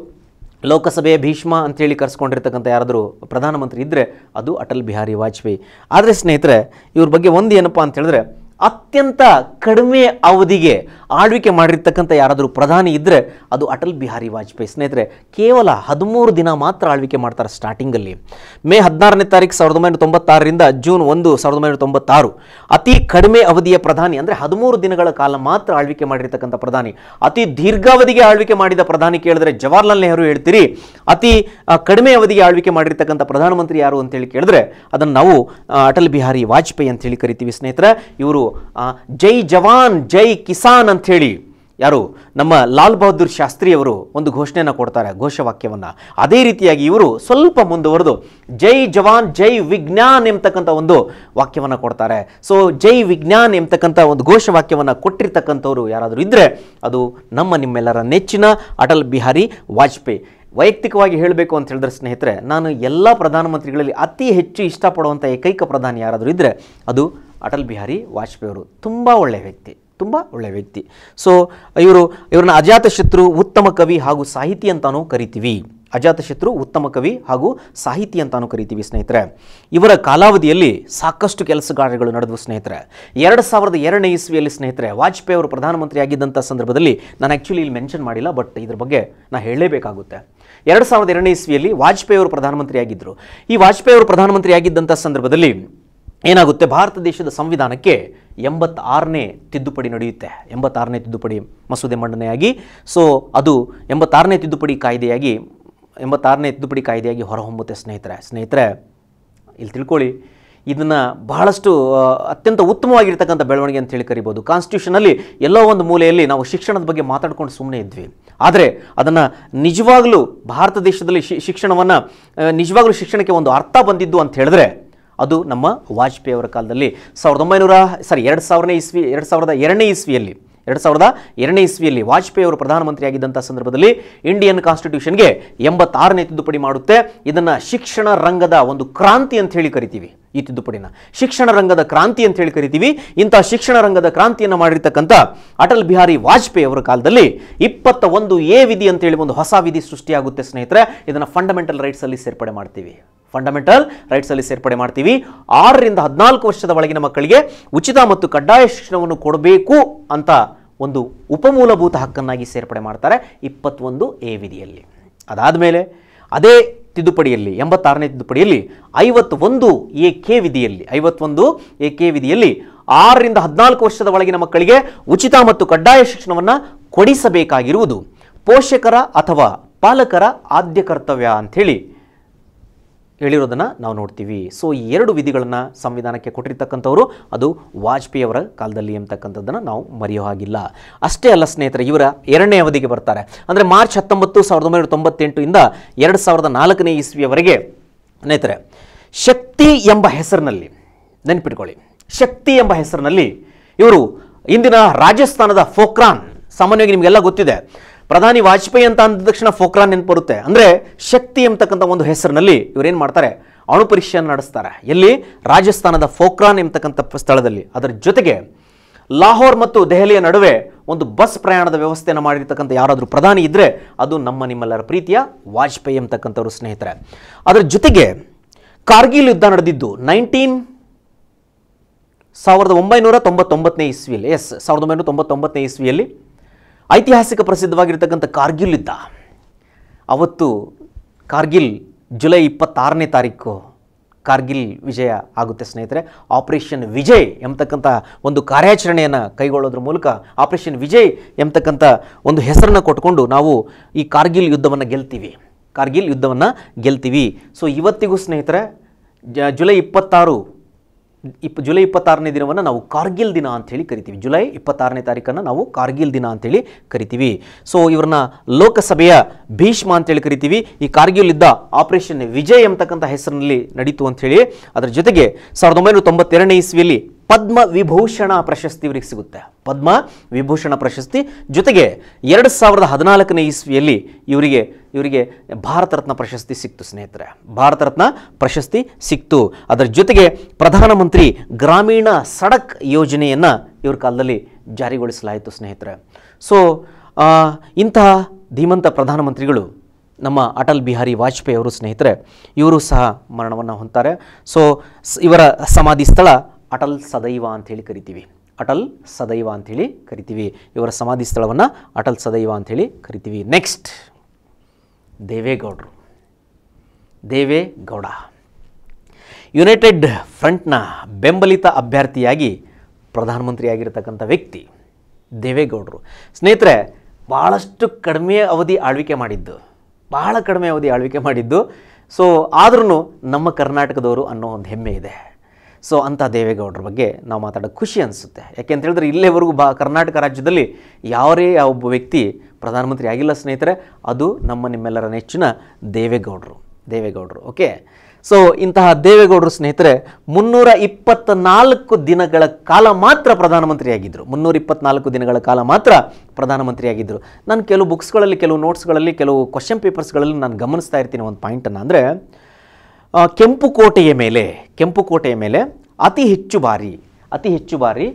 ಲೋಕಸಭೆ ಭೀಷ್ಮ ಅಂತೇಳಿ ಕರೆಸ್ಕೊಂಡಿರ್ತಕ್ಕಂಥ ಯಾರಾದರೂ ಪ್ರಧಾನಮಂತ್ರಿ ಇದ್ದರೆ ಅದು ಅಟಲ್ ಬಿಹಾರಿ ವಾಜಪೇಯಿ ಆದರೆ ಸ್ನೇಹಿತರೆ ಇವ್ರ ಬಗ್ಗೆ ಒಂದು ಏನಪ್ಪ ಅಂತ ಹೇಳಿದ್ರೆ ಅತ್ಯಂತ ಕಡಿಮೆ ಅವಧಿಗೆ ಆಳ್ವಿಕೆ ಮಾಡಿರ್ತಕ್ಕಂಥ ಯಾರಾದರೂ ಪ್ರಧಾನಿ ಇದ್ದರೆ ಅದು ಅಟಲ್ ಬಿಹಾರಿ ವಾಜಪೇಯಿ ಸ್ನೇಹಿತರೆ ಕೇವಲ ಹದಿಮೂರು ದಿನ ಮಾತ್ರ ಆಳ್ವಿಕೆ ಮಾಡ್ತಾರೆ ಸ್ಟಾರ್ಟಿಂಗಲ್ಲಿ ಮೇ ಹದಿನಾರನೇ ತಾರೀಕು ಸಾವಿರದ ಒಂಬೈನೂರ ತೊಂಬತ್ತಾರರಿಂದ ಜೂನ್ ಒಂದು ಸಾವಿರದ ಒಂಬೈನೂರ ತೊಂಬತ್ತಾರು ಅತಿ ಕಡಿಮೆ ಅವಧಿಯ ಪ್ರಧಾನಿ ಅಂದರೆ ಹದಿಮೂರು ದಿನಗಳ ಕಾಲ ಮಾತ್ರ ಆಳ್ವಿಕೆ ಮಾಡಿರ್ತಕ್ಕಂಥ ಪ್ರಧಾನಿ ಅತಿ ದೀರ್ಘಾವಧಿಗೆ ಆಳ್ವಿಕೆ ಮಾಡಿದ ಪ್ರಧಾನಿ ಕೇಳಿದ್ರೆ ಜವಾಹರ್ಲಾಲ್ ನೆಹರು ಹೇಳ್ತೀರಿ ಅತಿ ಕಡಿಮೆ ಅವಧಿಗೆ ಆಳ್ವಿಕೆ ಮಾಡಿರ್ತಕ್ಕಂಥ ಪ್ರಧಾನಮಂತ್ರಿ ಯಾರು ಅಂತೇಳಿ ಕೇಳಿದ್ರೆ ಅದನ್ನು ನಾವು ಅಟಲ್ ಬಿಹಾರಿ ವಾಜಪೇಯಿ ಅಂತ ಹೇಳಿ ಕರಿತೀವಿ ಸ್ನೇಹಿತರೆ ಇವರು ಜೈ ಜವಾನ್ ಜೈ ಕಿಸಾನ್ ಅಂಥೇಳಿ ಯಾರು ನಮ್ಮ ಲಾಲ್ ಬಹದ್ದೂರ್ ಶಾಸ್ತ್ರಿಯವರು ಒಂದು ಘೋಷಣೆಯನ್ನು ಕೊಡ್ತಾರೆ ಘೋಷವಾಕ್ಯವನ್ನು ಅದೇ ರೀತಿಯಾಗಿ ಇವರು ಸ್ವಲ್ಪ ಮುಂದುವರೆದು ಜೈ ಜವಾನ್ ಜೈ ವಿಜ್ಞಾನ್ ಎಂಬತಕ್ಕಂಥ ಒಂದು ವಾಕ್ಯವನ್ನು ಕೊಡ್ತಾರೆ ಸೊ ಜೈ ವಿಜ್ಞಾನ್ ಎಂಬತಕ್ಕಂಥ ಒಂದು ಘೋಷವಾಕ್ಯವನ್ನು ಕೊಟ್ಟಿರ್ತಕ್ಕಂಥವ್ರು ಯಾರಾದರೂ ಇದ್ದರೆ ಅದು ನಮ್ಮ ನಿಮ್ಮೆಲ್ಲರ ನೆಚ್ಚಿನ ಅಟಲ್ ಬಿಹಾರಿ ವಾಜಪೇಯಿ ವೈಯಕ್ತಿಕವಾಗಿ ಹೇಳಬೇಕು ಅಂತ ಹೇಳಿದ್ರೆ ಸ್ನೇಹಿತರೆ ನಾನು ಎಲ್ಲ ಪ್ರಧಾನಮಂತ್ರಿಗಳಲ್ಲಿ ಅತಿ ಹೆಚ್ಚು ಇಷ್ಟಪಡುವಂಥ ಏಕೈಕ ಪ್ರಧಾನಿ ಯಾರಾದರೂ ಇದ್ದರೆ ಅದು ಅಟಲ್ ಬಿಹಾರಿ ವಾಜಪೇಯಿ ಅವರು ತುಂಬ ಒಳ್ಳೆಯ ವ್ಯಕ್ತಿ ತುಂಬ ಒಳ್ಳೆಯ ವ್ಯಕ್ತಿ ಸೊ ಇವರು ಇವರನ್ನ ಅಜಾತಶತ್ರು ಉತ್ತಮ ಕವಿ ಹಾಗೂ ಸಾಹಿತಿ ಅಂತಾನೂ ಕರಿತೀವಿ ಅಜಾತಶತ್ರು ಉತ್ತಮ ಕವಿ ಹಾಗೂ ಸಾಹಿತಿ ಅಂತಲೂ ಕರಿತೀವಿ ಸ್ನೇಹಿತರೆ ಇವರ ಕಾಲಾವಧಿಯಲ್ಲಿ ಸಾಕಷ್ಟು ಕೆಲಸ ಕಾರ್ಯಗಳು ನಡೆದವು ಸ್ನೇಹಿತರೆ ಎರಡು ಸಾವಿರದ ಎರಡನೇ ಇಸ್ವಿಯಲ್ಲಿ ಸ್ನೇಹಿತರೆ ವಾಜಪೇಯಿ ಅವರು ಪ್ರಧಾನಮಂತ್ರಿ ಆಗಿದ್ದಂಥ ಸಂದರ್ಭದಲ್ಲಿ ನಾನು ಆ್ಯಕ್ಚುಲಿ ಇಲ್ಲಿ ಮೆನ್ಷನ್ ಮಾಡಿಲ್ಲ ಬಟ್ ಇದ್ರ ಬಗ್ಗೆ ನಾನು ಹೇಳಲೇಬೇಕಾಗುತ್ತೆ ಎರಡು ಸಾವಿರದ ಎರಡನೇ ಇಸ್ವಿಯಲ್ಲಿ ವಾಜಪೇಯಿ ಅವರು ಪ್ರಧಾನಮಂತ್ರಿ ಆಗಿದ್ದರು ಈ ವಾಜಪೇಯಿ ಅವರು ಪ್ರಧಾನಮಂತ್ರಿ ಆಗಿದ್ದಂಥ ಸಂದರ್ಭದಲ್ಲಿ ಏನಾಗುತ್ತೆ ಭಾರತ ದೇಶದ ಸಂವಿಧಾನಕ್ಕೆ ಎಂಬತ್ತಾರನೇ ತಿದ್ದುಪಡಿ ನಡೆಯುತ್ತೆ ಎಂಬತ್ತಾರನೇ ತಿದ್ದುಪಡಿ ಮಸೂದೆ ಮಂಡನೆಯಾಗಿ ಸೊ ಅದು ಎಂಬತ್ತಾರನೇ ತಿದ್ದುಪಡಿ ಕಾಯ್ದೆಯಾಗಿ ಎಂಬತ್ತಾರನೇ ತಿದ್ದುಪಡಿ ಕಾಯ್ದೆಯಾಗಿ ಹೊರಹೊಮ್ಮುತ್ತೆ ಸ್ನೇಹಿತರೆ ಸ್ನೇಹಿತರೆ ಇಲ್ಲಿ ತಿಳ್ಕೊಳ್ಳಿ ಇದನ್ನು ಬಹಳಷ್ಟು ಅತ್ಯಂತ ಉತ್ತಮವಾಗಿರ್ತಕ್ಕಂಥ ಬೆಳವಣಿಗೆ ಅಂತ ಹೇಳಿ ಕರಿಬೋದು ಕಾನ್ಸ್ಟಿಟ್ಯೂಷನಲ್ಲಿ ಎಲ್ಲೋ ಒಂದು ಮೂಲೆಯಲ್ಲಿ ನಾವು ಶಿಕ್ಷಣದ ಬಗ್ಗೆ ಮಾತಾಡ್ಕೊಂಡು ಸುಮ್ಮನೆ ಇದ್ವಿ ಆದರೆ ಅದನ್ನು ನಿಜವಾಗಲೂ ಭಾರತ ದೇಶದಲ್ಲಿ ಶಿಕ್ಷಣವನ್ನು ನಿಜವಾಗಲೂ ಶಿಕ್ಷಣಕ್ಕೆ ಒಂದು ಅರ್ಥ ಬಂದಿದ್ದು ಅಂತ ಹೇಳಿದ್ರೆ ಅದು ನಮ್ಮ ವಾಜಪೇಯಿ ಅವರ ಕಾಲದಲ್ಲಿ ಸಾವಿರದ ಒಂಬೈನೂರ ಸಾರಿ ಎರಡು ಸಾವಿರನೇ ಇಸ್ವಿ ಎರಡು ಸಾವಿರದ ಎರಡನೇ ಇಸ್ವಿಯಲ್ಲಿ ಎರಡು ಸಾವಿರದ ಎರಡನೇ ಇಸ್ವಿಯಲ್ಲಿ ವಾಜಪೇಯಿ ಅವರು ಪ್ರಧಾನಮಂತ್ರಿಯಾಗಿದ್ದಂಥ ಸಂದರ್ಭದಲ್ಲಿ ಇಂಡಿಯನ್ ಕಾನ್ಸ್ಟಿಟ್ಯೂಷನ್ಗೆ ಎಂಬತ್ತಾರನೇ ತಿದ್ದುಪಡಿ ಮಾಡುತ್ತೆ ಇದನ್ನು ಶಿಕ್ಷಣ ರಂಗದ ಒಂದು ಕ್ರಾಂತಿ ಅಂತ ಹೇಳಿ ಕರಿತೀವಿ ಈ ತಿದ್ದುಪಡಿನ ಶಿಕ್ಷಣ ರಂಗದ ಕ್ರಾಂತಿ ಅಂತ ಹೇಳಿ ಕರಿತೀವಿ ಇಂತಹ ಶಿಕ್ಷಣ ರಂಗದ ಕ್ರಾಂತಿಯನ್ನು ಮಾಡಿರ್ತಕ್ಕಂಥ ಅಟಲ್ ಬಿಹಾರಿ ವಾಜಪೇಯಿ ಅವರ ಕಾಲದಲ್ಲಿ ಇಪ್ಪತ್ತ ಒಂದು ಎ ವಿಧಿ ಅಂತೇಳಿ ಒಂದು ಹೊಸ ವಿಧಿ ಸೃಷ್ಟಿಯಾಗುತ್ತೆ ಸ್ನೇಹಿತರೆ ಇದನ್ನು ಫಂಡಮೆಂಟಲ್ ರೈಟ್ಸಲ್ಲಿ ಸೇರ್ಪಡೆ ಮಾಡ್ತೀವಿ ಫಂಡಮೆಂಟಲ್ ರೈಟ್ಸಲ್ಲಿ ಸೇರ್ಪಡೆ ಮಾಡ್ತೀವಿ ಆರರಿಂದ ಹದಿನಾಲ್ಕು ವರ್ಷದ ಒಳಗಿನ ಮಕ್ಕಳಿಗೆ ಉಚಿತ ಮತ್ತು ಕಡ್ಡಾಯ ಶಿಕ್ಷಣವನ್ನು ಕೊಡಬೇಕು ಅಂತ ಒಂದು ಉಪಮೂಲಭೂತ ಹಕ್ಕನ್ನಾಗಿ ಸೇರ್ಪಡೆ ಮಾಡ್ತಾರೆ ಇಪ್ಪತ್ತೊಂದು ಎ ವಿಧಿಯಲ್ಲಿ ಅದಾದ ಮೇಲೆ ಅದೇ ತಿದ್ದುಪಡಿಯಲ್ಲಿ ಎಂಬತ್ತಾರನೇ ತಿದ್ದುಪಡಿಯಲ್ಲಿ ಐವತ್ತೊಂದು ಎ ಕೆ ವಿಧಿಯಲ್ಲಿ ಐವತ್ತೊಂದು ಎ ಕೆ ವಿಧಿಯಲ್ಲಿ ಆರರಿಂದ ಹದಿನಾಲ್ಕು ವರ್ಷದ ಒಳಗಿನ ಮಕ್ಕಳಿಗೆ ಉಚಿತ ಮತ್ತು ಕಡ್ಡಾಯ ಶಿಕ್ಷಣವನ್ನು ಕೊಡಿಸಬೇಕಾಗಿರುವುದು ಪೋಷಕರ ಅಥವಾ ಪಾಲಕರ ಆದ್ಯ ಕರ್ತವ್ಯ ಅಂಥೇಳಿ ಹೇಳಿರೋದನ್ನು ನಾವು ನೋಡ್ತೀವಿ ಸೊ ಈ ಎರಡು ವಿಧಿಗಳನ್ನು ಸಂವಿಧಾನಕ್ಕೆ ಕೊಟ್ಟಿರ್ತಕ್ಕಂಥವ್ರು ಅದು ವಾಜಪೇಯಿ ಅವರ ಕಾಲದಲ್ಲಿ ಎಂಬತಕ್ಕಂಥದ್ದನ್ನು ನಾವು ಮರೆಯೋ ಹಾಗಿಲ್ಲ ಅಷ್ಟೇ ಅಲ್ಲ ಸ್ನೇಹಿತರೆ ಇವರ ಎರಡನೇ ಅವಧಿಗೆ ಬರ್ತಾರೆ ಅಂದರೆ ಮಾರ್ಚ್ ಹತ್ತೊಂಬತ್ತು ಸಾವಿರದ ಒಂಬೈನೂರ ತೊಂಬತ್ತೆಂಟಿಂದ ಇಂದ ಎರಡು ಸಾವಿರದ ನಾಲ್ಕನೇ ಇಸ್ವಿಯವರೆಗೆ ಸ್ನೇಹಿತರೆ ಶಕ್ತಿ ಎಂಬ ಹೆಸರಿನಲ್ಲಿ ನೆನಪಿಟ್ಕೊಳ್ಳಿ ಶಕ್ತಿ ಎಂಬ ಹೆಸರಿನಲ್ಲಿ ಇವರು ಇಂದಿನ ರಾಜಸ್ಥಾನದ ಫೋಕ್ರಾನ್ ಸಾಮಾನ್ಯವಾಗಿ ನಿಮಗೆಲ್ಲ ಗೊತ್ತಿದೆ ಪ್ರಧಾನಿ ವಾಜಪೇಯಿ ಅಂತ ಅಂದ ತಕ್ಷಣ ಫೋಕ್ರಾನ್ ನೆನಪು ಬರುತ್ತೆ ಅಂದರೆ ಶಕ್ತಿ ಎಂಬತಕ್ಕಂಥ ಒಂದು ಹೆಸರಿನಲ್ಲಿ ಇವರೇನು ಮಾಡ್ತಾರೆ ಅಣುಪರೀಕ್ಷೆಯನ್ನು ನಡೆಸ್ತಾರೆ ಎಲ್ಲಿ ರಾಜಸ್ಥಾನದ ಫೋಕ್ರಾನ್ ಎಂಬತಕ್ಕಂಥ ಸ್ಥಳದಲ್ಲಿ ಅದರ ಜೊತೆಗೆ ಲಾಹೋರ್ ಮತ್ತು ದೆಹಲಿಯ ನಡುವೆ ಒಂದು ಬಸ್ ಪ್ರಯಾಣದ ವ್ಯವಸ್ಥೆಯನ್ನು ಮಾಡಿರ್ತಕ್ಕಂಥ ಯಾರಾದರೂ ಪ್ರಧಾನಿ ಇದ್ದರೆ ಅದು ನಮ್ಮ ನಿಮ್ಮೆಲ್ಲರ ಪ್ರೀತಿಯ ವಾಜಪೇಯಿ ಎಂಬತಕ್ಕಂಥವ್ರು ಸ್ನೇಹಿತರೆ ಅದರ ಜೊತೆಗೆ ಕಾರ್ಗಿಲ್ ಯುದ್ಧ ನಡೆದಿದ್ದು ನೈನ್ಟೀನ್ ಸಾವಿರದ ಒಂಬೈನೂರ ತೊಂಬತ್ತೊಂಬತ್ತನೇ ಇಸ್ವಿಯಲ್ಲಿ ಎಸ್ ಸಾವಿರದ ಒಂಬೈನೂರ ತೊಂಬತ್ತೊಂಬತ್ತನೇ ಇಸ್ವಿಯಲ್ಲಿ ಐತಿಹಾಸಿಕ ಪ್ರಸಿದ್ಧವಾಗಿರ್ತಕ್ಕಂಥ ಕಾರ್ಗಿಲ್ ಯುದ್ಧ ಅವತ್ತು ಕಾರ್ಗಿಲ್ ಜುಲೈ ಇಪ್ಪತ್ತಾರನೇ ತಾರೀಕು ಕಾರ್ಗಿಲ್ ವಿಜಯ ಆಗುತ್ತೆ ಸ್ನೇಹಿತರೆ ಆಪರೇಷನ್ ವಿಜಯ್ ಎಂಬತಕ್ಕಂಥ ಒಂದು ಕಾರ್ಯಾಚರಣೆಯನ್ನು ಕೈಗೊಳ್ಳೋದ್ರ ಮೂಲಕ ಆಪರೇಷನ್ ವಿಜಯ್ ಎಂಬತಕ್ಕಂಥ ಒಂದು ಹೆಸರನ್ನು ಕೊಟ್ಕೊಂಡು ನಾವು ಈ ಕಾರ್ಗಿಲ್ ಯುದ್ಧವನ್ನು ಗೆಲ್ತೀವಿ ಕಾರ್ಗಿಲ್ ಯುದ್ಧವನ್ನು ಗೆಲ್ತೀವಿ ಸೊ ಇವತ್ತಿಗೂ ಸ್ನೇಹಿತರೆ ಜುಲೈ ಇಪ್ಪತ್ತಾರು ಇಪ್ಪ ಜುಲೈ ಇಪ್ಪತ್ತಾರನೇ ದಿನವನ್ನು ನಾವು ಕಾರ್ಗಿಲ್ ದಿನ ಅಂಥೇಳಿ ಕರಿತೀವಿ ಜುಲೈ ಇಪ್ಪತ್ತಾರನೇ ತಾರೀಕನ್ನು ನಾವು ಕಾರ್ಗಿಲ್ ದಿನ ಅಂಥೇಳಿ ಕರಿತೀವಿ ಸೊ ಇವ್ರನ್ನ ಲೋಕಸಭೆಯ ಭೀಷ್ಮ ಅಂತೇಳಿ ಕರಿತೀವಿ ಈ ಕಾರ್ಗಿಲ್ ಇದ್ದ ಆಪರೇಷನ್ ವಿಜಯ್ ಎಂಬತಕ್ಕಂಥ ಹೆಸರಿನಲ್ಲಿ ನಡೀತು ಅಂಥೇಳಿ ಅದರ ಜೊತೆಗೆ ಸಾವಿರದ ಒಂಬೈನೂರ ತೊಂಬತ್ತೆರಡನೇ ಇಸ್ವಿಯಲ್ಲಿ ಪದ್ಮ ವಿಭೂಷಣ ಪ್ರಶಸ್ತಿ ಇವರಿಗೆ ಸಿಗುತ್ತೆ ಪದ್ಮ ವಿಭೂಷಣ ಪ್ರಶಸ್ತಿ ಜೊತೆಗೆ ಎರಡು ಸಾವಿರದ ಹದಿನಾಲ್ಕನೇ ಇಸ್ವಿಯಲ್ಲಿ ಇವರಿಗೆ ಇವರಿಗೆ ಭಾರತ ರತ್ನ ಪ್ರಶಸ್ತಿ ಸಿಕ್ತು ಸ್ನೇಹಿತರೆ ಭಾರತ ರತ್ನ ಪ್ರಶಸ್ತಿ ಸಿಕ್ತು ಅದರ ಜೊತೆಗೆ ಪ್ರಧಾನಮಂತ್ರಿ ಗ್ರಾಮೀಣ ಸಡಕ್ ಯೋಜನೆಯನ್ನು ಇವ್ರ ಕಾಲದಲ್ಲಿ ಜಾರಿಗೊಳಿಸಲಾಯಿತು ಸ್ನೇಹಿತರೆ ಸೊ ಇಂತಹ ಧೀಮಂತ ಪ್ರಧಾನಮಂತ್ರಿಗಳು ನಮ್ಮ ಅಟಲ್ ಬಿಹಾರಿ ವಾಜಪೇಯಿ ಅವರು ಸ್ನೇಹಿತರೆ ಇವರು ಸಹ ಮರಣವನ್ನು ಹೊಂತಾರೆ ಸೊ ಇವರ ಸಮಾಧಿ ಸ್ಥಳ ಅಟಲ್ ಸದೈವ ಅಂಥೇಳಿ ಕರಿತೀವಿ ಅಟಲ್ ಸದೈವ ಅಂಥೇಳಿ ಕರಿತೀವಿ ಇವರ ಸಮಾಧಿ ಸ್ಥಳವನ್ನು ಅಟಲ್ ಸದೈವ ಅಂಥೇಳಿ ಕರಿತೀವಿ ನೆಕ್ಸ್ಟ್ ದೇವೇಗೌಡರು ದೇವೇಗೌಡ ಯುನೈಟೆಡ್ ಫ್ರಂಟ್ನ ಬೆಂಬಲಿತ ಅಭ್ಯರ್ಥಿಯಾಗಿ ಪ್ರಧಾನಮಂತ್ರಿಯಾಗಿರ್ತಕ್ಕಂಥ ವ್ಯಕ್ತಿ ದೇವೇಗೌಡರು ಸ್ನೇಹಿತರೆ ಭಾಳಷ್ಟು ಕಡಿಮೆ ಅವಧಿ ಆಳ್ವಿಕೆ ಮಾಡಿದ್ದು ಭಾಳ ಕಡಿಮೆ ಅವಧಿ ಆಳ್ವಿಕೆ ಮಾಡಿದ್ದು ಸೊ ಆದ್ರೂ ನಮ್ಮ ಕರ್ನಾಟಕದವರು ಅನ್ನೋ ಒಂದು ಹೆಮ್ಮೆ ಇದೆ ಸೊ ಅಂಥ ದೇವೇಗೌಡರ ಬಗ್ಗೆ ನಾವು ಮಾತಾಡೋಕ್ಕೆ ಖುಷಿ ಅನಿಸುತ್ತೆ ಯಾಕೆ ಅಂತ ಹೇಳಿದ್ರೆ ಇಲ್ಲೇವರೆಗೂ ಬಾ ಕರ್ನಾಟಕ ರಾಜ್ಯದಲ್ಲಿ ಯಾರೇ ಯಾವ ಒಬ್ಬ ವ್ಯಕ್ತಿ ಪ್ರಧಾನಮಂತ್ರಿ ಆಗಿಲ್ಲ ಸ್ನೇಹಿತರೆ ಅದು ನಮ್ಮ ನಿಮ್ಮೆಲ್ಲರ ನೆಚ್ಚಿನ ದೇವೇಗೌಡರು ದೇವೇಗೌಡರು ಓಕೆ ಸೊ ಇಂತಹ ದೇವೇಗೌಡರು ಸ್ನೇಹಿತರೆ ಮುನ್ನೂರ ಇಪ್ಪತ್ತನಾಲ್ಕು ದಿನಗಳ ಕಾಲ ಮಾತ್ರ ಪ್ರಧಾನಮಂತ್ರಿಯಾಗಿದ್ದರು ಮುನ್ನೂರ ಇಪ್ಪತ್ನಾಲ್ಕು ದಿನಗಳ ಕಾಲ ಮಾತ್ರ ಪ್ರಧಾನಮಂತ್ರಿಯಾಗಿದ್ದರು ನಾನು ಕೆಲವು ಬುಕ್ಸ್ಗಳಲ್ಲಿ ಕೆಲವು ನೋಟ್ಸ್ಗಳಲ್ಲಿ ಕೆಲವು ಕ್ವಶನ್ ಪೇಪರ್ಸ್ಗಳಲ್ಲಿ ನಾನು ಗಮನಿಸ್ತಾ ಇರ್ತೀನಿ ಒಂದು ಪಾಯಿಂಟನ್ನು ಅಂದರೆ ಕೆಂಪು ಕೋಟೆಯ ಮೇಲೆ ಕೆಂಪು ಕೋಟೆಯ ಮೇಲೆ ಅತಿ ಹೆಚ್ಚು ಬಾರಿ ಅತಿ ಹೆಚ್ಚು ಬಾರಿ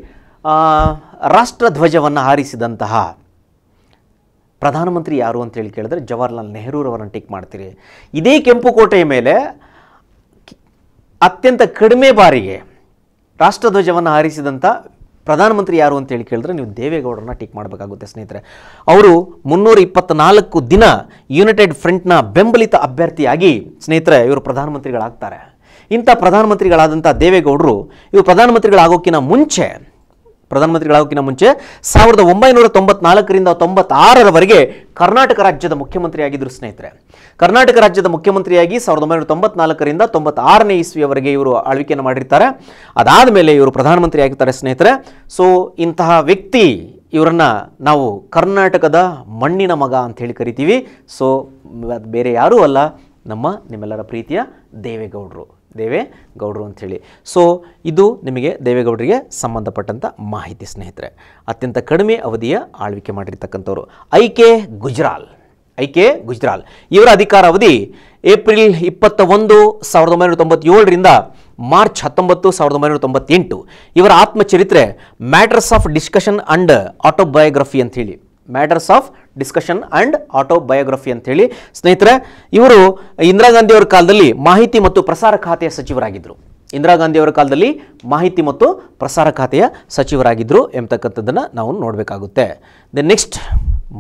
ರಾಷ್ಟ್ರಧ್ವಜವನ್ನು ಹಾರಿಸಿದಂತಹ ಪ್ರಧಾನಮಂತ್ರಿ ಯಾರು ಅಂತೇಳಿ ಕೇಳಿದ್ರೆ ಜವಾಹರ್ಲಾಲ್ ನೆಹರೂರವರನ್ನು ಟಿಕ್ ಮಾಡ್ತೀರಿ ಇದೇ ಕೆಂಪು ಕೋಟೆಯ ಮೇಲೆ ಅತ್ಯಂತ ಕಡಿಮೆ ಬಾರಿಗೆ ರಾಷ್ಟ್ರಧ್ವಜವನ್ನು ಹಾರಿಸಿದಂಥ ಪ್ರಧಾನಮಂತ್ರಿ ಯಾರು ಅಂತ ಹೇಳಿ ಕೇಳಿದ್ರೆ ನೀವು ದೇವೇಗೌಡರನ್ನ ಟಿಕ್ ಮಾಡಬೇಕಾಗುತ್ತೆ ಸ್ನೇಹಿತರೆ ಅವರು ಮುನ್ನೂರ ದಿನ ಯುನೈಟೆಡ್ ಫ್ರಂಟ್ನ ಬೆಂಬಲಿತ ಅಭ್ಯರ್ಥಿಯಾಗಿ ಸ್ನೇಹಿತರೆ ಇವರು ಪ್ರಧಾನಮಂತ್ರಿಗಳಾಗ್ತಾರೆ ಇಂಥ ಪ್ರಧಾನಮಂತ್ರಿಗಳಾದಂಥ ದೇವೇಗೌಡರು ಇವರು ಪ್ರಧಾನಮಂತ್ರಿಗಳಾಗೋಕ್ಕಿಂತ ಮುಂಚೆ ಪ್ರಧಾನಮಂತ್ರಿಗಳಾಗೋಕ್ಕಿಂತ ಮುಂಚೆ ಸಾವಿರದ ಒಂಬೈನೂರ ತೊಂಬತ್ನಾಲ್ಕರಿಂದ ತೊಂಬತ್ತಾರರವರೆಗೆ ಕರ್ನಾಟಕ ರಾಜ್ಯದ ಮುಖ್ಯಮಂತ್ರಿಯಾಗಿದ್ದರು ಸ್ನೇಹಿತರೆ ಕರ್ನಾಟಕ ರಾಜ್ಯದ ಮುಖ್ಯಮಂತ್ರಿಯಾಗಿ ಸಾವಿರದ ಒಂಬೈನೂರ ತೊಂಬತ್ನಾಲ್ಕರಿಂದ ತೊಂಬತ್ತಾರನೇ ಇಸ್ವಿಯವರೆಗೆ ಇವರು ಆಳ್ವಿಕೆಯನ್ನು ಮಾಡಿರ್ತಾರೆ ಅದಾದ ಮೇಲೆ ಇವರು ಪ್ರಧಾನಮಂತ್ರಿ ಆಗಿರ್ತಾರೆ ಸ್ನೇಹಿತರೆ ಸೊ ಇಂತಹ ವ್ಯಕ್ತಿ ಇವರನ್ನು ನಾವು ಕರ್ನಾಟಕದ ಮಣ್ಣಿನ ಮಗ ಅಂತ ಹೇಳಿ ಕರಿತೀವಿ ಸೊ ಬೇರೆ ಯಾರೂ ಅಲ್ಲ ನಮ್ಮ ನಿಮ್ಮೆಲ್ಲರ ಪ್ರೀತಿಯ ದೇವೇಗೌಡರು ದೇವೇಗೌಡರು ಅಂಥೇಳಿ ಸೊ ಇದು ನಿಮಗೆ ದೇವೇಗೌಡರಿಗೆ ಸಂಬಂಧಪಟ್ಟಂಥ ಮಾಹಿತಿ ಸ್ನೇಹಿತರೆ ಅತ್ಯಂತ ಕಡಿಮೆ ಅವಧಿಯ ಆಳ್ವಿಕೆ ಮಾಡಿರ್ತಕ್ಕಂಥವ್ರು I K Gujral I K Gujral ಇವರ ಅಧಿಕಾರ ಅವಧಿ ಏಪ್ರಿಲ್ ಇಪ್ಪತ್ತ ಒಂದು ಸಾವಿರದ ಒಂಬೈನೂರ ತೊಂಬತ್ತೇಳರಿಂದ ಮಾರ್ಚ್ ಹತ್ತೊಂಬತ್ತು ಸಾವಿರದ ಒಂಬೈನೂರ ತೊಂಬತ್ತೆಂಟು ಇವರ ಆತ್ಮಚರಿತ್ರೆ matters of discussion and autobiography ಅಂಥೇಳಿ matters of discussion and autobiography ಹೇಳಿ ಸ್ನೇಹಿತರೆ ಇವರು ಇಂದಿರಾ ಗಾಂಧಿಯವರ ಕಾಲದಲ್ಲಿ ಮಾಹಿತಿ ಮತ್ತು ಪ್ರಸಾರ ಖಾತೆಯ ಸಚಿವರಾಗಿದ್ದರು ಇಂದಿರಾ ಗಾಂಧಿಯವರ ಕಾಲದಲ್ಲಿ ಮಾಹಿತಿ ಮತ್ತು ಪ್ರಸಾರ ಖಾತೆಯ ಸಚಿವರಾಗಿದ್ದರು ಎಂಬತಕ್ಕಂಥದ್ದನ್ನು ನಾವು ನೋಡಬೇಕಾಗುತ್ತೆ ದ ನೆಕ್ಸ್ಟ್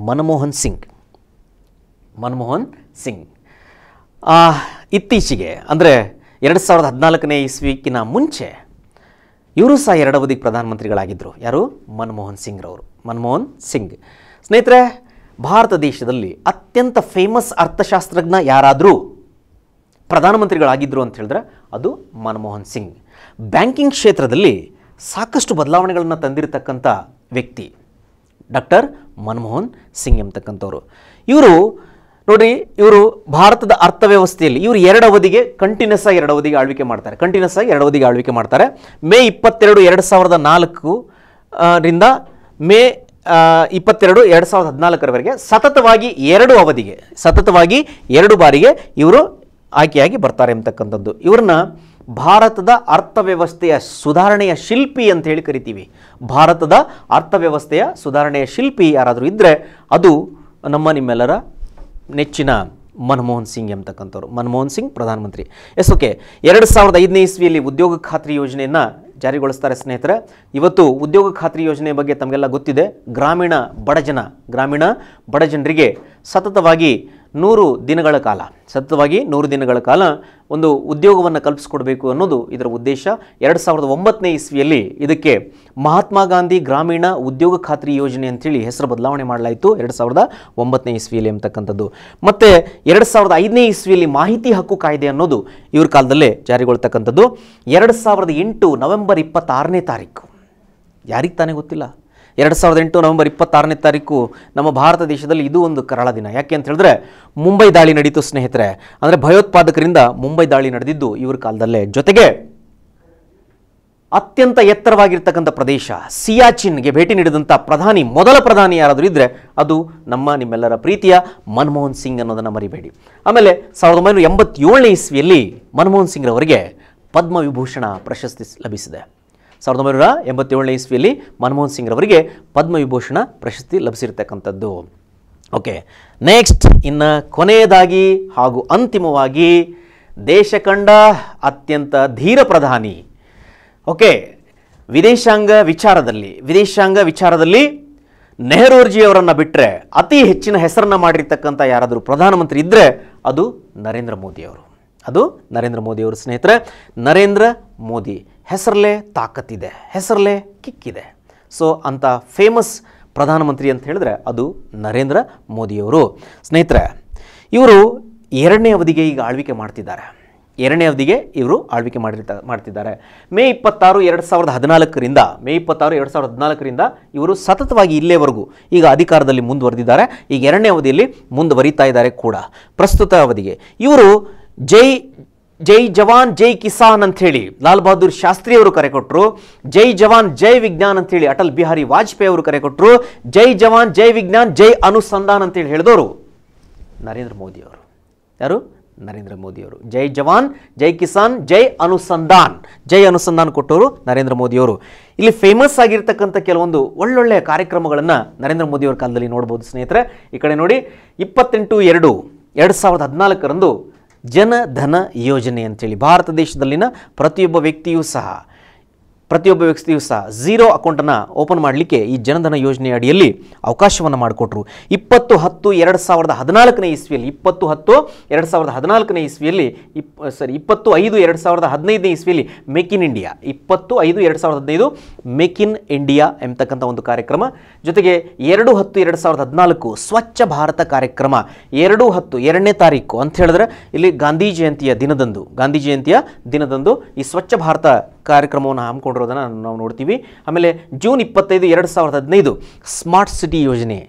ಮನಮೋಹನ್ ಸಿಂಗ್ ಮನಮೋಹನ್ ಸಿಂಗ್ ಇತ್ತೀಚೆಗೆ ಅಂದರೆ ಎರಡು ಸಾವಿರದ ಹದಿನಾಲ್ಕನೇ ಇಸ್ವಿಕಿನ ಮುಂಚೆ ಇವರು ಸಹ ಎರಡವಧಿಗೆ ಪ್ರಧಾನಮಂತ್ರಿಗಳಾಗಿದ್ದರು ಯಾರು ಮನಮೋಹನ್ ಸಿಂಗ್ರವರು ಮನಮೋಹನ್ ಸಿಂಗ್ ಸ್ನೇಹಿತರೆ ಭಾರತ ದೇಶದಲ್ಲಿ ಅತ್ಯಂತ ಫೇಮಸ್ ಅರ್ಥಶಾಸ್ತ್ರಜ್ಞ ಯಾರಾದರೂ ಪ್ರಧಾನಮಂತ್ರಿಗಳಾಗಿದ್ದರು ಅಂತ ಹೇಳಿದ್ರೆ ಅದು ಮನಮೋಹನ್ ಸಿಂಗ್ ಬ್ಯಾಂಕಿಂಗ್ ಕ್ಷೇತ್ರದಲ್ಲಿ ಸಾಕಷ್ಟು ಬದಲಾವಣೆಗಳನ್ನು ತಂದಿರತಕ್ಕಂಥ ವ್ಯಕ್ತಿ ಡಾಕ್ಟರ್ ಮನಮೋಹನ್ ಸಿಂಗ್ ಎಂಬತಕ್ಕಂಥವ್ರು ಇವರು ನೋಡಿ ಇವರು ಭಾರತದ ಅರ್ಥವ್ಯವಸ್ಥೆಯಲ್ಲಿ ಇವರು ಎರಡು ಅವಧಿಗೆ ಕಂಟಿನ್ಯೂಸ್ ಆಗಿ ಎರಡು ಅವಧಿಗೆ ಆಳ್ವಿಕೆ ಮಾಡ್ತಾರೆ ಕಂಟಿನ್ಯೂಸ್ ಆಗಿ ಎರಡು ಅವಧಿಗೆ ಆಳ್ವಿಕೆ ಮಾಡ್ತಾರೆ ಮೇ ಇಪ್ಪತ್ತೆರಡು ಎರಡು ಸಾವಿರದ ನಾಲ್ಕು ರಿಂದ ಮೇ ಇಪ್ಪತ್ತೆರಡು ಎರಡು ಸಾವಿರದ ಹದಿನಾಲ್ಕರವರೆಗೆ ಸತತವಾಗಿ ಎರಡು ಅವಧಿಗೆ ಸತತವಾಗಿ ಎರಡು ಬಾರಿಗೆ ಇವರು ಆಯ್ಕೆಯಾಗಿ ಬರ್ತಾರೆ ಎಂಬತಕ್ಕಂಥದ್ದು ಇವ್ರನ್ನ ಭಾರತದ ಅರ್ಥವ್ಯವಸ್ಥೆಯ ಸುಧಾರಣೆಯ ಶಿಲ್ಪಿ ಅಂತ ಹೇಳಿ ಕರಿತೀವಿ ಭಾರತದ ಅರ್ಥವ್ಯವಸ್ಥೆಯ ಸುಧಾರಣೆಯ ಶಿಲ್ಪಿ ಯಾರಾದರೂ ಇದ್ದರೆ ಅದು ನಮ್ಮ ನಿಮ್ಮೆಲ್ಲರ ನೆಚ್ಚಿನ ಮನಮೋಹನ್ ಸಿಂಗ್ ಎಂಬತಕ್ಕಂಥವ್ರು ಮನಮೋಹನ್ ಸಿಂಗ್ ಪ್ರಧಾನಮಂತ್ರಿ ಎಸ್ ಓಕೆ ಎರಡು ಸಾವಿರದ ಐದನೇ ಇಸ್ವಿಯಲ್ಲಿ ಉದ್ಯೋಗ ಖಾತ್ರಿ ಯೋಜನೆಯನ್ನು ಜಾರಿಗೊಳಿಸ್ತಾರೆ ಸ್ನೇಹಿತರೆ ಇವತ್ತು ಉದ್ಯೋಗ ಖಾತ್ರಿ ಯೋಜನೆ ಬಗ್ಗೆ ತಮಗೆಲ್ಲ ಗೊತ್ತಿದೆ ಗ್ರಾಮೀಣ ಬಡಜನ ಗ್ರಾಮೀಣ ಬಡಜನರಿಗೆ ಸತತವಾಗಿ ನೂರು ದಿನಗಳ ಕಾಲ ಸತತವಾಗಿ ನೂರು ದಿನಗಳ ಕಾಲ ಒಂದು ಉದ್ಯೋಗವನ್ನು ಕಲ್ಪಿಸ್ಕೊಡ್ಬೇಕು ಅನ್ನೋದು ಇದರ ಉದ್ದೇಶ ಎರಡು ಸಾವಿರದ ಒಂಬತ್ತನೇ ಇಸ್ವಿಯಲ್ಲಿ ಇದಕ್ಕೆ ಮಹಾತ್ಮ ಗಾಂಧಿ ಗ್ರಾಮೀಣ ಉದ್ಯೋಗ ಖಾತ್ರಿ ಯೋಜನೆ ಅಂತೇಳಿ ಹೆಸರು ಬದಲಾವಣೆ ಮಾಡಲಾಯಿತು ಎರಡು ಸಾವಿರದ ಒಂಬತ್ತನೇ ಇಸ್ವಿಯಲ್ಲಿ ಅಂತಕ್ಕಂಥದ್ದು ಮತ್ತು ಎರಡು ಸಾವಿರದ ಐದನೇ ಇಸ್ವಿಯಲ್ಲಿ ಮಾಹಿತಿ ಹಕ್ಕು ಕಾಯ್ದೆ ಅನ್ನೋದು ಇವ್ರ ಕಾಲದಲ್ಲೇ ಜಾರಿಗೊಳ್ತಕ್ಕಂಥದ್ದು ಎರಡು ಸಾವಿರದ ಎಂಟು ನವೆಂಬರ್ ಇಪ್ಪತ್ತಾರನೇ ತಾರೀಕು ಯಾರಿಗೆ ತಾನೇ ಗೊತ್ತಿಲ್ಲ ಎರಡು ಸಾವಿರದ ಎಂಟು ನವೆಂಬರ್ ಇಪ್ಪತ್ತಾರನೇ ತಾರೀಕು ನಮ್ಮ ಭಾರತ ದೇಶದಲ್ಲಿ ಇದು ಒಂದು ಕರಾಳ ದಿನ ಯಾಕೆ ಅಂತ ಹೇಳಿದ್ರೆ ಮುಂಬೈ ದಾಳಿ ನಡೀತು ಸ್ನೇಹಿತರೆ ಅಂದರೆ ಭಯೋತ್ಪಾದಕರಿಂದ ಮುಂಬೈ ದಾಳಿ ನಡೆದಿದ್ದು ಇವ್ರ ಕಾಲದಲ್ಲೇ ಜೊತೆಗೆ ಅತ್ಯಂತ ಎತ್ತರವಾಗಿರ್ತಕ್ಕಂಥ ಪ್ರದೇಶ ಸಿಯಾಚಿನ್ಗೆ ಭೇಟಿ ನೀಡಿದಂಥ ಪ್ರಧಾನಿ ಮೊದಲ ಪ್ರಧಾನಿ ಯಾರಾದರೂ ಇದ್ದರೆ ಅದು ನಮ್ಮ ನಿಮ್ಮೆಲ್ಲರ ಪ್ರೀತಿಯ ಮನಮೋಹನ್ ಸಿಂಗ್ ಅನ್ನೋದನ್ನು ಮರಿಬೇಡಿ ಆಮೇಲೆ ಸಾವಿರದ ಒಂಬೈನೂರ ಎಂಬತ್ತೇಳನೇ ಇಸ್ವಿಯಲ್ಲಿ ಮನಮೋಹನ್ ಸಿಂಗ್ರವರಿಗೆ ಪದ್ಮವಿಭೂಷಣ ಪ್ರಶಸ್ತಿ ಲಭಿಸಿದೆ ಸಾವಿರದ ಒಂಬೈನೂರ ಎಂಬತ್ತೇಳನೇ ಇಸ್ವಿಯಲ್ಲಿ ಮನಮೋಹನ್ ಸಿಂಗ್ ರವರಿಗೆ ಪದ್ಮವಿಭೂಷಣ ಪ್ರಶಸ್ತಿ ಲಭಿಸಿರ್ತಕ್ಕಂಥದ್ದು ಓಕೆ ನೆಕ್ಸ್ಟ್ ಇನ್ನು ಕೊನೆಯದಾಗಿ ಹಾಗೂ ಅಂತಿಮವಾಗಿ ದೇಶ ಕಂಡ ಅತ್ಯಂತ ಧೀರ ಪ್ರಧಾನಿ ಓಕೆ ವಿದೇಶಾಂಗ ವಿಚಾರದಲ್ಲಿ ವಿದೇಶಾಂಗ ವಿಚಾರದಲ್ಲಿ ನೆಹರೂರ್ಜಿಯವರನ್ನು ಬಿಟ್ಟರೆ ಅತಿ ಹೆಚ್ಚಿನ ಹೆಸರನ್ನು ಮಾಡಿರ್ತಕ್ಕಂಥ ಯಾರಾದರೂ ಪ್ರಧಾನಮಂತ್ರಿ ಇದ್ದರೆ ಅದು ನರೇಂದ್ರ ಮೋದಿಯವರು ಅದು ನರೇಂದ್ರ ಮೋದಿಯವರು ಸ್ನೇಹಿತರೆ ನರೇಂದ್ರ ಮೋದಿ ಹೆಸರಲ್ಲೇ ತಾಕತ್ತಿದೆ ಹೆಸರಲ್ಲೇ ಕಿಕ್ಕಿದೆ ಸೊ ಅಂಥ ಫೇಮಸ್ ಪ್ರಧಾನಮಂತ್ರಿ ಅಂತ ಹೇಳಿದ್ರೆ ಅದು ನರೇಂದ್ರ ಮೋದಿಯವರು ಸ್ನೇಹಿತರೆ ಇವರು ಎರಡನೇ ಅವಧಿಗೆ ಈಗ ಆಳ್ವಿಕೆ ಮಾಡ್ತಿದ್ದಾರೆ ಎರಡನೇ ಅವಧಿಗೆ ಇವರು ಆಳ್ವಿಕೆ ಮಾಡಿರ್ತಾ ಮಾಡ್ತಿದ್ದಾರೆ ಮೇ ಇಪ್ಪತ್ತಾರು ಎರಡು ಸಾವಿರದ ಹದಿನಾಲ್ಕರಿಂದ ಮೇ ಇಪ್ಪತ್ತಾರು ಎರಡು ಸಾವಿರದ ಹದಿನಾಲ್ಕರಿಂದ ಇವರು ಸತತವಾಗಿ ಇಲ್ಲೇವರೆಗೂ ಈಗ ಅಧಿಕಾರದಲ್ಲಿ ಮುಂದುವರೆದಿದ್ದಾರೆ ಈಗ ಎರಡನೇ ಅವಧಿಯಲ್ಲಿ ಮುಂದುವರಿತಾ ಇದ್ದಾರೆ ಕೂಡ ಪ್ರಸ್ತುತ ಅವಧಿಗೆ ಇವರು ಜೈ ಜೈ ಜವಾನ್ ಜೈ ಕಿಸಾನ್ ಅಂತ ಹೇಳಿ ಲಾಲ್ ಬಹದ್ದೂರ್ ಶಾಸ್ತ್ರಿ ಅವರು ಕರೆ ಕೊಟ್ಟರು ಜೈ ಜವಾನ್ ಜೈ ವಿಜ್ಞಾನ್ ಅಂತ ಹೇಳಿ ಅಟಲ್ ಬಿಹಾರಿ ವಾಜಪೇಯಿ ಅವರು ಕರೆ ಕೊಟ್ಟರು ಜೈ ಜವಾನ್ ಜೈ ವಿಜ್ಞಾನ್ ಜೈ ಅನುಸಂಧಾನ್ ಅಂತೇಳಿ ಹೇಳಿದವರು ನರೇಂದ್ರ ಮೋದಿ ಅವರು ಯಾರು ನರೇಂದ್ರ ಮೋದಿ ಅವರು ಜೈ ಜವಾನ್ ಜೈ ಕಿಸಾನ್ ಜೈ ಅನುಸಂಧಾನ್ ಜೈ ಅನುಸಂಧಾನ್ ಕೊಟ್ಟವರು ನರೇಂದ್ರ ಮೋದಿ ಅವರು ಇಲ್ಲಿ ಫೇಮಸ್ ಆಗಿರ್ತಕ್ಕಂಥ ಕೆಲವೊಂದು ಒಳ್ಳೊಳ್ಳೆ ಕಾರ್ಯಕ್ರಮಗಳನ್ನು ನರೇಂದ್ರ ಅವರ ಕಾಲದಲ್ಲಿ ನೋಡ್ಬೋದು ಸ್ನೇಹಿತರೆ ಈ ಕಡೆ ನೋಡಿ ಇಪ್ಪತ್ತೆಂಟು ಎರಡು ಎರಡು ಸಾವಿರದ ಹದಿನಾಲ್ಕರಂದು ಜನ ಧನ ಯೋಜನೆ ಅಂತೇಳಿ ಭಾರತ ದೇಶದಲ್ಲಿನ ಪ್ರತಿಯೊಬ್ಬ ವ್ಯಕ್ತಿಯೂ ಸಹ ಪ್ರತಿಯೊಬ್ಬ ವ್ಯಕ್ತಿಯೂ ಸಹ ಝೀರೋ ಅಕೌಂಟನ್ನು ಓಪನ್ ಮಾಡಲಿಕ್ಕೆ ಈ ಜನಧನ ಯೋಜನೆಯ ಅಡಿಯಲ್ಲಿ ಅವಕಾಶವನ್ನು ಮಾಡಿಕೊಟ್ರು ಇಪ್ಪತ್ತು ಹತ್ತು ಎರಡು ಸಾವಿರದ ಹದಿನಾಲ್ಕನೇ ಇಸ್ವಿಯಲ್ಲಿ ಇಪ್ಪತ್ತು ಹತ್ತು ಎರಡು ಸಾವಿರದ ಹದಿನಾಲ್ಕನೇ ಇಸ್ವಿಯಲ್ಲಿ ಇಪ್ಪ ಸರಿ ಇಪ್ಪತ್ತು ಐದು ಎರಡು ಸಾವಿರದ ಹದಿನೈದನೇ ಇಸ್ವಿಯಲ್ಲಿ ಮೇಕ್ ಇನ್ ಇಂಡಿಯಾ ಇಪ್ಪತ್ತು ಐದು ಎರಡು ಸಾವಿರದ ಹದಿನೈದು ಮೇಕ್ ಇನ್ ಇಂಡಿಯಾ ಎಂಬತಕ್ಕಂಥ ಒಂದು ಕಾರ್ಯಕ್ರಮ ಜೊತೆಗೆ ಎರಡು ಹತ್ತು ಎರಡು ಸಾವಿರದ ಹದಿನಾಲ್ಕು ಸ್ವಚ್ಛ ಭಾರತ ಕಾರ್ಯಕ್ರಮ ಎರಡು ಹತ್ತು ಎರಡನೇ ತಾರೀಕು ಅಂತ ಹೇಳಿದ್ರೆ ಇಲ್ಲಿ ಗಾಂಧಿ ಜಯಂತಿಯ ದಿನದಂದು ಗಾಂಧಿ ಜಯಂತಿಯ ದಿನದಂದು ಈ ಸ್ವಚ್ಛ ಭಾರತ ಕಾರ್ಯಕ್ರಮವನ್ನು ಹಮ್ಮಿಕೊಂಡಿರೋದನ್ನು ನಾವು ನೋಡ್ತೀವಿ ಆಮೇಲೆ ಜೂನ್ ಇಪ್ಪತ್ತೈದು ಎರಡು ಸಾವಿರದ ಹದಿನೈದು ಸ್ಮಾರ್ಟ್ ಸಿಟಿ ಯೋಜನೆ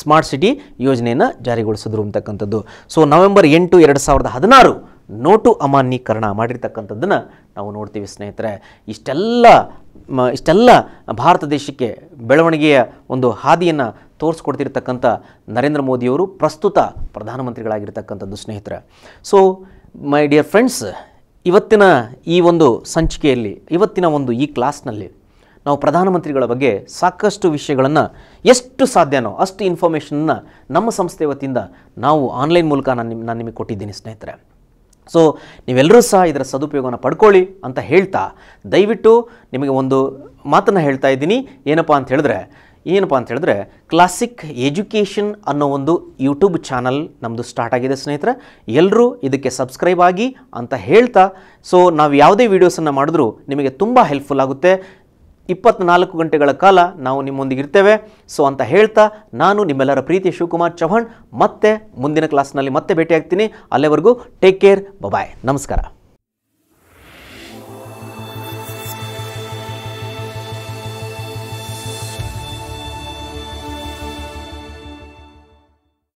ಸ್ಮಾರ್ಟ್ ಸಿಟಿ ಯೋಜನೆಯನ್ನು ಜಾರಿಗೊಳಿಸಿದ್ರು ಅಂತಕ್ಕಂಥದ್ದು ಸೊ ನವೆಂಬರ್ ಎಂಟು ಎರಡು ಸಾವಿರದ ಹದಿನಾರು ನೋಟು ಅಮಾನ್ಯೀಕರಣ ಮಾಡಿರ್ತಕ್ಕಂಥದ್ದನ್ನು ನಾವು ನೋಡ್ತೀವಿ ಸ್ನೇಹಿತರೆ ಇಷ್ಟೆಲ್ಲ ಇಷ್ಟೆಲ್ಲ ಭಾರತ ದೇಶಕ್ಕೆ ಬೆಳವಣಿಗೆಯ ಒಂದು ಹಾದಿಯನ್ನು ತೋರಿಸ್ಕೊಡ್ತಿರ್ತಕ್ಕಂಥ ನರೇಂದ್ರ ಮೋದಿಯವರು ಪ್ರಸ್ತುತ ಪ್ರಧಾನಮಂತ್ರಿಗಳಾಗಿರ್ತಕ್ಕಂಥದ್ದು ಸ್ನೇಹಿತರೆ ಸೊ ಮೈ ಡಿಯರ್ ಫ್ರೆಂಡ್ಸ್ ಇವತ್ತಿನ ಈ ಒಂದು ಸಂಚಿಕೆಯಲ್ಲಿ ಇವತ್ತಿನ ಒಂದು ಈ ಕ್ಲಾಸ್ನಲ್ಲಿ ನಾವು ಪ್ರಧಾನಮಂತ್ರಿಗಳ ಬಗ್ಗೆ ಸಾಕಷ್ಟು ವಿಷಯಗಳನ್ನು ಎಷ್ಟು ಸಾಧ್ಯನೋ ಅಷ್ಟು ಇನ್ಫಾರ್ಮೇಷನ್ನ ನಮ್ಮ ಸಂಸ್ಥೆ ವತಿಯಿಂದ ನಾವು ಆನ್ಲೈನ್ ಮೂಲಕ ನಾನು ನಿಮ್ಮ ನಾನು ನಿಮಗೆ ಕೊಟ್ಟಿದ್ದೀನಿ ಸ್ನೇಹಿತರೆ ಸೊ ನೀವೆಲ್ಲರೂ ಸಹ ಇದರ ಸದುಪಯೋಗನ ಪಡ್ಕೊಳ್ಳಿ ಅಂತ ಹೇಳ್ತಾ ದಯವಿಟ್ಟು ನಿಮಗೆ ಒಂದು ಮಾತನ್ನು ಹೇಳ್ತಾ ಇದ್ದೀನಿ ಏನಪ್ಪ ಅಂತ ಹೇಳಿದ್ರೆ ಏನಪ್ಪ ಅಂತ ಹೇಳಿದ್ರೆ ಕ್ಲಾಸಿಕ್ ಎಜುಕೇಷನ್ ಅನ್ನೋ ಒಂದು ಯೂಟ್ಯೂಬ್ ಚಾನಲ್ ನಮ್ಮದು ಸ್ಟಾರ್ಟ್ ಆಗಿದೆ ಸ್ನೇಹಿತರೆ ಎಲ್ಲರೂ ಇದಕ್ಕೆ ಸಬ್ಸ್ಕ್ರೈಬ್ ಆಗಿ ಅಂತ ಹೇಳ್ತಾ ಸೊ ನಾವು ಯಾವುದೇ ವೀಡಿಯೋಸನ್ನು ಮಾಡಿದ್ರೂ ನಿಮಗೆ ತುಂಬ ಹೆಲ್ಪ್ಫುಲ್ ಆಗುತ್ತೆ ಇಪ್ಪತ್ನಾಲ್ಕು ಗಂಟೆಗಳ ಕಾಲ ನಾವು ನಿಮ್ಮೊಂದಿಗೆ ಇರ್ತೇವೆ ಸೊ ಅಂತ ಹೇಳ್ತಾ ನಾನು ನಿಮ್ಮೆಲ್ಲರ ಪ್ರೀತಿ ಶಿವಕುಮಾರ್ ಚೌಹಾಣ್ ಮತ್ತೆ ಮುಂದಿನ ಕ್ಲಾಸ್ನಲ್ಲಿ ಮತ್ತೆ ಭೇಟಿಯಾಗ್ತೀನಿ ಅಲ್ಲಿವರೆಗೂ ಟೇಕ್ ಕೇರ್ ಬಾಯ್ ನಮಸ್ಕಾರ